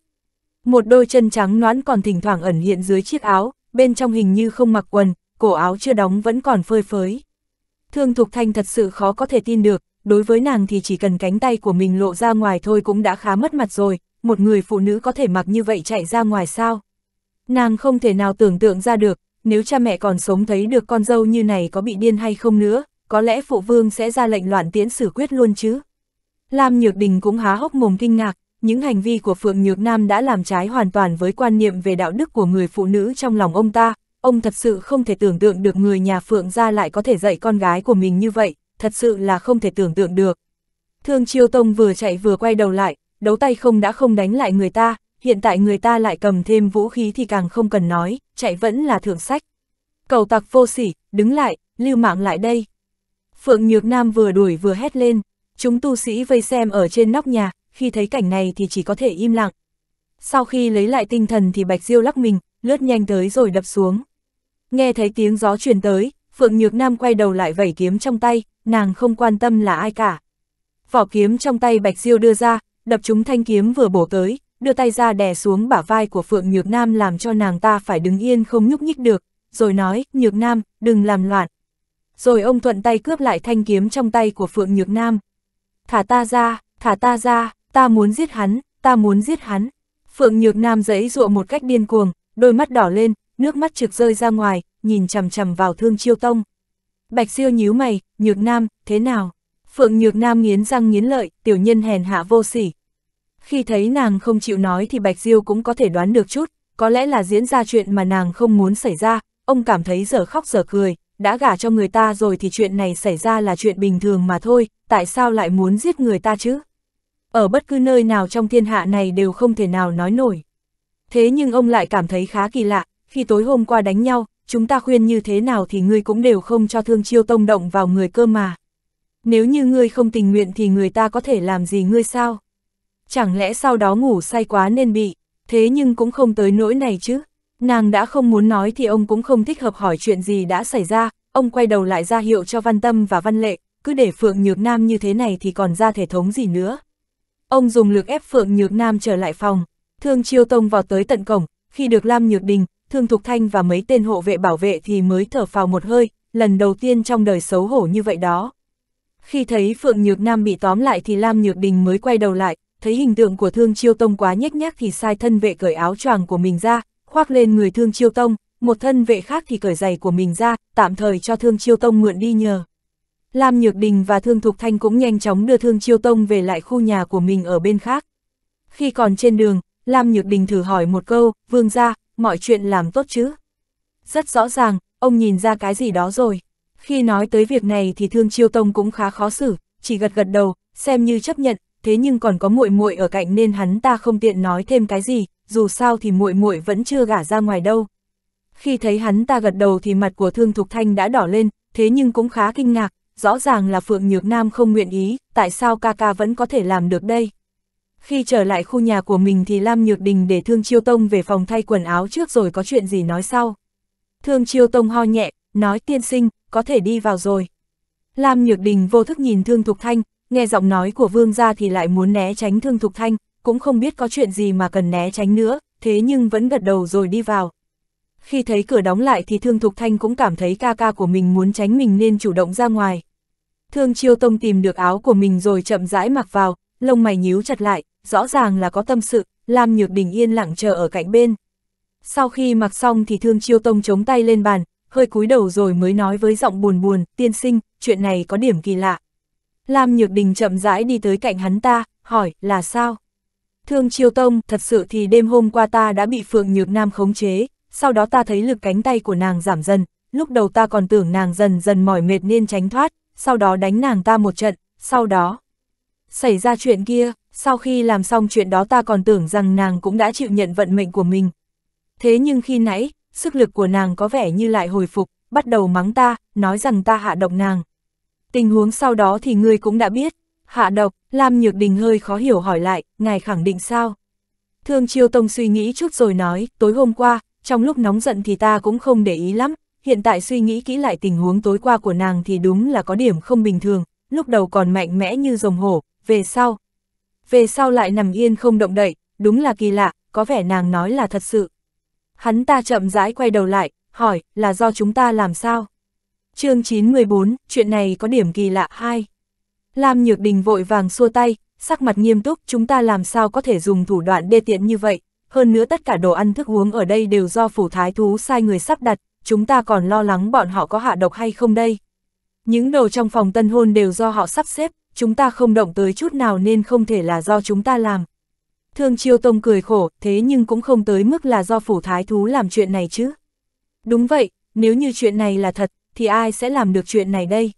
Một đôi chân trắng noãn còn thỉnh thoảng ẩn hiện dưới chiếc áo, bên trong hình như không mặc quần, cổ áo chưa đóng vẫn còn phơi phới. Thương Thục Thanh thật sự khó có thể tin được, đối với nàng thì chỉ cần cánh tay của mình lộ ra ngoài thôi cũng đã khá mất mặt rồi, một người phụ nữ có thể mặc như vậy chạy ra ngoài sao? Nàng không thể nào tưởng tượng ra được, nếu cha mẹ còn sống thấy được con dâu như này có bị điên hay không nữa, có lẽ phụ vương sẽ ra lệnh loạn tiễn xử quyết luôn chứ. Lam Nhược Đình cũng há hốc mồm kinh ngạc, những hành vi của Phượng Nhược Nam đã làm trái hoàn toàn với quan niệm về đạo đức của người phụ nữ trong lòng ông ta, ông thật sự không thể tưởng tượng được người nhà Phượng ra lại có thể dạy con gái của mình như vậy, thật sự là không thể tưởng tượng được. Thương Chiêu Tông vừa chạy vừa quay đầu lại, đấu tay không đã không đánh lại người ta, hiện tại người ta lại cầm thêm vũ khí thì càng không cần nói, chạy vẫn là thượng sách. Cầu tặc vô sỉ, đứng lại, lưu mạng lại đây. Phượng Nhược Nam vừa đuổi vừa hét lên, chúng tu sĩ vây xem ở trên nóc nhà, khi thấy cảnh này thì chỉ có thể im lặng. Sau khi lấy lại tinh thần thì Bạch Diêu lắc mình, lướt nhanh tới rồi đập xuống. Nghe thấy tiếng gió truyền tới, Phượng Nhược Nam quay đầu lại vẩy kiếm trong tay, nàng không quan tâm là ai cả. Vỏ kiếm trong tay Bạch Diêu đưa ra, đập chúng thanh kiếm vừa bổ tới, đưa tay ra đè xuống bả vai của Phượng Nhược Nam làm cho nàng ta phải đứng yên không nhúc nhích được, rồi nói, Nhược Nam, đừng làm loạn. Rồi ông thuận tay cướp lại thanh kiếm trong tay của Phượng Nhược Nam. Thả ta ra, thả ta ra, ta muốn giết hắn, ta muốn giết hắn. Phượng Nhược Nam giấy dụa một cách điên cuồng, đôi mắt đỏ lên, nước mắt trực rơi ra ngoài, nhìn chầm chầm vào thương chiêu tông. Bạch siêu nhíu mày, nhược nam, thế nào? Phượng nhược nam nghiến răng nghiến lợi, tiểu nhân hèn hạ vô sỉ. Khi thấy nàng không chịu nói thì Bạch Diêu cũng có thể đoán được chút, có lẽ là diễn ra chuyện mà nàng không muốn xảy ra, ông cảm thấy giờ khóc giờ cười, đã gả cho người ta rồi thì chuyện này xảy ra là chuyện bình thường mà thôi, tại sao lại muốn giết người ta chứ? Ở bất cứ nơi nào trong thiên hạ này đều không thể nào nói nổi. Thế nhưng ông lại cảm thấy khá kỳ lạ, khi tối hôm qua đánh nhau, chúng ta khuyên như thế nào thì ngươi cũng đều không cho thương chiêu tông động vào người cơ mà. Nếu như ngươi không tình nguyện thì người ta có thể làm gì ngươi sao? Chẳng lẽ sau đó ngủ say quá nên bị, thế nhưng cũng không tới nỗi này chứ. Nàng đã không muốn nói thì ông cũng không thích hợp hỏi chuyện gì đã xảy ra, ông quay đầu lại ra hiệu cho văn tâm và văn lệ, cứ để Phượng Nhược Nam như thế này thì còn ra thể thống gì nữa. Ông dùng lực ép Phượng Nhược Nam trở lại phòng, thương chiêu tông vào tới tận cổng, khi được Lam Nhược Đình, Thương Thục Thanh và mấy tên hộ vệ bảo vệ thì mới thở phào một hơi, lần đầu tiên trong đời xấu hổ như vậy đó. Khi thấy Phượng Nhược Nam bị tóm lại thì Lam Nhược Đình mới quay đầu lại, thấy hình tượng của Thương Chiêu Tông quá nhếch nhác thì sai thân vệ cởi áo choàng của mình ra, khoác lên người Thương Chiêu Tông, một thân vệ khác thì cởi giày của mình ra, tạm thời cho Thương Chiêu Tông mượn đi nhờ. Lam Nhược Đình và Thương Thục Thanh cũng nhanh chóng đưa Thương Chiêu Tông về lại khu nhà của mình ở bên khác. Khi còn trên đường, Lam Nhược Đình thử hỏi một câu, vương gia, mọi chuyện làm tốt chứ. Rất rõ ràng, ông nhìn ra cái gì đó rồi. Khi nói tới việc này thì Thương Chiêu Tông cũng khá khó xử, chỉ gật gật đầu, xem như chấp nhận, thế nhưng còn có muội muội ở cạnh nên hắn ta không tiện nói thêm cái gì, dù sao thì muội muội vẫn chưa gả ra ngoài đâu. Khi thấy hắn ta gật đầu thì mặt của Thương Thục Thanh đã đỏ lên, thế nhưng cũng khá kinh ngạc, rõ ràng là Phượng Nhược Nam không nguyện ý, tại sao ca ca vẫn có thể làm được đây? Khi trở lại khu nhà của mình thì Lam Nhược Đình để Thương Chiêu Tông về phòng thay quần áo trước rồi có chuyện gì nói sau. Thương Chiêu Tông ho nhẹ, nói tiên sinh, có thể đi vào rồi. Lam Nhược Đình vô thức nhìn Thương Thục Thanh, nghe giọng nói của Vương gia thì lại muốn né tránh Thương Thục Thanh, cũng không biết có chuyện gì mà cần né tránh nữa, thế nhưng vẫn gật đầu rồi đi vào. Khi thấy cửa đóng lại thì Thương Thục Thanh cũng cảm thấy ca ca của mình muốn tránh mình nên chủ động ra ngoài. Thương Chiêu Tông tìm được áo của mình rồi chậm rãi mặc vào, lông mày nhíu chặt lại, rõ ràng là có tâm sự, Lam Nhược Đình yên lặng chờ ở cạnh bên. Sau khi mặc xong thì Thương Chiêu Tông chống tay lên bàn, hơi cúi đầu rồi mới nói với giọng buồn buồn, tiên sinh, chuyện này có điểm kỳ lạ. Lam Nhược Đình chậm rãi đi tới cạnh hắn ta, hỏi, là sao? Thương Chiêu Tông, thật sự thì đêm hôm qua ta đã bị Phượng Nhược Nam khống chế, sau đó ta thấy lực cánh tay của nàng giảm dần, lúc đầu ta còn tưởng nàng dần dần mỏi mệt nên tránh thoát, sau đó đánh nàng ta một trận, sau đó xảy ra chuyện kia, sau khi làm xong chuyện đó ta còn tưởng rằng nàng cũng đã chịu nhận vận mệnh của mình. Thế nhưng khi nãy, sức lực của nàng có vẻ như lại hồi phục, bắt đầu mắng ta, nói rằng ta hạ độc nàng. Tình huống sau đó thì ngươi cũng đã biết. Hạ độc, Lam Nhược Đình hơi khó hiểu hỏi lại, ngài khẳng định sao? Thương Chiêu Tông suy nghĩ chút rồi nói, tối hôm qua, trong lúc nóng giận thì ta cũng không để ý lắm, hiện tại suy nghĩ kỹ lại tình huống tối qua của nàng thì đúng là có điểm không bình thường, lúc đầu còn mạnh mẽ như rồng hổ, về sau, về sau lại nằm yên không động đậy, đúng là kỳ lạ, có vẻ nàng nói là thật sự. Hắn ta chậm rãi quay đầu lại, hỏi, là do chúng ta làm sao? chương 914, chuyện này có điểm kỳ lạ hai. Lam Nhược Đình vội vàng xua tay, sắc mặt nghiêm túc, chúng ta làm sao có thể dùng thủ đoạn đê tiện như vậy, hơn nữa tất cả đồ ăn thức uống ở đây đều do phủ thái thú sai người sắp đặt, chúng ta còn lo lắng bọn họ có hạ độc hay không đây. Những đồ trong phòng tân hôn đều do họ sắp xếp, chúng ta không động tới chút nào nên không thể là do chúng ta làm. Thương Chiêu Tông cười khổ, thế nhưng cũng không tới mức là do phủ thái thú làm chuyện này chứ. Đúng vậy, nếu như chuyện này là thật, thì ai sẽ làm được chuyện này đây?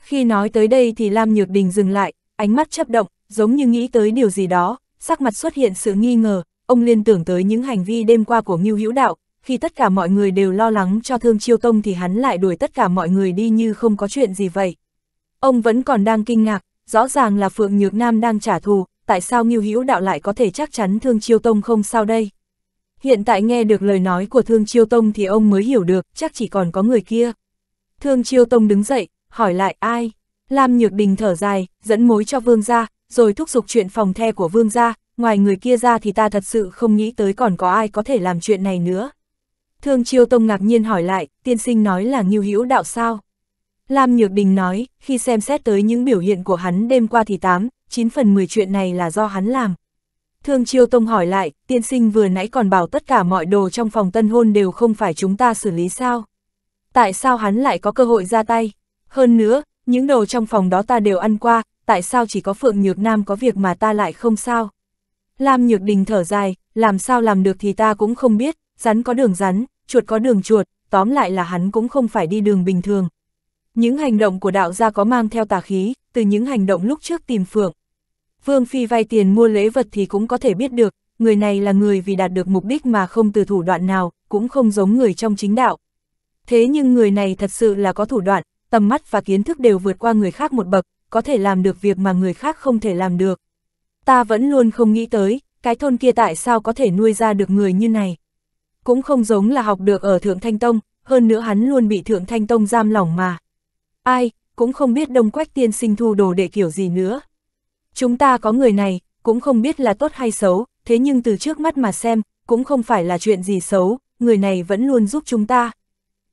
Khi nói tới đây thì Lam Nhược Đình dừng lại, ánh mắt chấp động, giống như nghĩ tới điều gì đó, sắc mặt xuất hiện sự nghi ngờ, ông liên tưởng tới những hành vi đêm qua của Ngưu Hữu Đạo, khi tất cả mọi người đều lo lắng cho Thương Chiêu Tông thì hắn lại đuổi tất cả mọi người đi như không có chuyện gì vậy. Ông vẫn còn đang kinh ngạc, rõ ràng là Phượng Nhược Nam đang trả thù, tại sao Ngưu Hữu Đạo lại có thể chắc chắn Thương Chiêu Tông không sao đây? Hiện tại nghe được lời nói của Thương Chiêu Tông thì ông mới hiểu được, chắc chỉ còn có người kia. Thương Chiêu Tông đứng dậy, hỏi lại ai? Lam Nhược Đình thở dài, dẫn mối cho Vương gia, rồi thúc giục chuyện phòng the của Vương gia, ngoài người kia ra thì ta thật sự không nghĩ tới còn có ai có thể làm chuyện này nữa. Thương Chiêu Tông ngạc nhiên hỏi lại, tiên sinh nói là Ngưu Hữu Đạo sao? Lam Nhược Đình nói, khi xem xét tới những biểu hiện của hắn đêm qua thì 8, 9 phần 10 chuyện này là do hắn làm. Thương Chiêu Tông hỏi lại, tiên sinh vừa nãy còn bảo tất cả mọi đồ trong phòng tân hôn đều không phải chúng ta xử lý sao? Tại sao hắn lại có cơ hội ra tay? Hơn nữa, những đồ trong phòng đó ta đều ăn qua, tại sao chỉ có Phượng Nhược Nam có việc mà ta lại không sao? Lam Nhược Đình thở dài, làm sao làm được thì ta cũng không biết, rắn có đường rắn, chuột có đường chuột, tóm lại là hắn cũng không phải đi đường bình thường, những hành động của đạo gia có mang theo tà khí, từ những hành động lúc trước tìm Phượng. Vương Phi vay tiền mua lễ vật thì cũng có thể biết được, người này là người vì đạt được mục đích mà không từ thủ đoạn nào, cũng không giống người trong chính đạo. Thế nhưng người này thật sự là có thủ đoạn, tầm mắt và kiến thức đều vượt qua người khác một bậc, có thể làm được việc mà người khác không thể làm được. Ta vẫn luôn không nghĩ tới, cái thôn kia tại sao có thể nuôi ra được người như này. Cũng không giống là học được ở Thượng Thanh Tông, hơn nữa hắn luôn bị Thượng Thanh Tông giam lỏng mà. Ai, cũng không biết đông quách tiên sinh thu đồ đệ kiểu gì nữa. Chúng ta có người này, cũng không biết là tốt hay xấu, thế nhưng từ trước mắt mà xem, cũng không phải là chuyện gì xấu, người này vẫn luôn giúp chúng ta.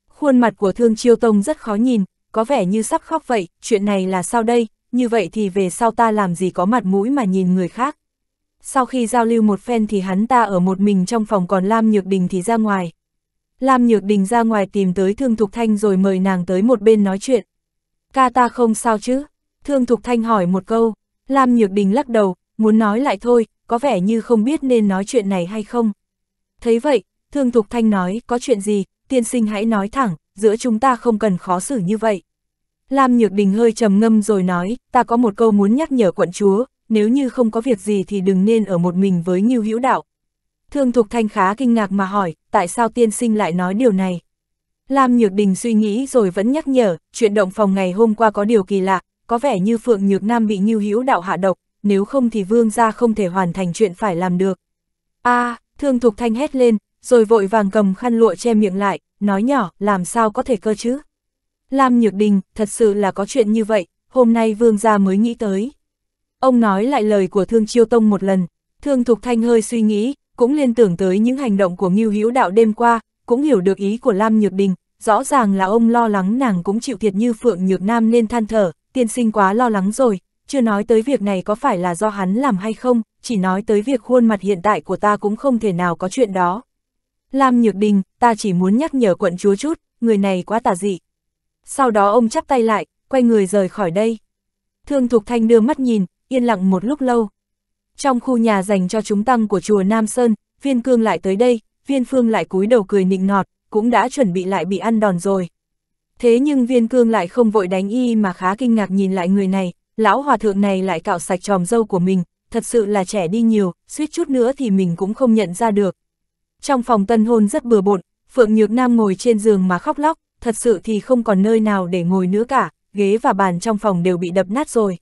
Khuôn mặt của thương chiêu tông rất khó nhìn, có vẻ như sắp khóc vậy, chuyện này là sao đây, như vậy thì về sau ta làm gì có mặt mũi mà nhìn người khác. Sau khi giao lưu một phen thì hắn ta ở một mình trong phòng còn Lam Nhược Đình thì ra ngoài. Lam Nhược Đình ra ngoài tìm tới Thương Thục Thanh rồi mời nàng tới một bên nói chuyện ca ta không sao chứ? Thương Thục Thanh hỏi một câu, Lam Nhược Đình lắc đầu, muốn nói lại thôi, có vẻ như không biết nên nói chuyện này hay không. Thấy vậy, Thương Thục Thanh nói, có chuyện gì, tiên sinh hãy nói thẳng, giữa chúng ta không cần khó xử như vậy. Lam Nhược Đình hơi trầm ngâm rồi nói, ta có một câu muốn nhắc nhở quận chúa, nếu như không có việc gì thì đừng nên ở một mình với Ngưu Hữu Đạo. Thương Thục Thanh khá kinh ngạc mà hỏi, tại sao tiên sinh lại nói điều này? Lam Nhược Đình suy nghĩ rồi vẫn nhắc nhở, chuyện động phòng ngày hôm qua có điều kỳ lạ, có vẻ như Phượng Nhược Nam bị Ngưu Hữu đạo hạ độc, nếu không thì vương gia không thể hoàn thành chuyện phải làm được. A, à, Thương Thục Thanh hét lên, rồi vội vàng cầm khăn lụa che miệng lại, nói nhỏ, làm sao có thể cơ chứ? Lam Nhược Đình, thật sự là có chuyện như vậy, hôm nay vương gia mới nghĩ tới. Ông nói lại lời của Thương Chiêu Tông một lần, Thương Thục Thanh hơi suy nghĩ, cũng liên tưởng tới những hành động của Ngưu Hữu Đạo đêm qua, cũng hiểu được ý của Lam Nhược Đình, rõ ràng là ông lo lắng nàng cũng chịu thiệt như Phượng Nhược Nam nên than thở, tiên sinh quá lo lắng rồi, chưa nói tới việc này có phải là do hắn làm hay không, chỉ nói tới việc khuôn mặt hiện tại của ta cũng không thể nào có chuyện đó. Lam Nhược Đình, ta chỉ muốn nhắc nhở quận chúa chút, người này quá tà dị. Sau đó ông chắp tay lại, quay người rời khỏi đây. Thương Thục Thanh đưa mắt nhìn, yên lặng một lúc lâu. Trong khu nhà dành cho chúng tăng của chùa Nam Sơn, Viên Cương lại tới đây, viên phương lại cúi đầu cười nịnh nọt, cũng đã chuẩn bị lại bị ăn đòn rồi. Thế nhưng viên cương lại không vội đánh y mà khá kinh ngạc nhìn lại người này, lão hòa thượng này lại cạo sạch tròm dâu của mình, thật sự là trẻ đi nhiều, suýt chút nữa thì mình cũng không nhận ra được. Trong phòng tân hôn rất bừa bộn, Phượng Nhược Nam ngồi trên giường mà khóc lóc, thật sự thì không còn nơi nào để ngồi nữa cả, ghế và bàn trong phòng đều bị đập nát rồi.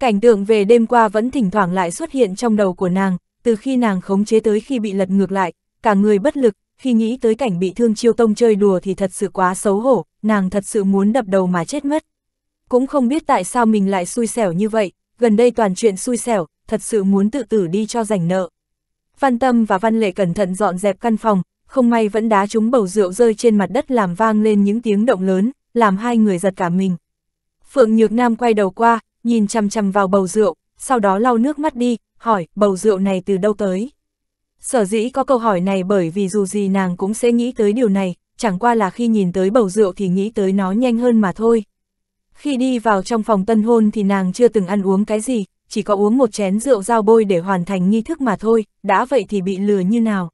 Cảnh tượng về đêm qua vẫn thỉnh thoảng lại xuất hiện trong đầu của nàng, từ khi nàng khống chế tới khi bị lật ngược lại, cả người bất lực, khi nghĩ tới cảnh bị thương chiêu tông chơi đùa thì thật sự quá xấu hổ, nàng thật sự muốn đập đầu mà chết mất. Cũng không biết tại sao mình lại xui xẻo như vậy, gần đây toàn chuyện xui xẻo, thật sự muốn tự tử đi cho rảnh nợ. văn Tâm và Văn Lệ cẩn thận dọn dẹp căn phòng, không may vẫn đá trúng bầu rượu rơi trên mặt đất làm vang lên những tiếng động lớn, làm hai người giật cả mình. Phượng Nhược Nam quay đầu qua, nhìn chằm chằm vào bầu rượu, sau đó lau nước mắt đi, hỏi bầu rượu này từ đâu tới. Sở dĩ có câu hỏi này bởi vì dù gì nàng cũng sẽ nghĩ tới điều này, chẳng qua là khi nhìn tới bầu rượu thì nghĩ tới nó nhanh hơn mà thôi. Khi đi vào trong phòng tân hôn thì nàng chưa từng ăn uống cái gì, chỉ có uống một chén rượu dao bôi để hoàn thành nghi thức mà thôi, đã vậy thì bị lừa như nào.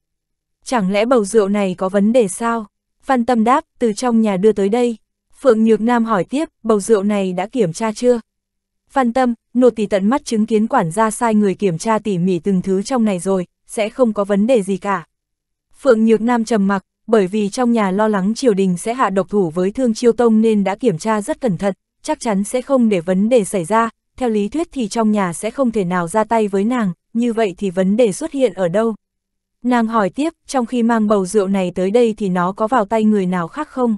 Chẳng lẽ bầu rượu này có vấn đề sao? Phan Tâm đáp, từ trong nhà đưa tới đây. Phượng Nhược Nam hỏi tiếp, bầu rượu này đã kiểm tra chưa? Phan Tâm, nô tỳ tận mắt chứng kiến quản gia sai người kiểm tra tỉ mỉ từng thứ trong này rồi, sẽ không có vấn đề gì cả. Phượng Nhược Nam trầm mặc, bởi vì trong nhà lo lắng triều đình sẽ hạ độc thủ với Thương Chiêu Tông nên đã kiểm tra rất cẩn thận, chắc chắn sẽ không để vấn đề xảy ra, theo lý thuyết thì trong nhà sẽ không thể nào ra tay với nàng, như vậy thì vấn đề xuất hiện ở đâu? Nàng hỏi tiếp, trong khi mang bầu rượu này tới đây thì nó có vào tay người nào khác không?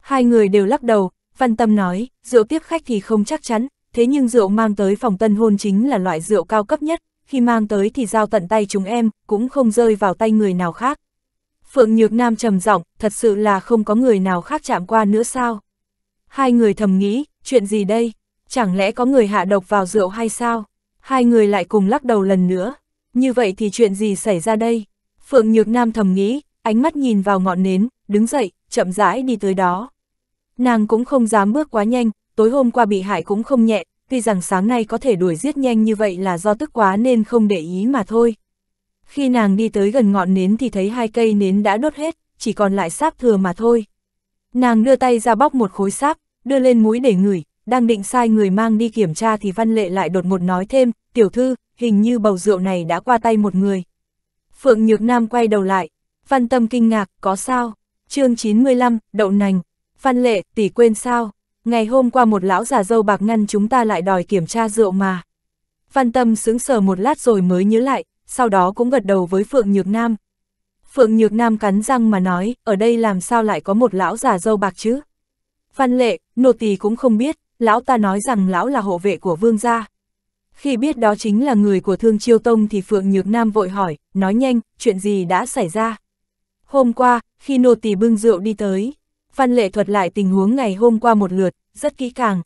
Hai người đều lắc đầu, Văn Tâm nói, rượu tiếp khách thì không chắc chắn, thế nhưng rượu mang tới phòng tân hôn chính là loại rượu cao cấp nhất, khi mang tới thì giao tận tay chúng em, cũng không rơi vào tay người nào khác. Phượng Nhược Nam trầm giọng, thật sự là không có người nào khác chạm qua nữa sao? Hai người thầm nghĩ, chuyện gì đây? Chẳng lẽ có người hạ độc vào rượu hay sao? Hai người lại cùng lắc đầu lần nữa. Như vậy thì chuyện gì xảy ra đây? Phượng Nhược Nam thầm nghĩ, ánh mắt nhìn vào ngọn nến, đứng dậy, chậm rãi đi tới đó. Nàng cũng không dám bước quá nhanh, tối hôm qua bị hại cũng không nhẹ, tuy rằng sáng nay có thể đuổi giết nhanh như vậy là do tức quá nên không để ý mà thôi. Khi nàng đi tới gần ngọn nến thì thấy hai cây nến đã đốt hết, chỉ còn lại sáp thừa mà thôi. Nàng đưa tay ra bóc một khối sáp, đưa lên mũi để ngửi, đang định sai người mang đi kiểm tra thì Văn Lệ lại đột một nói thêm, tiểu thư, hình như bầu rượu này đã qua tay một người. Phượng Nhược Nam quay đầu lại, Văn Tâm kinh ngạc, có sao? chương 95, đậu nành, Văn Lệ, tỷ quên sao? Ngày hôm qua một lão già dâu bạc ngăn chúng ta lại đòi kiểm tra rượu mà. Văn Tâm sững sờ một lát rồi mới nhớ lại, sau đó cũng gật đầu với Phượng Nhược Nam. Phượng Nhược Nam cắn răng mà nói, ở đây làm sao lại có một lão già dâu bạc chứ? Văn Lệ, nô tỳ cũng không biết, lão ta nói rằng lão là hộ vệ của vương gia. Khi biết đó chính là người của Thương Chiêu Tông thì Phượng Nhược Nam vội hỏi, nói nhanh, chuyện gì đã xảy ra? Hôm qua, khi nô tỳ bưng rượu đi tới, Văn Lệ thuật lại tình huống ngày hôm qua một lượt, rất kỹ càng.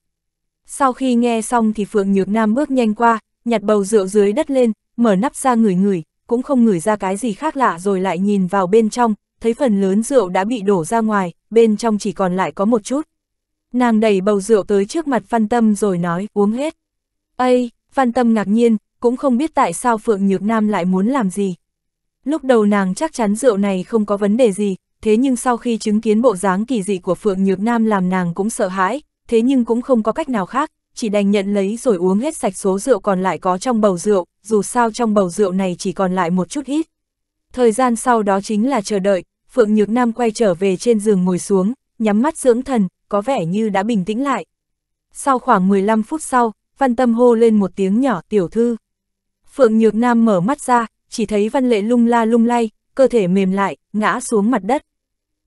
Sau khi nghe xong thì Phượng Nhược Nam bước nhanh qua, nhặt bầu rượu dưới đất lên, mở nắp ra ngửi ngửi, cũng không ngửi ra cái gì khác lạ rồi lại nhìn vào bên trong, thấy phần lớn rượu đã bị đổ ra ngoài, bên trong chỉ còn lại có một chút. Nàng đẩy bầu rượu tới trước mặt Phan Tâm rồi nói uống hết. Ây, Phan Tâm ngạc nhiên, cũng không biết tại sao Phượng Nhược Nam lại muốn làm gì. Lúc đầu nàng chắc chắn rượu này không có vấn đề gì, thế nhưng sau khi chứng kiến bộ dáng kỳ dị của Phượng Nhược Nam làm nàng cũng sợ hãi, thế nhưng cũng không có cách nào khác, chỉ đành nhận lấy rồi uống hết sạch số rượu còn lại có trong bầu rượu, dù sao trong bầu rượu này chỉ còn lại một chút ít. Thời gian sau đó chính là chờ đợi, Phượng Nhược Nam quay trở về trên giường ngồi xuống, nhắm mắt dưỡng thần, có vẻ như đã bình tĩnh lại. Sau khoảng 15 phút sau, Văn Tâm hô lên một tiếng nhỏ tiểu thư. Phượng Nhược Nam mở mắt ra, chỉ thấy Văn Lệ lung la lung lay, cơ thể mềm lại, ngã xuống mặt đất.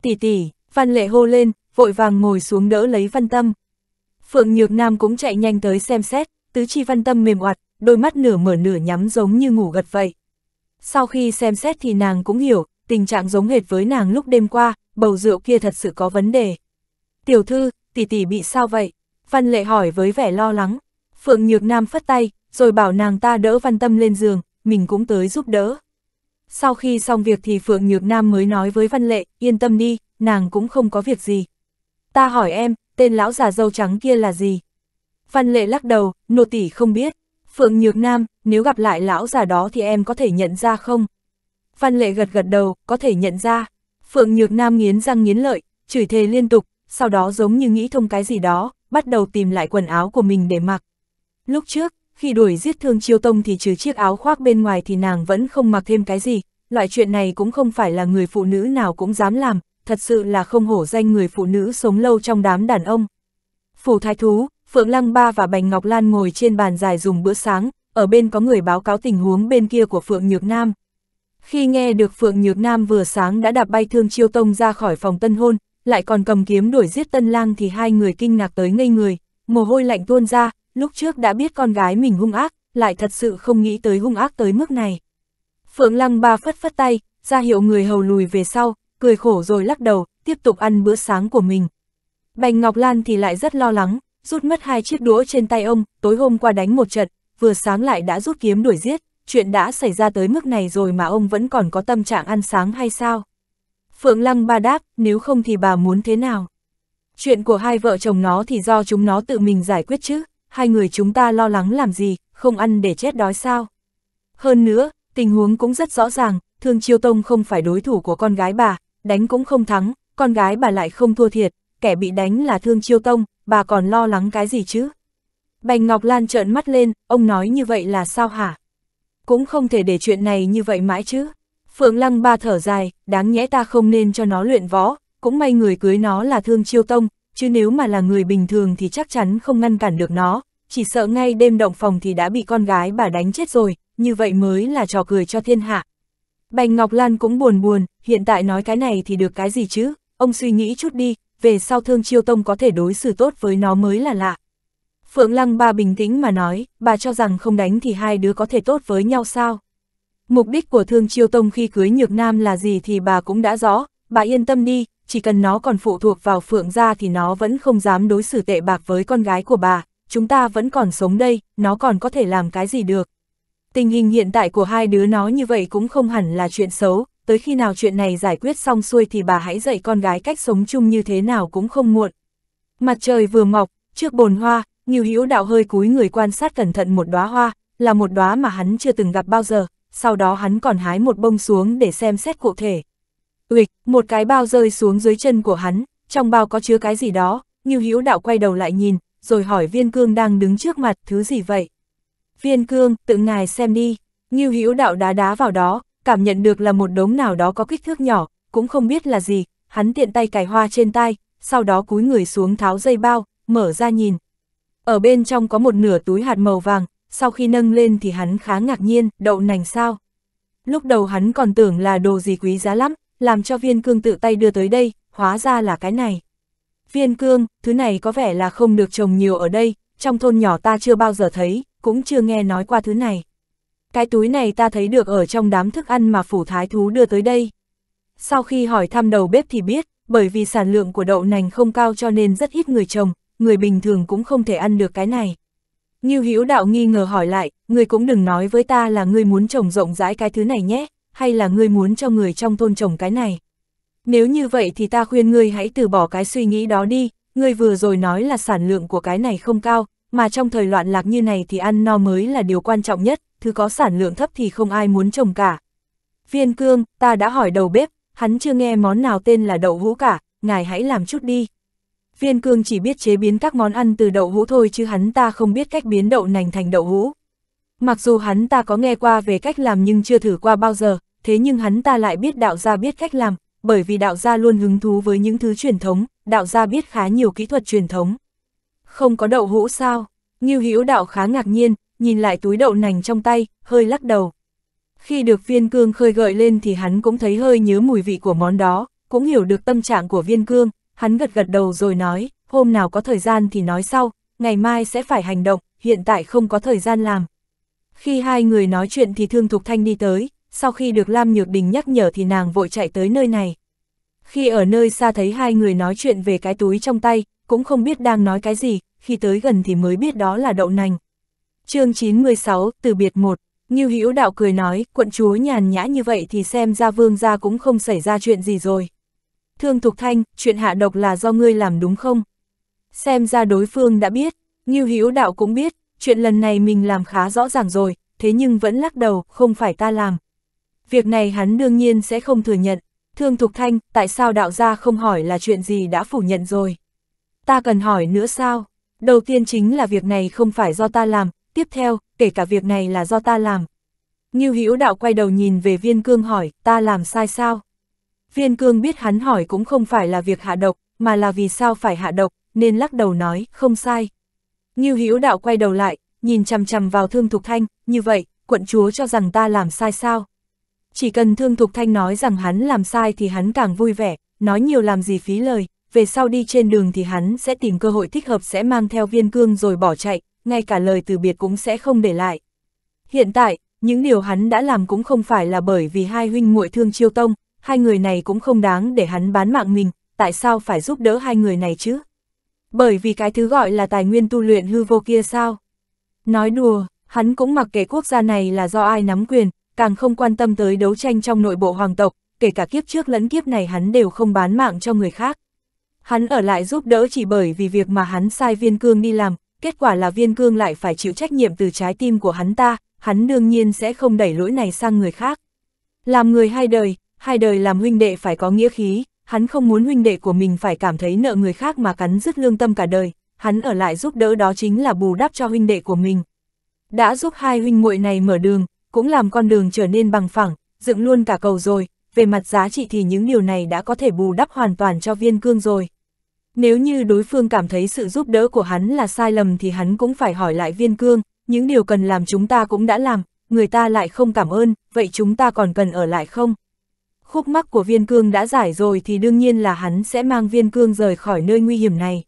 Tỷ tỷ, Văn Lệ hô lên, vội vàng ngồi xuống đỡ lấy Văn Tâm. Phượng Nhược Nam cũng chạy nhanh tới xem xét, tứ chi Văn Tâm mềm oặt, đôi mắt nửa mở nửa nhắm giống như ngủ gật vậy. Sau khi xem xét thì nàng cũng hiểu, tình trạng giống hệt với nàng lúc đêm qua, bầu rượu kia thật sự có vấn đề. Tiểu thư, tỷ tỷ bị sao vậy? Văn Lệ hỏi với vẻ lo lắng. Phượng Nhược Nam phất tay, rồi bảo nàng ta đỡ Văn Tâm lên giường, mình cũng tới giúp đỡ. Sau khi xong việc thì Phượng Nhược Nam mới nói với Văn Lệ, yên tâm đi, nàng cũng không có việc gì. Ta hỏi em, tên lão già dâu trắng kia là gì? Văn Lệ lắc đầu, nô tỷ không biết. Phượng Nhược Nam, nếu gặp lại lão già đó thì em có thể nhận ra không? Văn Lệ gật gật đầu, có thể nhận ra. Phượng Nhược Nam nghiến răng nghiến lợi, chửi thề liên tục, sau đó giống như nghĩ thông cái gì đó, bắt đầu tìm lại quần áo của mình để mặc. Lúc trước, khi đuổi giết Thương Chiêu Tông thì trừ chiếc áo khoác bên ngoài thì nàng vẫn không mặc thêm cái gì, loại chuyện này cũng không phải là người phụ nữ nào cũng dám làm, thật sự là không hổ danh người phụ nữ sống lâu trong đám đàn ông. Phủ Thái Thú, Phượng Lăng Ba và Bành Ngọc Lan ngồi trên bàn dài dùng bữa sáng, ở bên có người báo cáo tình huống bên kia của Phượng Nhược Nam. Khi nghe được Phượng Nhược Nam vừa sáng đã đạp bay Thương Chiêu Tông ra khỏi phòng tân hôn, lại còn cầm kiếm đuổi giết Tân Lang thì hai người kinh ngạc tới ngây người, mồ hôi lạnh tuôn ra, lúc trước đã biết con gái mình hung ác, lại thật sự không nghĩ tới hung ác tới mức này. Phượng Lăng Ba phất phất tay, ra hiệu người hầu lùi về sau, cười khổ rồi lắc đầu, tiếp tục ăn bữa sáng của mình. Bành Ngọc Lan thì lại rất lo lắng, rút mất hai chiếc đũa trên tay ông, tối hôm qua đánh một trận, vừa sáng lại đã rút kiếm đuổi giết, chuyện đã xảy ra tới mức này rồi mà ông vẫn còn có tâm trạng ăn sáng hay sao? Phượng Lăng Ba đáp, nếu không thì bà muốn thế nào? Chuyện của hai vợ chồng nó thì do chúng nó tự mình giải quyết chứ hai người chúng ta lo lắng làm gì, không ăn để chết đói sao. Hơn nữa, tình huống cũng rất rõ ràng, Thương Chiêu Tông không phải đối thủ của con gái bà, đánh cũng không thắng, con gái bà lại không thua thiệt, kẻ bị đánh là Thương Chiêu Tông, bà còn lo lắng cái gì chứ? Bành Ngọc Lan trợn mắt lên, ông nói như vậy là sao hả? Cũng không thể để chuyện này như vậy mãi chứ. Phượng Lăng ba thở dài, đáng nhẽ ta không nên cho nó luyện võ, cũng may người cưới nó là Thương Chiêu Tông, chứ nếu mà là người bình thường thì chắc chắn không ngăn cản được nó, chỉ sợ ngay đêm động phòng thì đã bị con gái bà đánh chết rồi, như vậy mới là trò cười cho thiên hạ. Bành Ngọc Lan cũng buồn buồn, hiện tại nói cái này thì được cái gì chứ, ông suy nghĩ chút đi, về sau thương chiêu tông có thể đối xử tốt với nó mới là lạ. Phượng Lăng bà bình tĩnh mà nói, bà cho rằng không đánh thì hai đứa có thể tốt với nhau sao. Mục đích của thương chiêu tông khi cưới nhược nam là gì thì bà cũng đã rõ, bà yên tâm đi, chỉ cần nó còn phụ thuộc vào Phượng gia thì nó vẫn không dám đối xử tệ bạc với con gái của bà, chúng ta vẫn còn sống đây, nó còn có thể làm cái gì được. Tình hình hiện tại của hai đứa nó như vậy cũng không hẳn là chuyện xấu, tới khi nào chuyện này giải quyết xong xuôi thì bà hãy dạy con gái cách sống chung như thế nào cũng không muộn. Mặt trời vừa mọc, trước bồn hoa, nhiều Hữu Đạo hơi cúi người quan sát cẩn thận một đóa hoa, là một đóa mà hắn chưa từng gặp bao giờ, sau đó hắn còn hái một bông xuống để xem xét cụ thể. Uịch, một cái bao rơi xuống dưới chân của hắn, trong bao có chứa cái gì đó, Ngưu Hữu Đạo quay đầu lại nhìn, rồi hỏi Viên Cương đang đứng trước mặt, thứ gì vậy? Viên Cương, tự ngài xem đi. Ngưu Hữu Đạo đá đá vào đó, cảm nhận được là một đống nào đó có kích thước nhỏ, cũng không biết là gì, hắn tiện tay cài hoa trên tay, sau đó cúi người xuống tháo dây bao, mở ra nhìn. Ở bên trong có một nửa túi hạt màu vàng, sau khi nâng lên thì hắn khá ngạc nhiên, đậu nành sao? Lúc đầu hắn còn tưởng là đồ gì quý giá lắm, làm cho viên cương tự tay đưa tới đây, hóa ra là cái này. Viên cương, thứ này có vẻ là không được trồng nhiều ở đây, trong thôn nhỏ ta chưa bao giờ thấy, cũng chưa nghe nói qua thứ này. Cái túi này ta thấy được ở trong đám thức ăn mà phủ thái thú đưa tới đây. Sau khi hỏi thăm đầu bếp thì biết, bởi vì sản lượng của đậu nành không cao cho nên rất ít người trồng, người bình thường cũng không thể ăn được cái này. như Hữu Đạo nghi ngờ hỏi lại, người cũng đừng nói với ta là người muốn trồng rộng rãi cái thứ này nhé, hay là ngươi muốn cho người trong thôn trồng cái này? Nếu như vậy thì ta khuyên ngươi hãy từ bỏ cái suy nghĩ đó đi, ngươi vừa rồi nói là sản lượng của cái này không cao, mà trong thời loạn lạc như này thì ăn no mới là điều quan trọng nhất, thứ có sản lượng thấp thì không ai muốn trồng cả. Viên cương, ta đã hỏi đầu bếp, hắn chưa nghe món nào tên là đậu hũ cả, ngài hãy làm chút đi. Viên cương chỉ biết chế biến các món ăn từ đậu hũ thôi chứ hắn ta không biết cách biến đậu nành thành đậu hũ. Mặc dù hắn ta có nghe qua về cách làm nhưng chưa thử qua bao giờ, thế nhưng hắn ta lại biết đạo gia biết cách làm, bởi vì đạo gia luôn hứng thú với những thứ truyền thống, đạo gia biết khá nhiều kỹ thuật truyền thống. Không có đậu hũ sao? Ngưu Hữu đạo khá ngạc nhiên, nhìn lại túi đậu nành trong tay, hơi lắc đầu. Khi được viên cương khơi gợi lên thì hắn cũng thấy hơi nhớ mùi vị của món đó, cũng hiểu được tâm trạng của viên cương, hắn gật gật đầu rồi nói, hôm nào có thời gian thì nói sau, ngày mai sẽ phải hành động, hiện tại không có thời gian làm. Khi hai người nói chuyện thì Thương Thục Thanh đi tới, sau khi được Lam Nhược Đình nhắc nhở thì nàng vội chạy tới nơi này. Khi ở nơi xa thấy hai người nói chuyện về cái túi trong tay, cũng không biết đang nói cái gì, khi tới gần thì mới biết đó là đậu nành. chương 96, từ biệt 1, Ngưu Hữu Đạo cười nói, quận chúa nhàn nhã như vậy thì xem ra vương gia cũng không xảy ra chuyện gì rồi. Thương Thục Thanh, chuyện hạ độc là do ngươi làm đúng không? Xem ra đối phương đã biết, Ngưu Hữu Đạo cũng biết, chuyện lần này mình làm khá rõ ràng rồi, thế nhưng vẫn lắc đầu, không phải ta làm. Việc này hắn đương nhiên sẽ không thừa nhận, thương Thục Thanh, tại sao đạo gia không hỏi là chuyện gì đã phủ nhận rồi. Ta cần hỏi nữa sao? Đầu tiên chính là việc này không phải do ta làm, tiếp theo, kể cả việc này là do ta làm. Như Hữu đạo quay đầu nhìn về viên cương hỏi, ta làm sai sao? Viên cương biết hắn hỏi cũng không phải là việc hạ độc, mà là vì sao phải hạ độc, nên lắc đầu nói, không sai, Ngưu Hữu Đạo quay đầu lại, nhìn chằm chằm vào Thương Thục Thanh, như vậy, quận chúa cho rằng ta làm sai sao? Chỉ cần Thương Thục Thanh nói rằng hắn làm sai thì hắn càng vui vẻ, nói nhiều làm gì phí lời, về sau đi trên đường thì hắn sẽ tìm cơ hội thích hợp sẽ mang theo viên cương rồi bỏ chạy, ngay cả lời từ biệt cũng sẽ không để lại. Hiện tại, những điều hắn đã làm cũng không phải là bởi vì hai huynh muội thương chiêu tông, hai người này cũng không đáng để hắn bán mạng mình, tại sao phải giúp đỡ hai người này chứ? bởi vì cái thứ gọi là tài nguyên tu luyện hư vô kia sao? Nói đùa, hắn cũng mặc kệ quốc gia này là do ai nắm quyền, càng không quan tâm tới đấu tranh trong nội bộ hoàng tộc, kể cả kiếp trước lẫn kiếp này hắn đều không bán mạng cho người khác. Hắn ở lại giúp đỡ chỉ bởi vì việc mà hắn sai viên cương đi làm, kết quả là viên cương lại phải chịu trách nhiệm từ trái tim của hắn ta, hắn đương nhiên sẽ không đẩy lỗi này sang người khác. Làm người hai đời, hai đời làm huynh đệ phải có nghĩa khí, hắn không muốn huynh đệ của mình phải cảm thấy nợ người khác mà cắn rứt lương tâm cả đời, hắn ở lại giúp đỡ đó chính là bù đắp cho huynh đệ của mình. Đã giúp hai huynh muội này mở đường, cũng làm con đường trở nên bằng phẳng, dựng luôn cả cầu rồi, về mặt giá trị thì những điều này đã có thể bù đắp hoàn toàn cho viên cương rồi. Nếu như đối phương cảm thấy sự giúp đỡ của hắn là sai lầm thì hắn cũng phải hỏi lại viên cương, những điều cần làm chúng ta cũng đã làm, người ta lại không cảm ơn, vậy chúng ta còn cần ở lại không? khúc mắc của viên cương đã giải rồi thì đương nhiên là hắn sẽ mang viên cương rời khỏi nơi nguy hiểm này.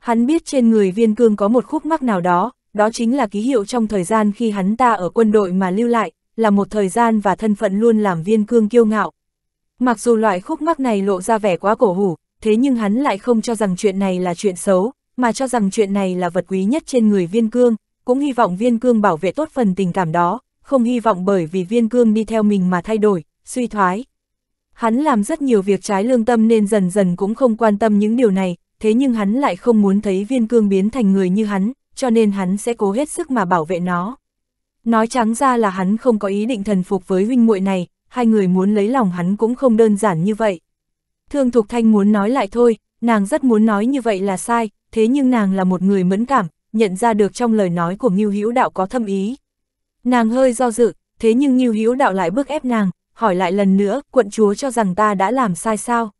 Hắn biết trên người viên cương có một khúc mắc nào đó, đó chính là ký hiệu trong thời gian khi hắn ta ở quân đội mà lưu lại, là một thời gian và thân phận luôn làm viên cương kiêu ngạo. Mặc dù loại khúc mắc này lộ ra vẻ quá cổ hủ, thế nhưng hắn lại không cho rằng chuyện này là chuyện xấu, mà cho rằng chuyện này là vật quý nhất trên người viên cương, cũng hy vọng viên cương bảo vệ tốt phần tình cảm đó, không hy vọng bởi vì viên cương đi theo mình mà thay đổi, suy thoái. Hắn làm rất nhiều việc trái lương tâm nên dần dần cũng không quan tâm những điều này, thế nhưng hắn lại không muốn thấy viên cương biến thành người như hắn, cho nên hắn sẽ cố hết sức mà bảo vệ nó. Nói trắng ra là hắn không có ý định thần phục với huynh muội này, hai người muốn lấy lòng hắn cũng không đơn giản như vậy. Thương Thục Thanh muốn nói lại thôi, nàng rất muốn nói như vậy là sai, thế nhưng nàng là một người mẫn cảm, nhận ra được trong lời nói của Ngưu Hữu Đạo có thâm ý. Nàng hơi do dự, thế nhưng Ngưu Hữu Đạo lại bức ép nàng, hỏi lại lần nữa, quận chúa cho rằng ta đã làm sai sao.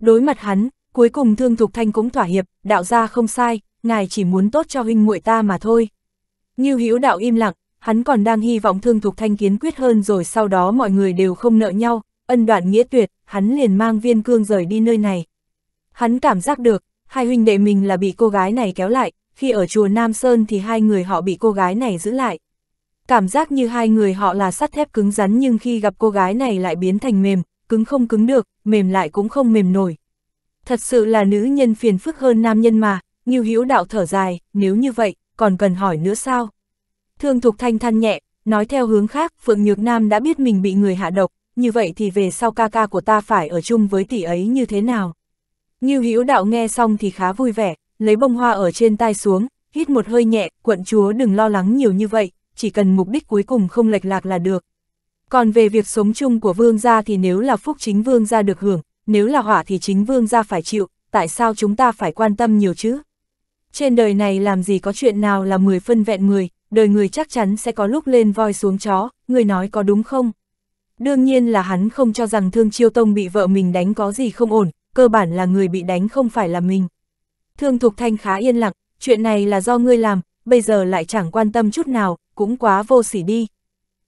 Đối mặt hắn, cuối cùng Thương Thục Thanh cũng thỏa hiệp, đạo gia không sai, ngài chỉ muốn tốt cho huynh muội ta mà thôi. Như hữu đạo im lặng, hắn còn đang hy vọng Thương Thục Thanh kiến quyết hơn rồi sau đó mọi người đều không nợ nhau, ân đoạn nghĩa tuyệt, hắn liền mang viên cương rời đi nơi này. Hắn cảm giác được, hai huynh đệ mình là bị cô gái này kéo lại, khi ở chùa Nam Sơn thì hai người họ bị cô gái này giữ lại cảm giác như hai người họ là sắt thép cứng rắn nhưng khi gặp cô gái này lại biến thành mềm, cứng không cứng được, mềm lại cũng không mềm nổi. Thật sự là nữ nhân phiền phức hơn nam nhân mà, Ngưu Hữu Đạo thở dài, nếu như vậy, còn cần hỏi nữa sao? Thương Thục Thanh than nhẹ, nói theo hướng khác, Phượng Nhược Nam đã biết mình bị người hạ độc, như vậy thì về sau ca ca của ta phải ở chung với tỷ ấy như thế nào? Ngưu Hữu Đạo nghe xong thì khá vui vẻ, lấy bông hoa ở trên tay xuống, hít một hơi nhẹ, quận chúa đừng lo lắng nhiều như vậy, chỉ cần mục đích cuối cùng không lệch lạc là được. Còn về việc sống chung của vương gia thì nếu là phúc chính vương gia được hưởng, nếu là hỏa thì chính vương gia phải chịu, tại sao chúng ta phải quan tâm nhiều chứ? Trên đời này làm gì có chuyện nào là 10 phân vẹn 10, đời người chắc chắn sẽ có lúc lên voi xuống chó, người nói có đúng không? Đương nhiên là hắn không cho rằng Thương Chiêu Tông bị vợ mình đánh có gì không ổn, cơ bản là người bị đánh không phải là mình. Thương Thục Thanh khá yên lặng, chuyện này là do ngươi làm, bây giờ lại chẳng quan tâm chút nào, cũng quá vô sỉ đi.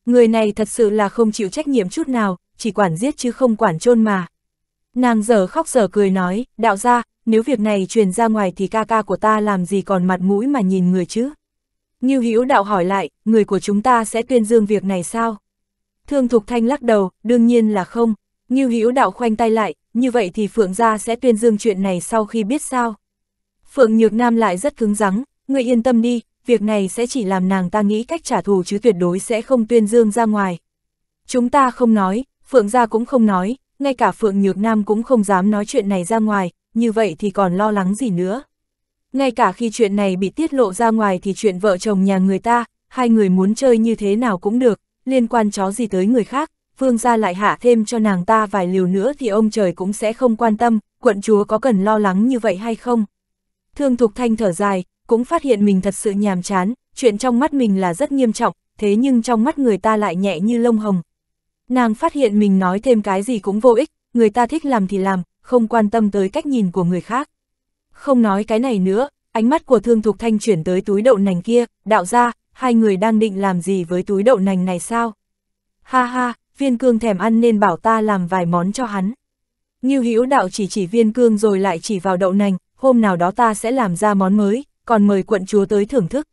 Người này thật sự là không chịu trách nhiệm chút nào, chỉ quản giết chứ không quản chôn mà. Nàng giờ khóc giờ cười nói, đạo ra, nếu việc này truyền ra ngoài thì ca ca của ta làm gì còn mặt mũi mà nhìn người chứ? Nghiêu Hữu đạo hỏi lại, người của chúng ta sẽ tuyên dương việc này sao? Thương Thục Thanh lắc đầu, đương nhiên là không. Nghiêu Hữu đạo khoanh tay lại, như vậy thì Phượng gia sẽ tuyên dương chuyện này sau khi biết sao? Phượng Nhược Nam lại rất cứng rắn, người yên tâm đi, việc này sẽ chỉ làm nàng ta nghĩ cách trả thù chứ tuyệt đối sẽ không tuyên dương ra ngoài. Chúng ta không nói, Phượng gia cũng không nói, ngay cả Phượng Nhược Nam cũng không dám nói chuyện này ra ngoài, như vậy thì còn lo lắng gì nữa. Ngay cả khi chuyện này bị tiết lộ ra ngoài thì chuyện vợ chồng nhà người ta, hai người muốn chơi như thế nào cũng được, liên quan chó gì tới người khác, Phương gia lại hạ thêm cho nàng ta vài liều nữa thì ông trời cũng sẽ không quan tâm, quận chúa có cần lo lắng như vậy hay không. Thương Thục Thanh thở dài, cũng phát hiện mình thật sự nhàm chán, chuyện trong mắt mình là rất nghiêm trọng, thế nhưng trong mắt người ta lại nhẹ như lông hồng. Nàng phát hiện mình nói thêm cái gì cũng vô ích, người ta thích làm thì làm, không quan tâm tới cách nhìn của người khác. Không nói cái này nữa, ánh mắt của Thương Thục Thanh chuyển tới túi đậu nành kia, đạo ra, hai người đang định làm gì với túi đậu nành này sao? Ha ha, viên cương thèm ăn nên bảo ta làm vài món cho hắn. Như hữu đạo chỉ chỉ viên cương rồi lại chỉ vào đậu nành, hôm nào đó ta sẽ làm ra món mới, còn mời quận chúa tới thưởng thức.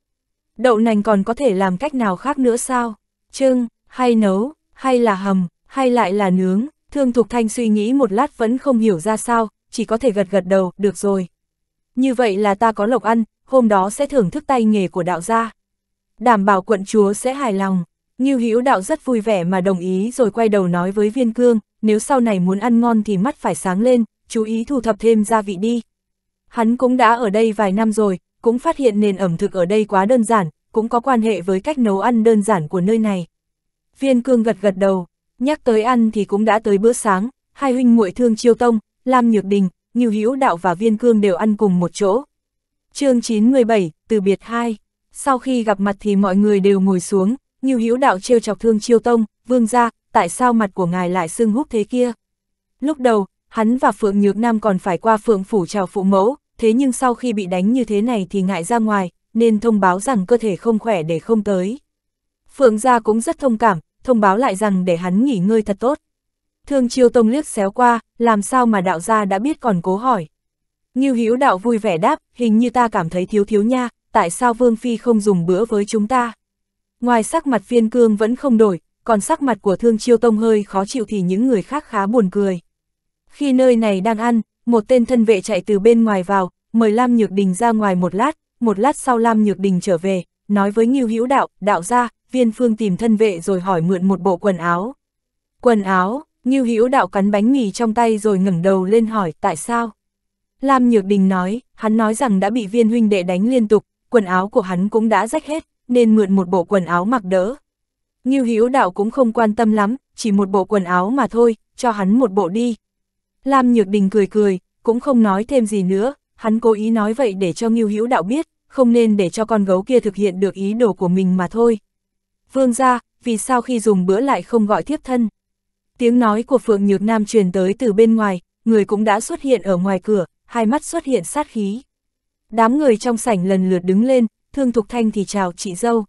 Đậu nành còn có thể làm cách nào khác nữa sao? Trưng, hay nấu, hay là hầm, hay lại là nướng? Thương Thục Thanh suy nghĩ một lát vẫn không hiểu ra sao, chỉ có thể gật gật đầu, được rồi. Như vậy là ta có lộc ăn, hôm đó sẽ thưởng thức tay nghề của đạo gia. Đảm bảo quận chúa sẽ hài lòng. như Hữu đạo rất vui vẻ mà đồng ý rồi quay đầu nói với Viên Cương, nếu sau này muốn ăn ngon thì mắt phải sáng lên, chú ý thu thập thêm gia vị đi. Hắn cũng đã ở đây vài năm rồi, cũng phát hiện nền ẩm thực ở đây quá đơn giản, cũng có quan hệ với cách nấu ăn đơn giản của nơi này. Viên cương gật gật đầu, nhắc tới ăn thì cũng đã tới bữa sáng, hai huynh muội thương chiêu tông, Lam Nhược Đình, Nghiêu Hữu Đạo và Viên Cương đều ăn cùng một chỗ. chương 917, từ biệt 2. Sau khi gặp mặt thì mọi người đều ngồi xuống, Nghiêu Hữu Đạo trêu chọc thương chiêu tông, vương gia tại sao mặt của ngài lại sưng húp thế kia? Lúc đầu, hắn và Phượng Nhược Nam còn phải qua Phượng Phủ chào phụ mẫu, thế nhưng sau khi bị đánh như thế này thì ngại ra ngoài, nên thông báo rằng cơ thể không khỏe để không tới. Phượng gia cũng rất thông cảm, thông báo lại rằng để hắn nghỉ ngơi thật tốt. Thương chiêu tông liếc xéo qua, làm sao mà đạo gia đã biết còn cố hỏi. Nghiêu hữu đạo vui vẻ đáp, hình như ta cảm thấy thiếu thiếu nha, tại sao Vương Phi không dùng bữa với chúng ta. Ngoài sắc mặt phiên cương vẫn không đổi, còn sắc mặt của thương chiêu tông hơi khó chịu thì những người khác khá buồn cười. Khi nơi này đang ăn, một tên thân vệ chạy từ bên ngoài vào, mời Lam Nhược Đình ra ngoài một lát, một lát sau Lam Nhược Đình trở về, nói với Ngưu Hữu Đạo, đạo gia, viên phương tìm thân vệ rồi hỏi mượn một bộ quần áo. Quần áo, Ngưu Hữu Đạo cắn bánh mì trong tay rồi ngẩng đầu lên hỏi, tại sao? Lam Nhược Đình nói, hắn nói rằng đã bị viên huynh đệ đánh liên tục, quần áo của hắn cũng đã rách hết, nên mượn một bộ quần áo mặc đỡ. Ngưu Hữu Đạo cũng không quan tâm lắm, chỉ một bộ quần áo mà thôi, cho hắn một bộ đi, Lam Nhược Đình cười cười, cũng không nói thêm gì nữa, hắn cố ý nói vậy để cho Ngưu Hữu Đạo biết, không nên để cho con gấu kia thực hiện được ý đồ của mình mà thôi. Vương gia, vì sao khi dùng bữa lại không gọi thiếp thân? Tiếng nói của Phượng Nhược Nam truyền tới từ bên ngoài, người cũng đã xuất hiện ở ngoài cửa, hai mắt xuất hiện sát khí. Đám người trong sảnh lần lượt đứng lên, Thương Thục Thanh thì chào chị dâu.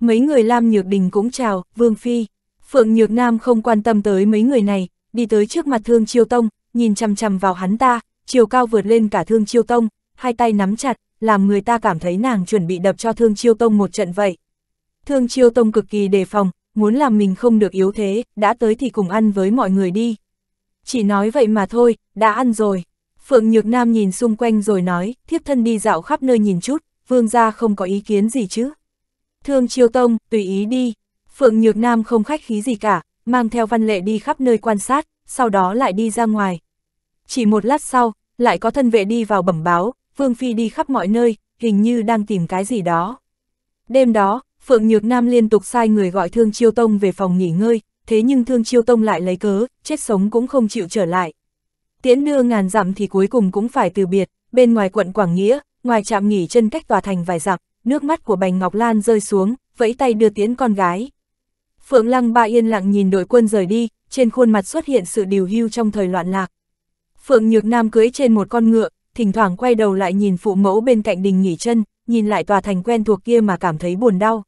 Mấy người Lam Nhược Đình cũng chào, Vương Phi. Phượng Nhược Nam không quan tâm tới mấy người này, đi tới trước mặt Thương Chiêu Tông, nhìn chằm chằm vào hắn ta, chiều cao vượt lên cả thương chiêu tông, hai tay nắm chặt, làm người ta cảm thấy nàng chuẩn bị đập cho thương chiêu tông một trận vậy. Thương chiêu tông cực kỳ đề phòng, muốn làm mình không được yếu thế, đã tới thì cùng ăn với mọi người đi. Chỉ nói vậy mà thôi, đã ăn rồi. Phượng Nhược Nam nhìn xung quanh rồi nói, thiếp thân đi dạo khắp nơi nhìn chút, vương gia không có ý kiến gì chứ. Thương chiêu tông, tùy ý đi. Phượng Nhược Nam không khách khí gì cả, mang theo văn lệ đi khắp nơi quan sát, sau đó lại đi ra ngoài. Chỉ một lát sau, lại có thân vệ đi vào bẩm báo, Vương Phi đi khắp mọi nơi, hình như đang tìm cái gì đó. Đêm đó, Phượng Nhược Nam liên tục sai người gọi Thương Chiêu Tông về phòng nghỉ ngơi, thế nhưng Thương Chiêu Tông lại lấy cớ, chết sống cũng không chịu trở lại. Tiễn đưa ngàn dặm thì cuối cùng cũng phải từ biệt, bên ngoài quận Quảng Nghĩa, ngoài trạm nghỉ chân cách tòa thành vài dặm, nước mắt của Bành Ngọc Lan rơi xuống, vẫy tay đưa tiễn con gái. Phượng Lăng Ba yên lặng nhìn đội quân rời đi, trên khuôn mặt xuất hiện sự điều hưu trong thời loạn lạc. Phượng Nhược Nam cưới trên một con ngựa, thỉnh thoảng quay đầu lại nhìn phụ mẫu bên cạnh đình nghỉ chân, nhìn lại tòa thành quen thuộc kia mà cảm thấy buồn đau.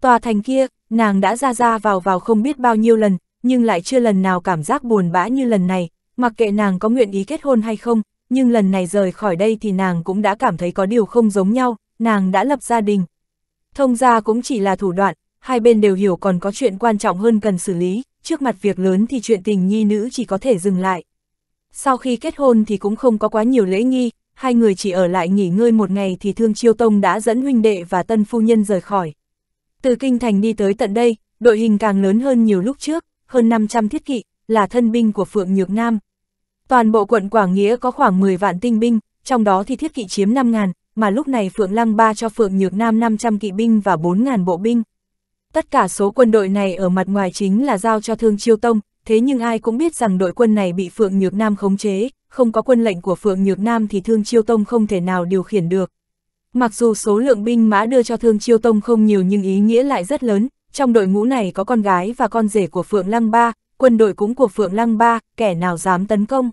Tòa thành kia, nàng đã ra ra vào vào không biết bao nhiêu lần, nhưng lại chưa lần nào cảm giác buồn bã như lần này, mặc kệ nàng có nguyện ý kết hôn hay không, nhưng lần này rời khỏi đây thì nàng cũng đã cảm thấy có điều không giống nhau, nàng đã lập gia đình. Thông ra cũng chỉ là thủ đoạn, hai bên đều hiểu còn có chuyện quan trọng hơn cần xử lý, trước mặt việc lớn thì chuyện tình nhi nữ chỉ có thể dừng lại. Sau khi kết hôn thì cũng không có quá nhiều lễ nghi, hai người chỉ ở lại nghỉ ngơi một ngày thì Thương Chiêu Tông đã dẫn huynh đệ và tân phu nhân rời khỏi. Từ Kinh Thành đi tới tận đây, đội hình càng lớn hơn nhiều lúc trước, hơn 500 thiết kỵ, là thân binh của Phượng Nhược Nam. Toàn bộ quận Quảng Nghĩa có khoảng 10 vạn tinh binh, trong đó thì thiết kỵ chiếm 5 ngàn, mà lúc này Phượng Lăng Ba cho Phượng Nhược Nam 500 kỵ binh và 4 ngàn bộ binh. Tất cả số quân đội này ở mặt ngoài chính là giao cho Thương Chiêu Tông, thế nhưng ai cũng biết rằng đội quân này bị Phượng Nhược Nam khống chế, không có quân lệnh của Phượng Nhược Nam thì Thương Chiêu Tông không thể nào điều khiển được. Mặc dù số lượng binh mã đưa cho Thương Chiêu Tông không nhiều nhưng ý nghĩa lại rất lớn, trong đội ngũ này có con gái và con rể của Phượng Lăng Ba, quân đội cũng của Phượng Lăng Ba, kẻ nào dám tấn công.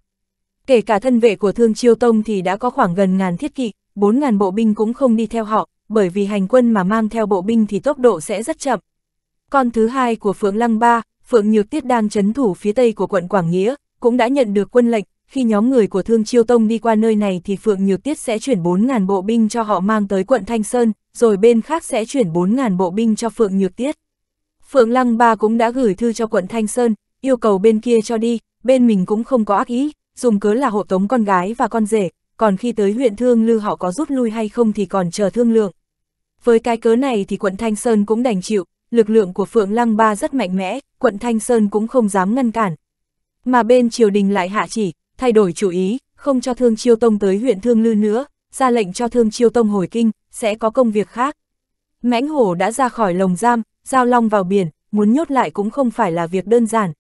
Kể cả thân vệ của Thương Chiêu Tông thì đã có khoảng gần ngàn thiết kỵ, bốn ngàn bộ binh cũng không đi theo họ, bởi vì hành quân mà mang theo bộ binh thì tốc độ sẽ rất chậm. Con thứ hai của Phượng Lăng Ba, Phượng Nhược Tiết đang chấn thủ phía tây của quận Quảng Nghĩa, cũng đã nhận được quân lệnh, khi nhóm người của Thương Chiêu Tông đi qua nơi này thì Phượng Nhược Tiết sẽ chuyển 4.000 bộ binh cho họ mang tới quận Thanh Sơn, rồi bên khác sẽ chuyển 4.000 bộ binh cho Phượng Nhược Tiết. Phượng Lăng Ba cũng đã gửi thư cho quận Thanh Sơn, yêu cầu bên kia cho đi, bên mình cũng không có ác ý, dùng cớ là hộ tống con gái và con rể, còn khi tới huyện Thương Lư họ có rút lui hay không thì còn chờ thương lượng. Với cái cớ này thì quận Thanh Sơn cũng đành chịu, lực lượng của Phượng Lăng Ba rất mạnh mẽ, quận Thanh Sơn cũng không dám ngăn cản. Mà bên triều đình lại hạ chỉ, thay đổi chủ ý, không cho Thương Chiêu Tông tới huyện Thương Lư nữa, ra lệnh cho Thương Chiêu Tông hồi kinh, sẽ có công việc khác. Mãnh hổ đã ra khỏi lồng giam, giao long vào biển, muốn nhốt lại cũng không phải là việc đơn giản.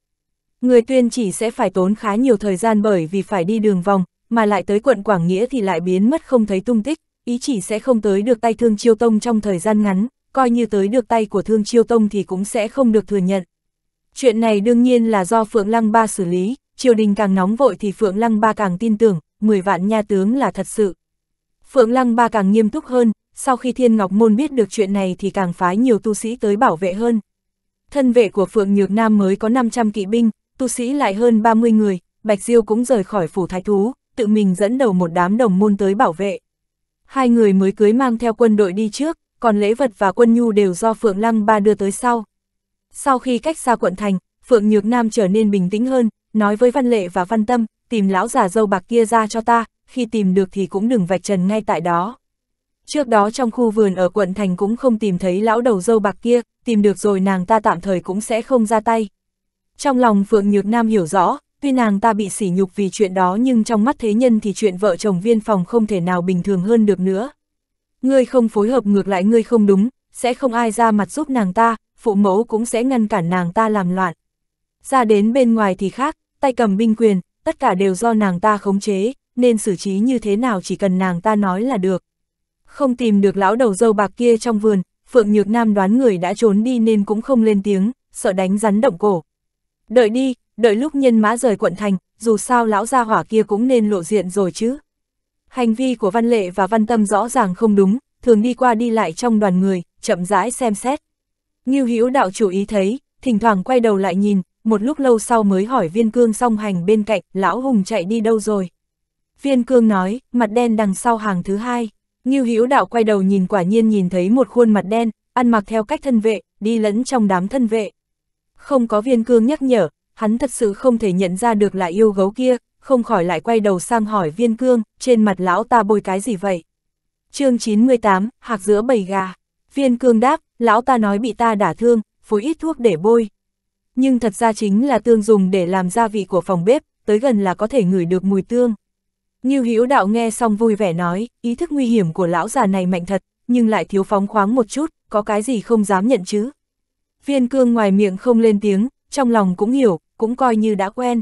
Người tuyên chỉ sẽ phải tốn khá nhiều thời gian bởi vì phải đi đường vòng, mà lại tới quận Quảng Nghĩa thì lại biến mất không thấy tung tích, ý chỉ sẽ không tới được tay Thương Chiêu Tông trong thời gian ngắn coi như tới được tay của Thương Chiêu Tông thì cũng sẽ không được thừa nhận. Chuyện này đương nhiên là do Phượng Lăng Ba xử lý, triều đình càng nóng vội thì Phượng Lăng Ba càng tin tưởng, 10 vạn nha tướng là thật sự. Phượng Lăng Ba càng nghiêm túc hơn, sau khi Thiên Ngọc Môn biết được chuyện này thì càng phái nhiều tu sĩ tới bảo vệ hơn. Thân vệ của Phượng Nhược Nam mới có 500 kỵ binh, tu sĩ lại hơn 30 người, Bạch Diêu cũng rời khỏi phủ thái thú, tự mình dẫn đầu một đám đồng môn tới bảo vệ. Hai người mới cưới mang theo quân đội đi trước, còn lễ vật và quân nhu đều do Phượng Lăng Ba đưa tới sau. Sau khi cách xa quận thành, Phượng Nhược Nam trở nên bình tĩnh hơn, nói với Văn Lệ và Văn Tâm, tìm lão giả dâu bạc kia ra cho ta, khi tìm được thì cũng đừng vạch trần ngay tại đó. Trước đó trong khu vườn ở quận thành cũng không tìm thấy lão đầu dâu bạc kia, tìm được rồi nàng ta tạm thời cũng sẽ không ra tay. Trong lòng Phượng Nhược Nam hiểu rõ, tuy nàng ta bị sỉ nhục vì chuyện đó nhưng trong mắt thế nhân thì chuyện vợ chồng viên phòng không thể nào bình thường hơn được nữa ngươi không phối hợp ngược lại ngươi không đúng, sẽ không ai ra mặt giúp nàng ta, phụ mẫu cũng sẽ ngăn cản nàng ta làm loạn. Ra đến bên ngoài thì khác, tay cầm binh quyền, tất cả đều do nàng ta khống chế, nên xử trí như thế nào chỉ cần nàng ta nói là được. Không tìm được lão đầu dâu bạc kia trong vườn, Phượng Nhược Nam đoán người đã trốn đi nên cũng không lên tiếng, sợ đánh rắn động cổ. Đợi đi, đợi lúc nhân mã rời quận thành, dù sao lão gia hỏa kia cũng nên lộ diện rồi chứ. Hành vi của Văn Lệ và Văn Tâm rõ ràng không đúng, thường đi qua đi lại trong đoàn người, chậm rãi xem xét. Ngưu Hữu đạo chủ ý thấy, thỉnh thoảng quay đầu lại nhìn, một lúc lâu sau mới hỏi Viên Cương song hành bên cạnh, lão hùng chạy đi đâu rồi? Viên Cương nói, mặt đen đằng sau hàng thứ hai. Ngưu Hữu đạo quay đầu nhìn quả nhiên nhìn thấy một khuôn mặt đen, ăn mặc theo cách thân vệ, đi lẫn trong đám thân vệ. Không có Viên Cương nhắc nhở, hắn thật sự không thể nhận ra được là yêu gấu kia, không khỏi lại quay đầu sang hỏi viên cương, trên mặt lão ta bôi cái gì vậy? chương 98, hạc giữa bầy gà. Viên cương đáp, lão ta nói bị ta đả thương, phối ít thuốc để bôi. Nhưng thật ra chính là tương dùng để làm gia vị của phòng bếp, tới gần là có thể ngửi được mùi tương. Như Hữu đạo nghe xong vui vẻ nói, ý thức nguy hiểm của lão già này mạnh thật, nhưng lại thiếu phóng khoáng một chút, có cái gì không dám nhận chứ. Viên cương ngoài miệng không lên tiếng, trong lòng cũng hiểu, cũng coi như đã quen.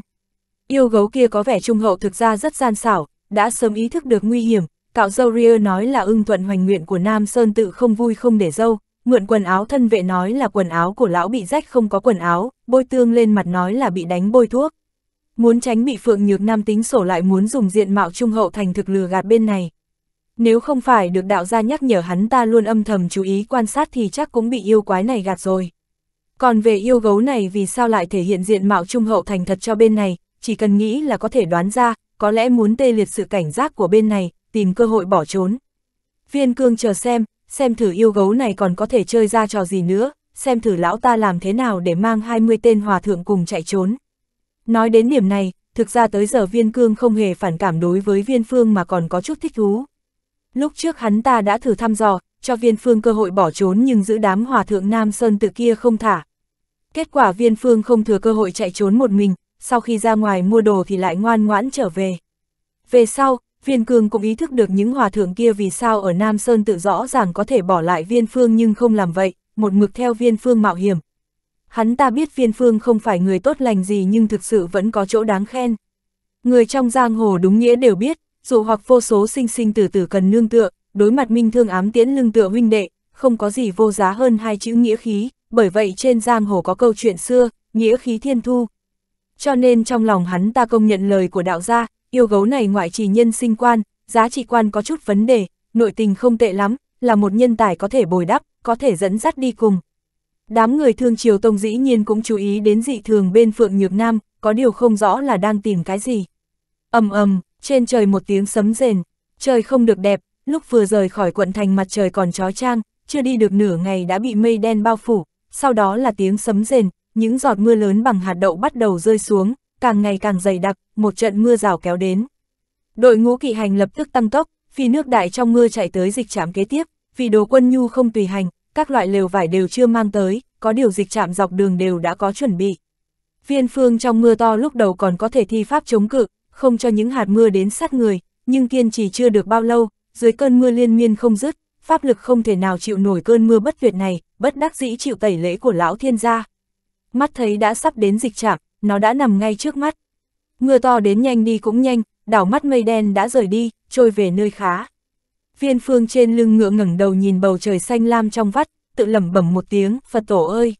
Yêu gấu kia có vẻ trung hậu thực ra rất gian xảo, đã sớm ý thức được nguy hiểm, cạo dâu Ria nói là ưng thuận hoành nguyện của Nam Sơn tự không vui không để dâu, mượn quần áo thân vệ nói là quần áo của lão bị rách không có quần áo, bôi tương lên mặt nói là bị đánh bôi thuốc. Muốn tránh bị phượng nhược nam tính sổ lại muốn dùng diện mạo trung hậu thành thực lừa gạt bên này. Nếu không phải được đạo gia nhắc nhở hắn ta luôn âm thầm chú ý quan sát thì chắc cũng bị yêu quái này gạt rồi. Còn về yêu gấu này vì sao lại thể hiện diện mạo trung hậu thành thật cho bên này, chỉ cần nghĩ là có thể đoán ra, có lẽ muốn tê liệt sự cảnh giác của bên này, tìm cơ hội bỏ trốn. Viên cương chờ xem, xem thử yêu gấu này còn có thể chơi ra trò gì nữa, xem thử lão ta làm thế nào để mang 20 tên hòa thượng cùng chạy trốn. Nói đến điểm này, thực ra tới giờ viên cương không hề phản cảm đối với viên phương mà còn có chút thích thú. Lúc trước hắn ta đã thử thăm dò, cho viên phương cơ hội bỏ trốn nhưng giữ đám hòa thượng Nam Sơn tự kia không thả. Kết quả viên phương không thừa cơ hội chạy trốn một mình, sau khi ra ngoài mua đồ thì lại ngoan ngoãn trở về. Về sau, viên cường cũng ý thức được những hòa thượng kia vì sao ở Nam Sơn tự rõ ràng có thể bỏ lại viên phương nhưng không làm vậy, một mực theo viên phương mạo hiểm. Hắn ta biết viên phương không phải người tốt lành gì nhưng thực sự vẫn có chỗ đáng khen. Người trong giang hồ đúng nghĩa đều biết, dù hoặc vô số sinh sinh tử tử cần nương tựa, đối mặt minh thương ám tiễn lương tựa huynh đệ, không có gì vô giá hơn hai chữ nghĩa khí, bởi vậy trên giang hồ có câu chuyện xưa, nghĩa khí thiên thu, cho nên trong lòng hắn ta công nhận lời của đạo gia, yêu gấu này ngoại trì nhân sinh quan, giá trị quan có chút vấn đề, nội tình không tệ lắm, là một nhân tài có thể bồi đắp, có thể dẫn dắt đi cùng. Đám người thương triều tông dĩ nhiên cũng chú ý đến dị thường bên Phượng Nhược Nam, có điều không rõ là đang tìm cái gì. ầm ầm, trên trời một tiếng sấm rền, trời không được đẹp, lúc vừa rời khỏi quận thành mặt trời còn trói trang, chưa đi được nửa ngày đã bị mây đen bao phủ, sau đó là tiếng sấm rền, những giọt mưa lớn bằng hạt đậu bắt đầu rơi xuống, càng ngày càng dày đặc, một trận mưa rào kéo đến. Đội ngũ kỵ hành lập tức tăng tốc, phi nước đại trong mưa chạy tới dịch trạm kế tiếp, vì đồ quân nhu không tùy hành, các loại lều vải đều chưa mang tới, có điều dịch trạm dọc đường đều đã có chuẩn bị. Viên phương trong mưa to lúc đầu còn có thể thi pháp chống cự, không cho những hạt mưa đến sát người, nhưng kiên trì chưa được bao lâu, dưới cơn mưa liên miên không dứt, pháp lực không thể nào chịu nổi cơn mưa bất tuyệt này, bất đắc dĩ chịu tẩy lễ của lão thiên gia, mắt thấy đã sắp đến dịch trạm, nó đã nằm ngay trước mắt. Mưa to đến nhanh đi cũng nhanh, đảo mắt mây đen đã rời đi, trôi về nơi khá. Viên phương trên lưng ngựa ngẩng đầu nhìn bầu trời xanh lam trong vắt, tự lẩm bẩm một tiếng, Phật tổ ơi.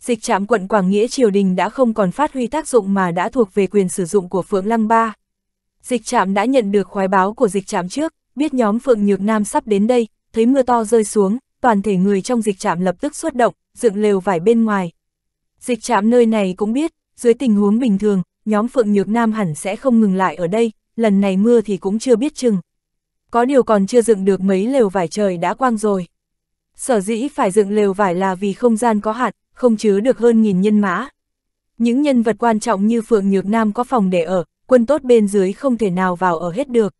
Dịch trạm quận Quảng Nghĩa triều đình đã không còn phát huy tác dụng mà đã thuộc về quyền sử dụng của Phượng Lăng Ba. Dịch trạm đã nhận được khoái báo của dịch trạm trước, biết nhóm Phượng Nhược Nam sắp đến đây, thấy mưa to rơi xuống, toàn thể người trong dịch trạm lập tức xuất động, dựng lều vải bên ngoài, Dịch trạm nơi này cũng biết, dưới tình huống bình thường, nhóm Phượng Nhược Nam hẳn sẽ không ngừng lại ở đây, lần này mưa thì cũng chưa biết chừng. Có điều còn chưa dựng được mấy lều vải trời đã quang rồi. Sở dĩ phải dựng lều vải là vì không gian có hạn, không chứa được hơn nghìn nhân mã. Những nhân vật quan trọng như Phượng Nhược Nam có phòng để ở, quân tốt bên dưới không thể nào vào ở hết được.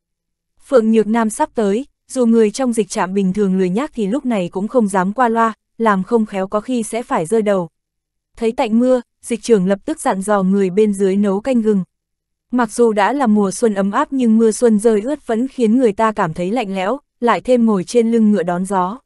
Phượng Nhược Nam sắp tới, dù người trong dịch trạm bình thường lười nhác thì lúc này cũng không dám qua loa, làm không khéo có khi sẽ phải rơi đầu thấy tạnh mưa, dịch trưởng lập tức dặn dò người bên dưới nấu canh gừng. Mặc dù đã là mùa xuân ấm áp nhưng mưa xuân rơi ướt vẫn khiến người ta cảm thấy lạnh lẽo, lại thêm ngồi trên lưng ngựa đón gió.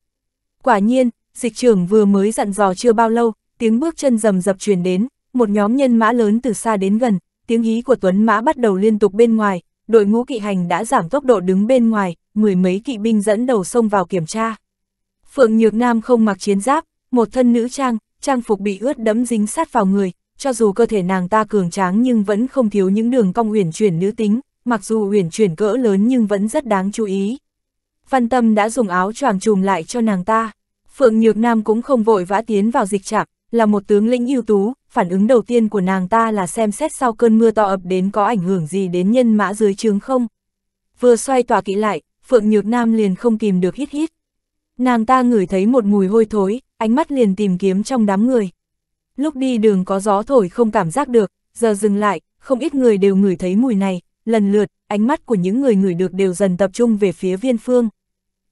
Quả nhiên, dịch trưởng vừa mới dặn dò chưa bao lâu, tiếng bước chân rầm rập truyền đến, một nhóm nhân mã lớn từ xa đến gần, tiếng hí của Tuấn Mã bắt đầu liên tục bên ngoài, đội ngũ kỵ hành đã giảm tốc độ đứng bên ngoài, mười mấy kỵ binh dẫn đầu xông vào kiểm tra. Phượng Nhược Nam không mặc chiến giáp, một thân nữ trang, trang phục bị ướt đẫm dính sát vào người, cho dù cơ thể nàng ta cường tráng nhưng vẫn không thiếu những đường cong uyển chuyển nữ tính, mặc dù uyển chuyển cỡ lớn nhưng vẫn rất đáng chú ý. Văn Tâm đã dùng áo choàng trùm lại cho nàng ta. Phượng Nhược Nam cũng không vội vã tiến vào dịch trạm, là một tướng lĩnh ưu tú, phản ứng đầu tiên của nàng ta là xem xét sau cơn mưa to ập đến có ảnh hưởng gì đến nhân mã dưới trướng không. Vừa xoay tòa kỹ lại, Phượng Nhược Nam liền không kìm được hít hít. Nàng ta ngửi thấy một mùi hôi thối, ánh mắt liền tìm kiếm trong đám người. Lúc đi đường có gió thổi không cảm giác được, giờ dừng lại, không ít người đều ngửi thấy mùi này, lần lượt, ánh mắt của những người ngửi được đều dần tập trung về phía viên phương.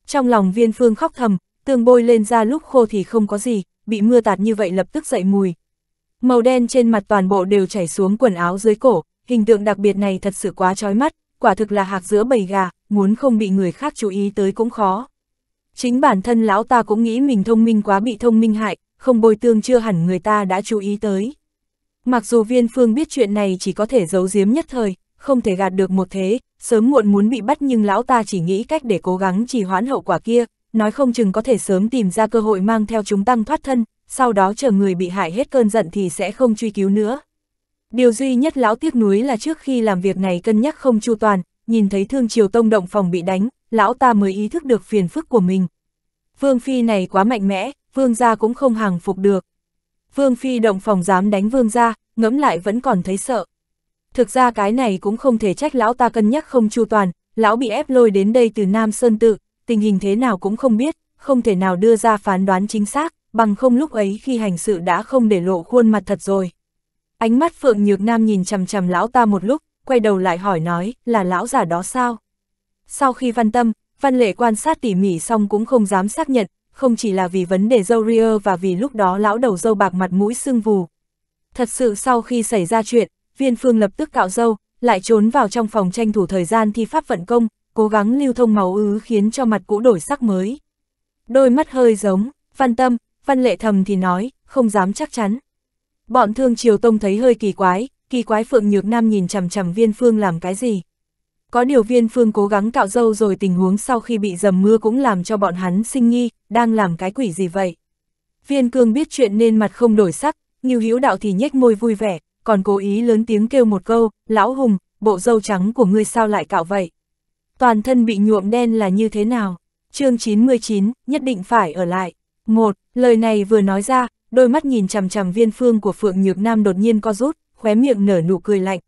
Trong lòng viên phương khóc thầm, tường bôi lên da lúc khô thì không có gì, bị mưa tạt như vậy lập tức dậy mùi. Màu đen trên mặt toàn bộ đều chảy xuống quần áo dưới cổ, hình tượng đặc biệt này thật sự quá trói mắt, quả thực là hạc giữa bầy gà, muốn không bị người khác chú ý tới cũng khó. Chính bản thân lão ta cũng nghĩ mình thông minh quá bị thông minh hại, không bồi tương chưa hẳn người ta đã chú ý tới. Mặc dù viên phương biết chuyện này chỉ có thể giấu giếm nhất thời, không thể gạt được một thế, sớm muộn muốn bị bắt nhưng lão ta chỉ nghĩ cách để cố gắng trì hoãn hậu quả kia, nói không chừng có thể sớm tìm ra cơ hội mang theo chúng tăng thoát thân, sau đó chờ người bị hại hết cơn giận thì sẽ không truy cứu nữa. Điều duy nhất lão tiếc nuối là trước khi làm việc này cân nhắc không chu toàn, nhìn thấy thương triều tông động phòng bị đánh, lão ta mới ý thức được phiền phức của mình. Vương Phi này quá mạnh mẽ, Vương gia cũng không hàng phục được. Vương Phi động phòng dám đánh Vương gia, ngẫm lại vẫn còn thấy sợ. Thực ra cái này cũng không thể trách lão ta cân nhắc không chu toàn, lão bị ép lôi đến đây từ Nam Sơn Tự, tình hình thế nào cũng không biết, không thể nào đưa ra phán đoán chính xác, bằng không lúc ấy khi hành sự đã không để lộ khuôn mặt thật rồi. Ánh mắt Phượng Nhược Nam nhìn chầm chầm lão ta một lúc, quay đầu lại hỏi nói, là lão già đó sao? sau khi văn tâm, văn lệ quan sát tỉ mỉ xong cũng không dám xác nhận, không chỉ là vì vấn đề dâu ria và vì lúc đó lão đầu dâu bạc mặt mũi sưng vù. Thật sự sau khi xảy ra chuyện, viên phương lập tức cạo dâu, lại trốn vào trong phòng tranh thủ thời gian thi pháp vận công, cố gắng lưu thông máu ứ khiến cho mặt cũ đổi sắc mới. Đôi mắt hơi giống, văn tâm, văn lệ thầm thì nói, không dám chắc chắn. Bọn thương triều tông thấy hơi kỳ quái, kỳ quái phượng nhược nam nhìn chằm chằm viên phương làm cái gì. Có điều viên phương cố gắng cạo dâu rồi tình huống sau khi bị dầm mưa cũng làm cho bọn hắn sinh nghi, đang làm cái quỷ gì vậy. Viên cương biết chuyện nên mặt không đổi sắc, nghiêu hữu đạo thì nhếch môi vui vẻ, còn cố ý lớn tiếng kêu một câu, lão hùng, bộ dâu trắng của ngươi sao lại cạo vậy? Toàn thân bị nhuộm đen là như thế nào? chương 99, nhất định phải ở lại. Một, lời này vừa nói ra, đôi mắt nhìn chằm chằm viên phương của Phượng Nhược Nam đột nhiên co rút, khóe miệng nở nụ cười lạnh,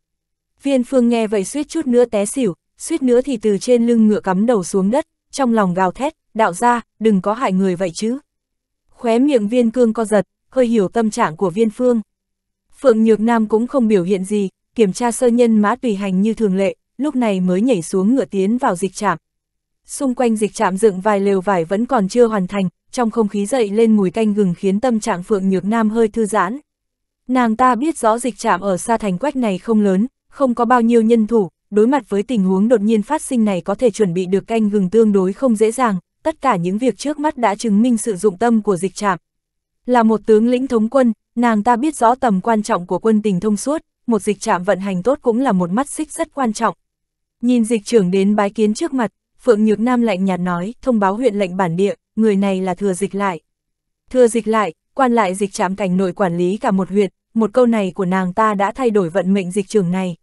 Viên Phương nghe vậy suýt chút nữa té xỉu, suýt nữa thì từ trên lưng ngựa cắm đầu xuống đất, trong lòng gào thét, đạo ra, đừng có hại người vậy chứ. Khóe miệng viên cương co giật, hơi hiểu tâm trạng của viên phương. Phượng Nhược Nam cũng không biểu hiện gì, kiểm tra sơ nhân mã tùy hành như thường lệ, lúc này mới nhảy xuống ngựa tiến vào dịch trạm. Xung quanh dịch trạm dựng vài lều vải vẫn còn chưa hoàn thành, trong không khí dậy lên mùi canh gừng khiến tâm trạng Phượng Nhược Nam hơi thư giãn. Nàng ta biết rõ dịch trạm ở xa thành quách này không lớn, không có bao nhiêu nhân thủ, đối mặt với tình huống đột nhiên phát sinh này có thể chuẩn bị được canh gừng tương đối không dễ dàng, tất cả những việc trước mắt đã chứng minh sự dụng tâm của dịch trạm. Là một tướng lĩnh thống quân, nàng ta biết rõ tầm quan trọng của quân tình thông suốt, một dịch trạm vận hành tốt cũng là một mắt xích rất quan trọng. Nhìn dịch trưởng đến bái kiến trước mặt, Phượng Nhược Nam lạnh nhạt nói, thông báo huyện lệnh bản địa, người này là thừa dịch lại. Thừa dịch lại, quan lại dịch trạm cảnh nội quản lý cả một huyện, một câu này của nàng ta đã thay đổi vận mệnh dịch trưởng này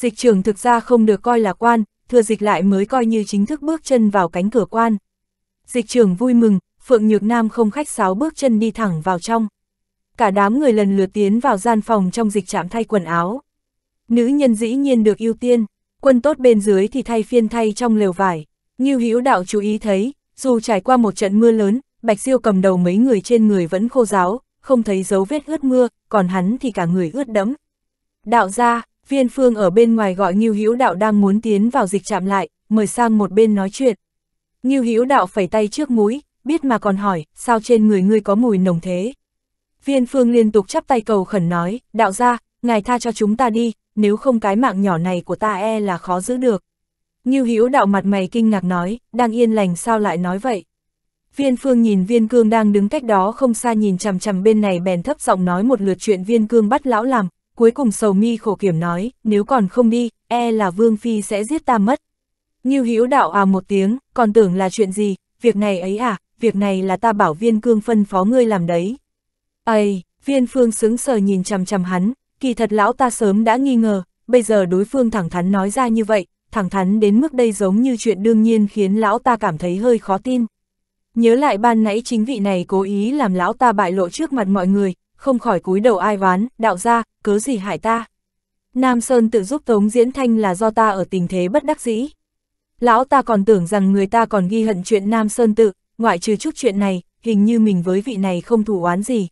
dịch trường thực ra không được coi là quan, thừa dịch lại mới coi như chính thức bước chân vào cánh cửa quan. Dịch trường vui mừng, Phượng Nhược Nam không khách sáo bước chân đi thẳng vào trong. Cả đám người lần lượt tiến vào gian phòng trong dịch trạm thay quần áo. Nữ nhân dĩ nhiên được ưu tiên, quân tốt bên dưới thì thay phiên thay trong lều vải. Như hữu đạo chú ý thấy, dù trải qua một trận mưa lớn, Bạch siêu cầm đầu mấy người trên người vẫn khô giáo, không thấy dấu vết ướt mưa, còn hắn thì cả người ướt đẫm. Đạo ra, Viên Phương ở bên ngoài gọi Ngưu Hữu Đạo đang muốn tiến vào dịch chạm lại, mời sang một bên nói chuyện. Ngưu Hữu Đạo phẩy tay trước mũi, biết mà còn hỏi, sao trên người ngươi có mùi nồng thế? Viên Phương liên tục chắp tay cầu khẩn nói, đạo gia, ngài tha cho chúng ta đi, nếu không cái mạng nhỏ này của ta e là khó giữ được. Ngưu Hữu Đạo mặt mày kinh ngạc nói, đang yên lành sao lại nói vậy? Viên Phương nhìn Viên Cương đang đứng cách đó không xa nhìn chằm chằm bên này bèn thấp giọng nói một lượt chuyện Viên Cương bắt lão làm, cuối cùng sầu mi khổ kiểm nói, nếu còn không đi, e là Vương Phi sẽ giết ta mất. Như Hữu đạo à một tiếng, còn tưởng là chuyện gì, việc này ấy à, việc này là ta bảo viên cương phân phó ngươi làm đấy. Ây, viên phương sững sờ nhìn chằm chằm hắn, kỳ thật lão ta sớm đã nghi ngờ, bây giờ đối phương thẳng thắn nói ra như vậy, thẳng thắn đến mức đây giống như chuyện đương nhiên khiến lão ta cảm thấy hơi khó tin. Nhớ lại ban nãy chính vị này cố ý làm lão ta bại lộ trước mặt mọi người, không khỏi cúi đầu ai oán, đạo ra, cớ gì hại ta. Nam Sơn tự giúp Tống Diễn Thanh là do ta ở tình thế bất đắc dĩ. Lão ta còn tưởng rằng người ta còn ghi hận chuyện Nam Sơn tự, ngoại trừ chút chuyện này, hình như mình với vị này không thủ oán gì.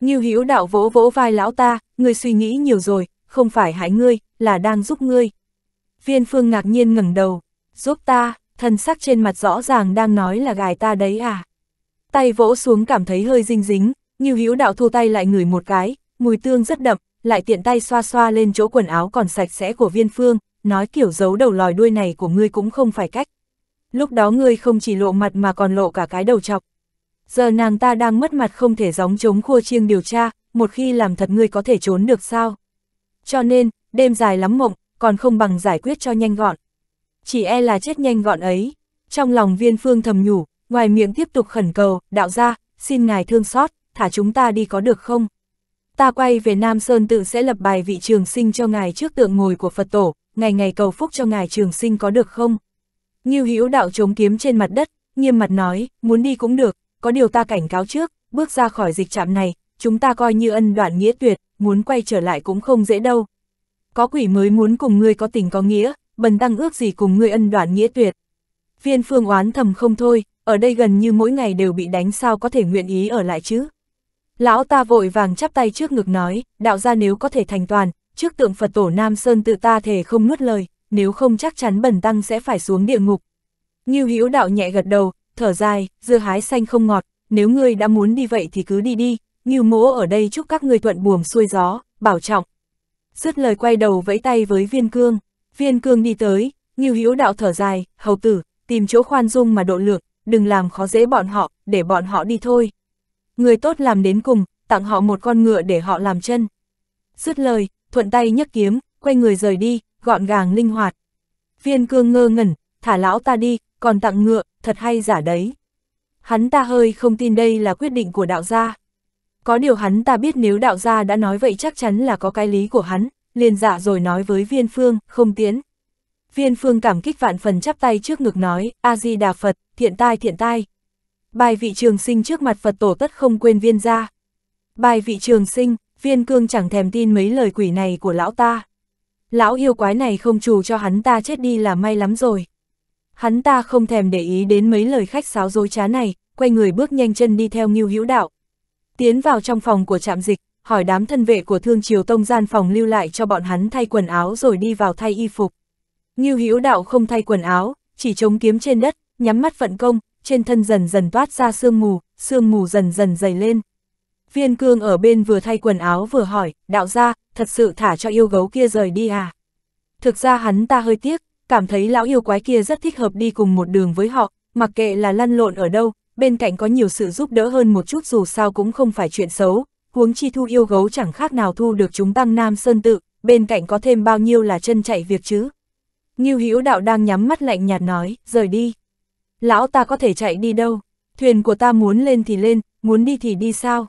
như Hữu đạo vỗ vỗ vai lão ta, ngươi suy nghĩ nhiều rồi, không phải hại ngươi, là đang giúp ngươi. Viên Phương ngạc nhiên ngẩng đầu, giúp ta, thân sắc trên mặt rõ ràng đang nói là gài ta đấy à. Tay vỗ xuống cảm thấy hơi dinh dính, Ngưu Hữu Đạo thu tay lại ngửi một cái, mùi tương rất đậm, lại tiện tay xoa xoa lên chỗ quần áo còn sạch sẽ của Viên Phương, nói kiểu giấu đầu lòi đuôi này của ngươi cũng không phải cách. Lúc đó ngươi không chỉ lộ mặt mà còn lộ cả cái đầu chọc. Giờ nàng ta đang mất mặt không thể gióng chống khua chiêng điều tra, một khi làm thật ngươi có thể trốn được sao. Cho nên, đêm dài lắm mộng, còn không bằng giải quyết cho nhanh gọn. Chỉ e là chết nhanh gọn ấy. Trong lòng viên phương thầm nhủ, ngoài miệng tiếp tục khẩn cầu, đạo ra, xin ngài thương xót, thả chúng ta đi có được không? Ta quay về Nam Sơn tự sẽ lập bài vị trường sinh cho ngài trước tượng ngồi của Phật tổ, ngày ngày cầu phúc cho ngài trường sinh có được không? như Hữu đạo chống kiếm trên mặt đất, nghiêm mặt nói, muốn đi cũng được, có điều ta cảnh cáo trước, bước ra khỏi dịch trạm này, chúng ta coi như ân đoạn nghĩa tuyệt, muốn quay trở lại cũng không dễ đâu. Có quỷ mới muốn cùng ngươi có tình có nghĩa, bần tăng ước gì cùng ngươi ân đoạn nghĩa tuyệt. Viên phương oán thầm không thôi, ở đây gần như mỗi ngày đều bị đánh sao có thể nguyện ý ở lại chứ. Lão ta vội vàng chắp tay trước ngực nói, đạo gia nếu có thể thành toàn, trước tượng Phật tổ Nam Sơn tự ta thể không nuốt lời, nếu không chắc chắn bần tăng sẽ phải xuống địa ngục. Như Hữu đạo nhẹ gật đầu, thở dài, dưa hái xanh không ngọt, nếu ngươi đã muốn đi vậy thì cứ đi đi, Như Mỗ ở đây chúc các ngươi thuận buồm xuôi gió, bảo trọng. Dứt lời quay đầu vẫy tay với Viên Cương, Viên Cương đi tới, như Hữu đạo thở dài, hầu tử, tìm chỗ khoan dung mà độ lượng, đừng làm khó dễ bọn họ, để bọn họ đi thôi người tốt làm đến cùng, tặng họ một con ngựa để họ làm chân. Dứt lời, thuận tay nhấc kiếm, quay người rời đi, gọn gàng linh hoạt. Viên cương ngơ ngẩn, thả lão ta đi, còn tặng ngựa, thật hay giả đấy. Hắn ta hơi không tin đây là quyết định của đạo gia. Có điều hắn ta biết nếu đạo gia đã nói vậy chắc chắn là có cái lý của hắn, liền giả dạ rồi nói với viên phương, không tiến. Viên phương cảm kích vạn phần chắp tay trước ngực nói, A-di-đà Phật, thiện tai thiện tai, Bài vị trường sinh trước mặt Phật tổ tất không quên viên ra. Bài vị trường sinh, viên cương chẳng thèm tin mấy lời quỷ này của lão ta. Lão yêu quái này không trù cho hắn ta chết đi là may lắm rồi. Hắn ta không thèm để ý đến mấy lời khách sáo dối trá này, quay người bước nhanh chân đi theo Ngưu Hữu Đạo. Tiến vào trong phòng của trạm dịch, hỏi đám thân vệ của Thương Triều Tông gian phòng lưu lại cho bọn hắn thay quần áo rồi đi vào thay y phục. Ngưu Hữu Đạo không thay quần áo, chỉ chống kiếm trên đất, nhắm mắt vận công, trên thân dần dần toát ra sương mù, sương mù dần dần dày lên. Viên cương ở bên vừa thay quần áo vừa hỏi, đạo gia thật sự thả cho yêu gấu kia rời đi à? Thực ra hắn ta hơi tiếc, cảm thấy lão yêu quái kia rất thích hợp đi cùng một đường với họ, mặc kệ là lăn lộn ở đâu, bên cạnh có nhiều sự giúp đỡ hơn một chút dù sao cũng không phải chuyện xấu, huống chi thu yêu gấu chẳng khác nào thu được chúng tăng nam sơn tự, bên cạnh có thêm bao nhiêu là chân chạy việc chứ. Nghiêu Hữu đạo đang nhắm mắt lạnh nhạt nói, rời đi lão ta có thể chạy đi đâu, thuyền của ta muốn lên thì lên, muốn đi thì đi sao?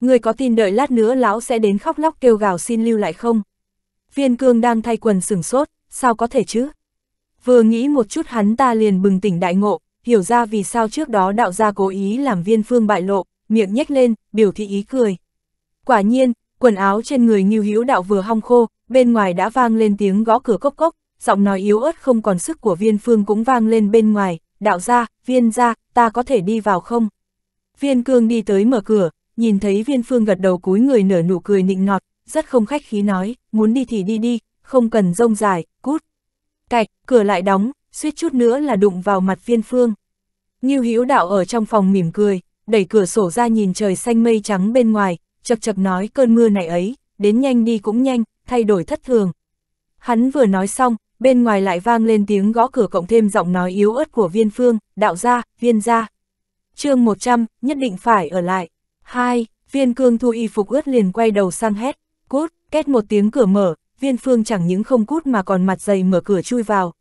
Người có tin đợi lát nữa lão sẽ đến khóc lóc kêu gào xin lưu lại không? Viên cương đang thay quần sửng sốt, sao có thể chứ? Vừa nghĩ một chút hắn ta liền bừng tỉnh đại ngộ, hiểu ra vì sao trước đó đạo gia cố ý làm viên phương bại lộ, miệng nhếch lên, biểu thị ý cười. Quả nhiên, quần áo trên người nghiêu hữu đạo vừa hong khô, bên ngoài đã vang lên tiếng gõ cửa cốc cốc, giọng nói yếu ớt không còn sức của viên phương cũng vang lên bên ngoài, đạo gia viên gia ta có thể đi vào không? Viên cương đi tới mở cửa, nhìn thấy viên phương gật đầu cúi người nở nụ cười nịnh nọt, rất không khách khí nói, muốn đi thì đi đi, không cần rông dài, cút. Cạch, cửa lại đóng, suýt chút nữa là đụng vào mặt viên phương. Nghiêu Hữu đạo ở trong phòng mỉm cười, đẩy cửa sổ ra nhìn trời xanh mây trắng bên ngoài, chập chập nói cơn mưa này ấy, đến nhanh đi cũng nhanh, thay đổi thất thường. Hắn vừa nói xong, bên ngoài lại vang lên tiếng gõ cửa cộng thêm giọng nói yếu ớt của viên phương, đạo gia, viên gia. chương 100, nhất định phải ở lại. hai Viên cương thu y phục ướt liền quay đầu sang hét, cút, két một tiếng cửa mở, viên phương chẳng những không cút mà còn mặt dày mở cửa chui vào.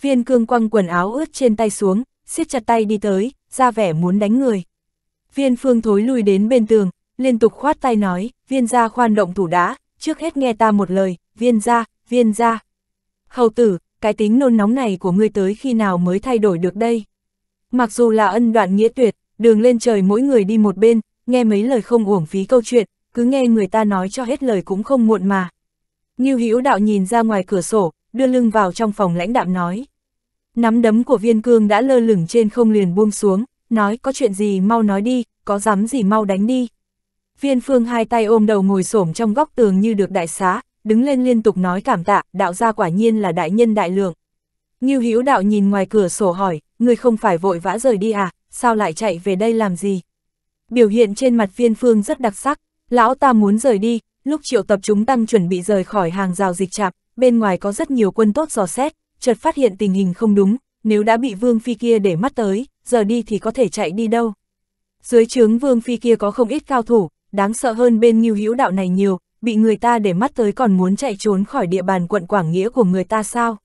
Viên cương quăng quần áo ướt trên tay xuống, siết chặt tay đi tới, ra vẻ muốn đánh người. Viên phương thối lui đến bên tường, liên tục khoát tay nói, viên gia khoan động thủ đã, trước hết nghe ta một lời, viên gia, viên gia. Hầu tử, cái tính nôn nóng này của ngươi tới khi nào mới thay đổi được đây? Mặc dù là ân đoạn nghĩa tuyệt, đường lên trời mỗi người đi một bên, nghe mấy lời không uổng phí câu chuyện, cứ nghe người ta nói cho hết lời cũng không muộn mà. Nghiêu Hữu đạo nhìn ra ngoài cửa sổ, đưa lưng vào trong phòng lãnh đạm nói. Nắm đấm của viên cương đã lơ lửng trên không liền buông xuống, nói có chuyện gì mau nói đi, có dám gì mau đánh đi. Viên phương hai tay ôm đầu ngồi xổm trong góc tường như được đại xá, đứng lên liên tục nói cảm tạ, đạo gia quả nhiên là đại nhân đại lượng. Ngưu Hữu đạo nhìn ngoài cửa sổ hỏi, người không phải vội vã rời đi à, sao lại chạy về đây làm gì? Biểu hiện trên mặt viên phương rất đặc sắc, lão ta muốn rời đi, lúc triệu tập chúng tăng chuẩn bị rời khỏi hàng rào dịch chạp, bên ngoài có rất nhiều quân tốt dò xét, chợt phát hiện tình hình không đúng, nếu đã bị vương phi kia để mắt tới, giờ đi thì có thể chạy đi đâu. Dưới trướng vương phi kia có không ít cao thủ, đáng sợ hơn bên Ngưu Hữu đạo này nhiều, bị người ta để mắt tới còn muốn chạy trốn khỏi địa bàn quận Quảng Nghĩa của người ta sao?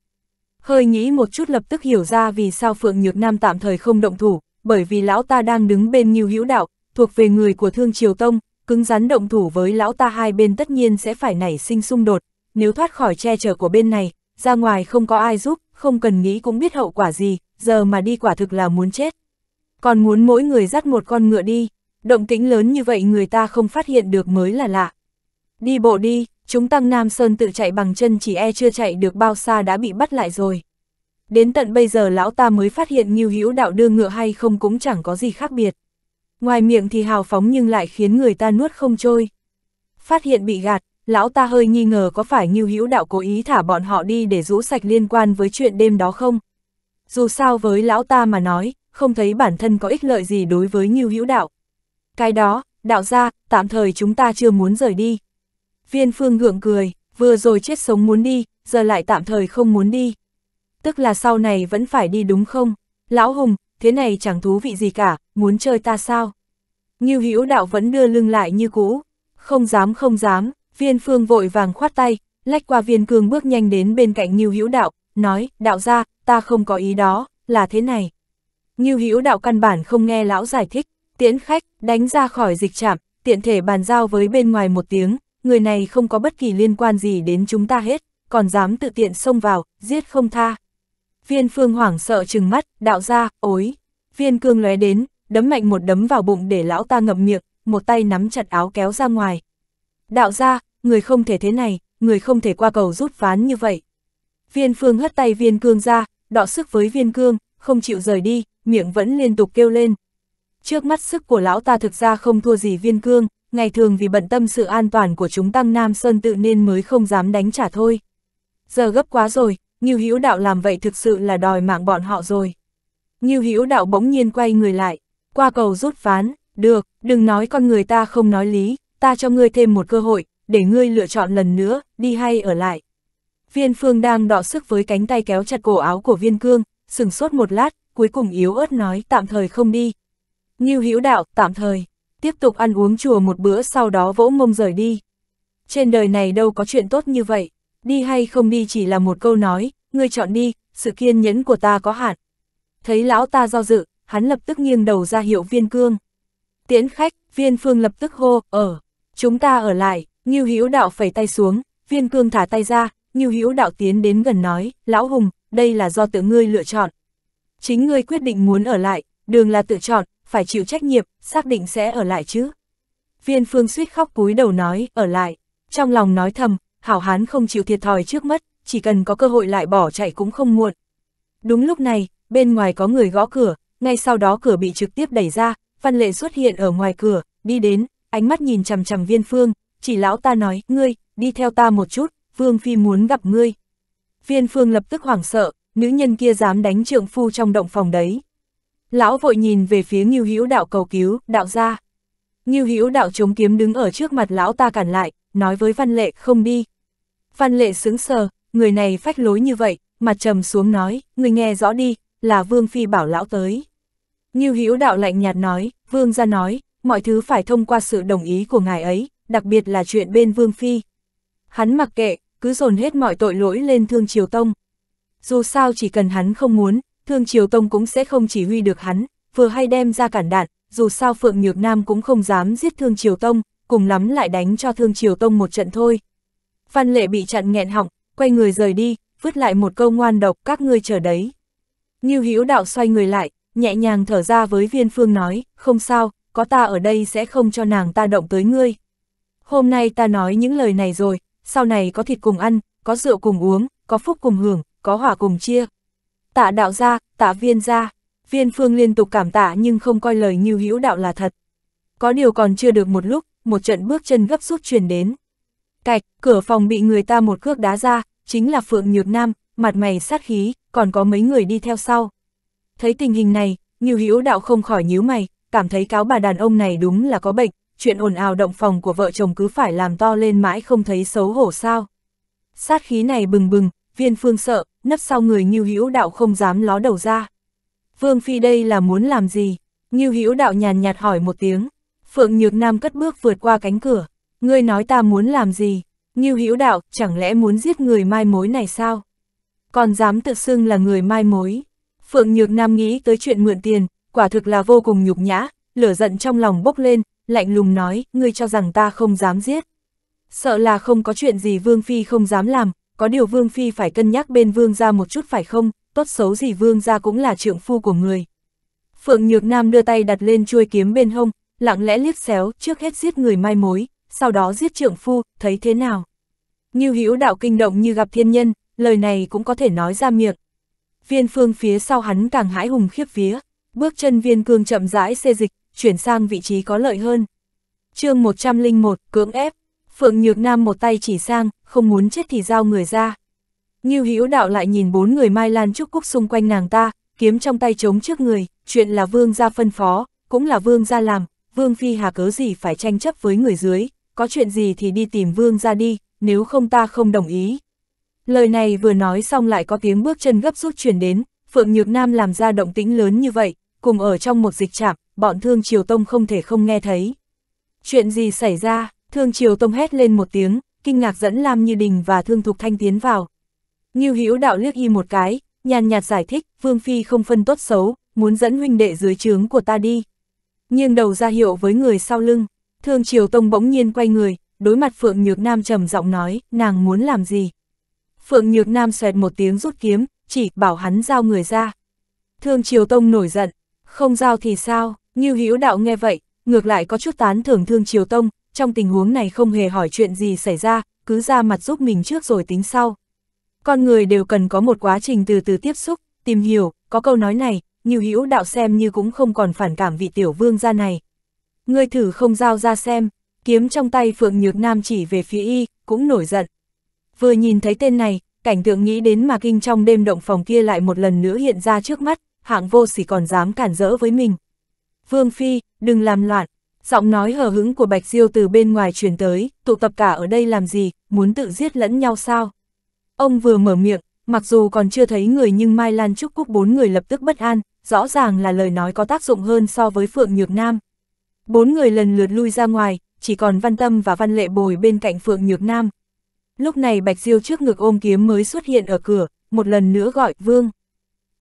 Hơi nghĩ một chút lập tức hiểu ra vì sao Phượng Nhược Nam tạm thời không động thủ, bởi vì lão ta đang đứng bên Ngưu Hữu Đạo, thuộc về người của Thương Triều Tông, cứng rắn động thủ với lão ta hai bên tất nhiên sẽ phải nảy sinh xung đột, nếu thoát khỏi che chở của bên này, ra ngoài không có ai giúp, không cần nghĩ cũng biết hậu quả gì, giờ mà đi quả thực là muốn chết. Còn muốn mỗi người dắt một con ngựa đi, động tĩnh lớn như vậy người ta không phát hiện được mới là lạ. Đi bộ đi, chúng Tăng Nam Sơn tự chạy bằng chân chỉ e chưa chạy được bao xa đã bị bắt lại rồi. Đến tận bây giờ lão ta mới phát hiện nghiêu hữu đạo đưa ngựa hay không cũng chẳng có gì khác biệt. Ngoài miệng thì hào phóng nhưng lại khiến người ta nuốt không trôi. Phát hiện bị gạt, lão ta hơi nghi ngờ có phải nghiêu hữu đạo cố ý thả bọn họ đi để rũ sạch liên quan với chuyện đêm đó không. Dù sao với lão ta mà nói, không thấy bản thân có ích lợi gì đối với nghiêu hữu đạo. Cái đó, đạo gia, tạm thời chúng ta chưa muốn rời đi. Viên phương gượng cười, vừa rồi chết sống muốn đi, giờ lại tạm thời không muốn đi. Tức là sau này vẫn phải đi đúng không? Lão Hùng, thế này chẳng thú vị gì cả, muốn chơi ta sao? Nghiêu hữu đạo vẫn đưa lưng lại như cũ. Không dám không dám, viên phương vội vàng khoát tay, lách qua viên cương bước nhanh đến bên cạnh Nghiêu hữu đạo, nói, đạo ra, ta không có ý đó, là thế này. Nghiêu hữu đạo căn bản không nghe lão giải thích, tiễn khách, đánh ra khỏi dịch trạm, tiện thể bàn giao với bên ngoài một tiếng, người này không có bất kỳ liên quan gì đến chúng ta hết, còn dám tự tiện xông vào, giết không tha. Viên phương hoảng sợ trừng mắt, đạo ra, ối. Viên cương lóe đến, đấm mạnh một đấm vào bụng để lão ta ngậm miệng, một tay nắm chặt áo kéo ra ngoài. Đạo ra, người không thể thế này, người không thể qua cầu rút ván như vậy. Viên phương hất tay viên cương ra, đọ sức với viên cương, không chịu rời đi, miệng vẫn liên tục kêu lên. Trước mắt sức của lão ta thực ra không thua gì viên cương, ngày thường vì bận tâm sự an toàn của chúng Tăng Nam Sơn tự nên mới không dám đánh trả thôi. Giờ gấp quá rồi, Ngưu Hữu Đạo làm vậy thực sự là đòi mạng bọn họ rồi. Ngưu Hữu Đạo bỗng nhiên quay người lại, qua cầu rút ván, được, đừng nói con người ta không nói lý, ta cho ngươi thêm một cơ hội, để ngươi lựa chọn lần nữa, đi hay ở lại. Viên Phương đang đọ sức với cánh tay kéo chặt cổ áo của Viên Cương, sừng sốt một lát, cuối cùng yếu ớt nói tạm thời không đi. Ngưu Hữu Đạo, tạm thời tiếp tục ăn uống chùa một bữa sau đó vỗ mông rời đi. Trên đời này đâu có chuyện tốt như vậy, đi hay không đi chỉ là một câu nói, ngươi chọn đi, sự kiên nhẫn của ta có hạn. Thấy lão ta do dự, hắn lập tức nghiêng đầu ra hiệu viên cương. Tiễn khách, viên phương lập tức hô, ở, chúng ta ở lại, Ngưu Hữu đạo phẩy tay xuống, viên cương thả tay ra, Ngưu Hữu đạo tiến đến gần nói, lão hùng, đây là do tự ngươi lựa chọn. Chính ngươi quyết định muốn ở lại, đường là tự chọn, phải chịu trách nhiệm, xác định sẽ ở lại chứ. Viên phương suýt khóc cúi đầu nói, ở lại. Trong lòng nói thầm, hảo hán không chịu thiệt thòi trước mất, chỉ cần có cơ hội lại bỏ chạy cũng không muộn. Đúng lúc này, bên ngoài có người gõ cửa, ngay sau đó cửa bị trực tiếp đẩy ra, văn lệ xuất hiện ở ngoài cửa, đi đến, ánh mắt nhìn chằm chằm viên phương, chỉ lão ta nói, ngươi, đi theo ta một chút, vương phi muốn gặp ngươi. Viên phương lập tức hoảng sợ, nữ nhân kia dám đánh trượng phu trong động phòng đấy. Lão vội nhìn về phía Ngưu Hữu đạo cầu cứu, đạo gia Ngưu Hữu đạo chống kiếm đứng ở trước mặt lão ta cản lại, nói với Văn Lệ không đi. Văn Lệ sững sờ, người này phách lối như vậy, mặt trầm xuống nói, người nghe rõ đi, là Vương Phi bảo lão tới. Ngưu Hữu đạo lạnh nhạt nói, Vương gia nói, mọi thứ phải thông qua sự đồng ý của ngài ấy, đặc biệt là chuyện bên Vương Phi. Hắn mặc kệ, cứ dồn hết mọi tội lỗi lên Thương Triều Tông. Dù sao chỉ cần hắn không muốn, Thương Triều Tông cũng sẽ không chỉ huy được hắn, vừa hay đem ra cản đạn, dù sao Phượng Nhược Nam cũng không dám giết Thương Triều Tông, cùng lắm lại đánh cho Thương Triều Tông một trận thôi. Văn Lệ bị chặn nghẹn họng, quay người rời đi, vứt lại một câu ngoan độc các ngươi chờ đấy. Như Hữu Đạo xoay người lại, nhẹ nhàng thở ra với Viên Phương nói, không sao, có ta ở đây sẽ không cho nàng ta động tới ngươi. Hôm nay ta nói những lời này rồi, sau này có thịt cùng ăn, có rượu cùng uống, có phúc cùng hưởng, có hỏa cùng chia tạ đạo gia, tạ viên gia. Viên phương liên tục cảm tạ nhưng không coi lời như hữu đạo là thật. Có điều còn chưa được một lúc, một trận bước chân gấp rút truyền đến. Cạch, cửa phòng bị người ta một cước đá ra, chính là Phượng Nhược Nam, mặt mày sát khí, còn có mấy người đi theo sau. Thấy tình hình này, Nhiêu Hữu Đạo không khỏi nhíu mày, cảm thấy cáo bà đàn ông này đúng là có bệnh, chuyện ồn ào động phòng của vợ chồng cứ phải làm to lên mãi không thấy xấu hổ sao. Sát khí này bừng bừng, viên phương sợ, nấp sau người Ngưu Hữu Đạo không dám ló đầu ra. Vương Phi đây là muốn làm gì? Ngưu Hữu Đạo nhàn nhạt hỏi một tiếng. Phượng Nhược Nam cất bước vượt qua cánh cửa. Ngươi nói ta muốn làm gì? Ngưu Hữu Đạo, chẳng lẽ muốn giết người mai mối này sao? Còn dám tự xưng là người mai mối. Phượng Nhược Nam nghĩ tới chuyện mượn tiền, quả thực là vô cùng nhục nhã, lửa giận trong lòng bốc lên, lạnh lùng nói, ngươi cho rằng ta không dám giết. Sợ là không có chuyện gì Vương Phi không dám làm, có điều Vương Phi phải cân nhắc bên Vương ra một chút phải không, tốt xấu gì Vương ra cũng là trượng phu của người. Phượng Nhược Nam đưa tay đặt lên chuôi kiếm bên hông, lặng lẽ liếc xéo, trước hết giết người mai mối, sau đó giết trượng phu, thấy thế nào. Nghiêu hữu đạo kinh động như gặp thiên nhân, lời này cũng có thể nói ra miệng. Viên phương phía sau hắn càng hãi hùng khiếp vía, bước chân viên cương chậm rãi xê dịch, chuyển sang vị trí có lợi hơn. chương 101, cưỡng ép, Phượng Nhược Nam một tay chỉ sang, không muốn chết thì giao người ra. Ngưu Hữu Đạo lại nhìn bốn người Mai Lan Trúc Cúc xung quanh nàng ta, kiếm trong tay chống trước người, chuyện là vương gia phân phó, cũng là vương gia làm, vương phi hà cớ gì phải tranh chấp với người dưới, có chuyện gì thì đi tìm vương gia đi, nếu không ta không đồng ý. Lời này vừa nói xong lại có tiếng bước chân gấp rút chuyển đến, Phượng Nhược Nam làm ra động tĩnh lớn như vậy, cùng ở trong một dịch trạm, bọn thương Triều Tông không thể không nghe thấy. Chuyện gì xảy ra? Thương Triều Tông hét lên một tiếng, kinh ngạc dẫn Lam Như Đình và Thương Thục Thanh tiến vào. Ngưu Hữu Đạo liếc y một cái, nhàn nhạt giải thích, Vương Phi không phân tốt xấu, muốn dẫn huynh đệ dưới trướng của ta đi. Nghiêng đầu ra hiệu với người sau lưng, Thương Triều Tông bỗng nhiên quay người, đối mặt Phượng Nhược Nam trầm giọng nói, nàng muốn làm gì? Phượng Nhược Nam xoẹt một tiếng rút kiếm, chỉ bảo hắn giao người ra. Thương Triều Tông nổi giận, không giao thì sao, Ngưu Hữu Đạo nghe vậy, ngược lại có chút tán thưởng Thương Triều Tông, trong tình huống này không hề hỏi chuyện gì xảy ra, cứ ra mặt giúp mình trước rồi tính sau. Con người đều cần có một quá trình từ từ tiếp xúc, tìm hiểu, có câu nói này, nhiều hữu đạo xem như cũng không còn phản cảm vị tiểu vương gia này. Ngươi thử không giao ra xem, kiếm trong tay Phượng Nhược Nam chỉ về phía y, cũng nổi giận. Vừa nhìn thấy tên này, cảnh tượng nghĩ đến mà kinh trong đêm động phòng kia lại một lần nữa hiện ra trước mắt, hạng vô sỉ còn dám cản rỡ với mình. Vương Phi, đừng làm loạn, Giọng nói hờ hững của Bạch Diêu từ bên ngoài truyền tới, tụ tập cả ở đây làm gì, muốn tự giết lẫn nhau sao? Ông vừa mở miệng, mặc dù còn chưa thấy người nhưng Mai Lan Trúc Cúc bốn người lập tức bất an, rõ ràng là lời nói có tác dụng hơn so với Phượng Nhược Nam. Bốn người lần lượt lui ra ngoài, chỉ còn Văn Tâm và Văn Lệ bồi bên cạnh Phượng Nhược Nam. Lúc này Bạch Diêu trước ngực ôm kiếm mới xuất hiện ở cửa, một lần nữa gọi Vương.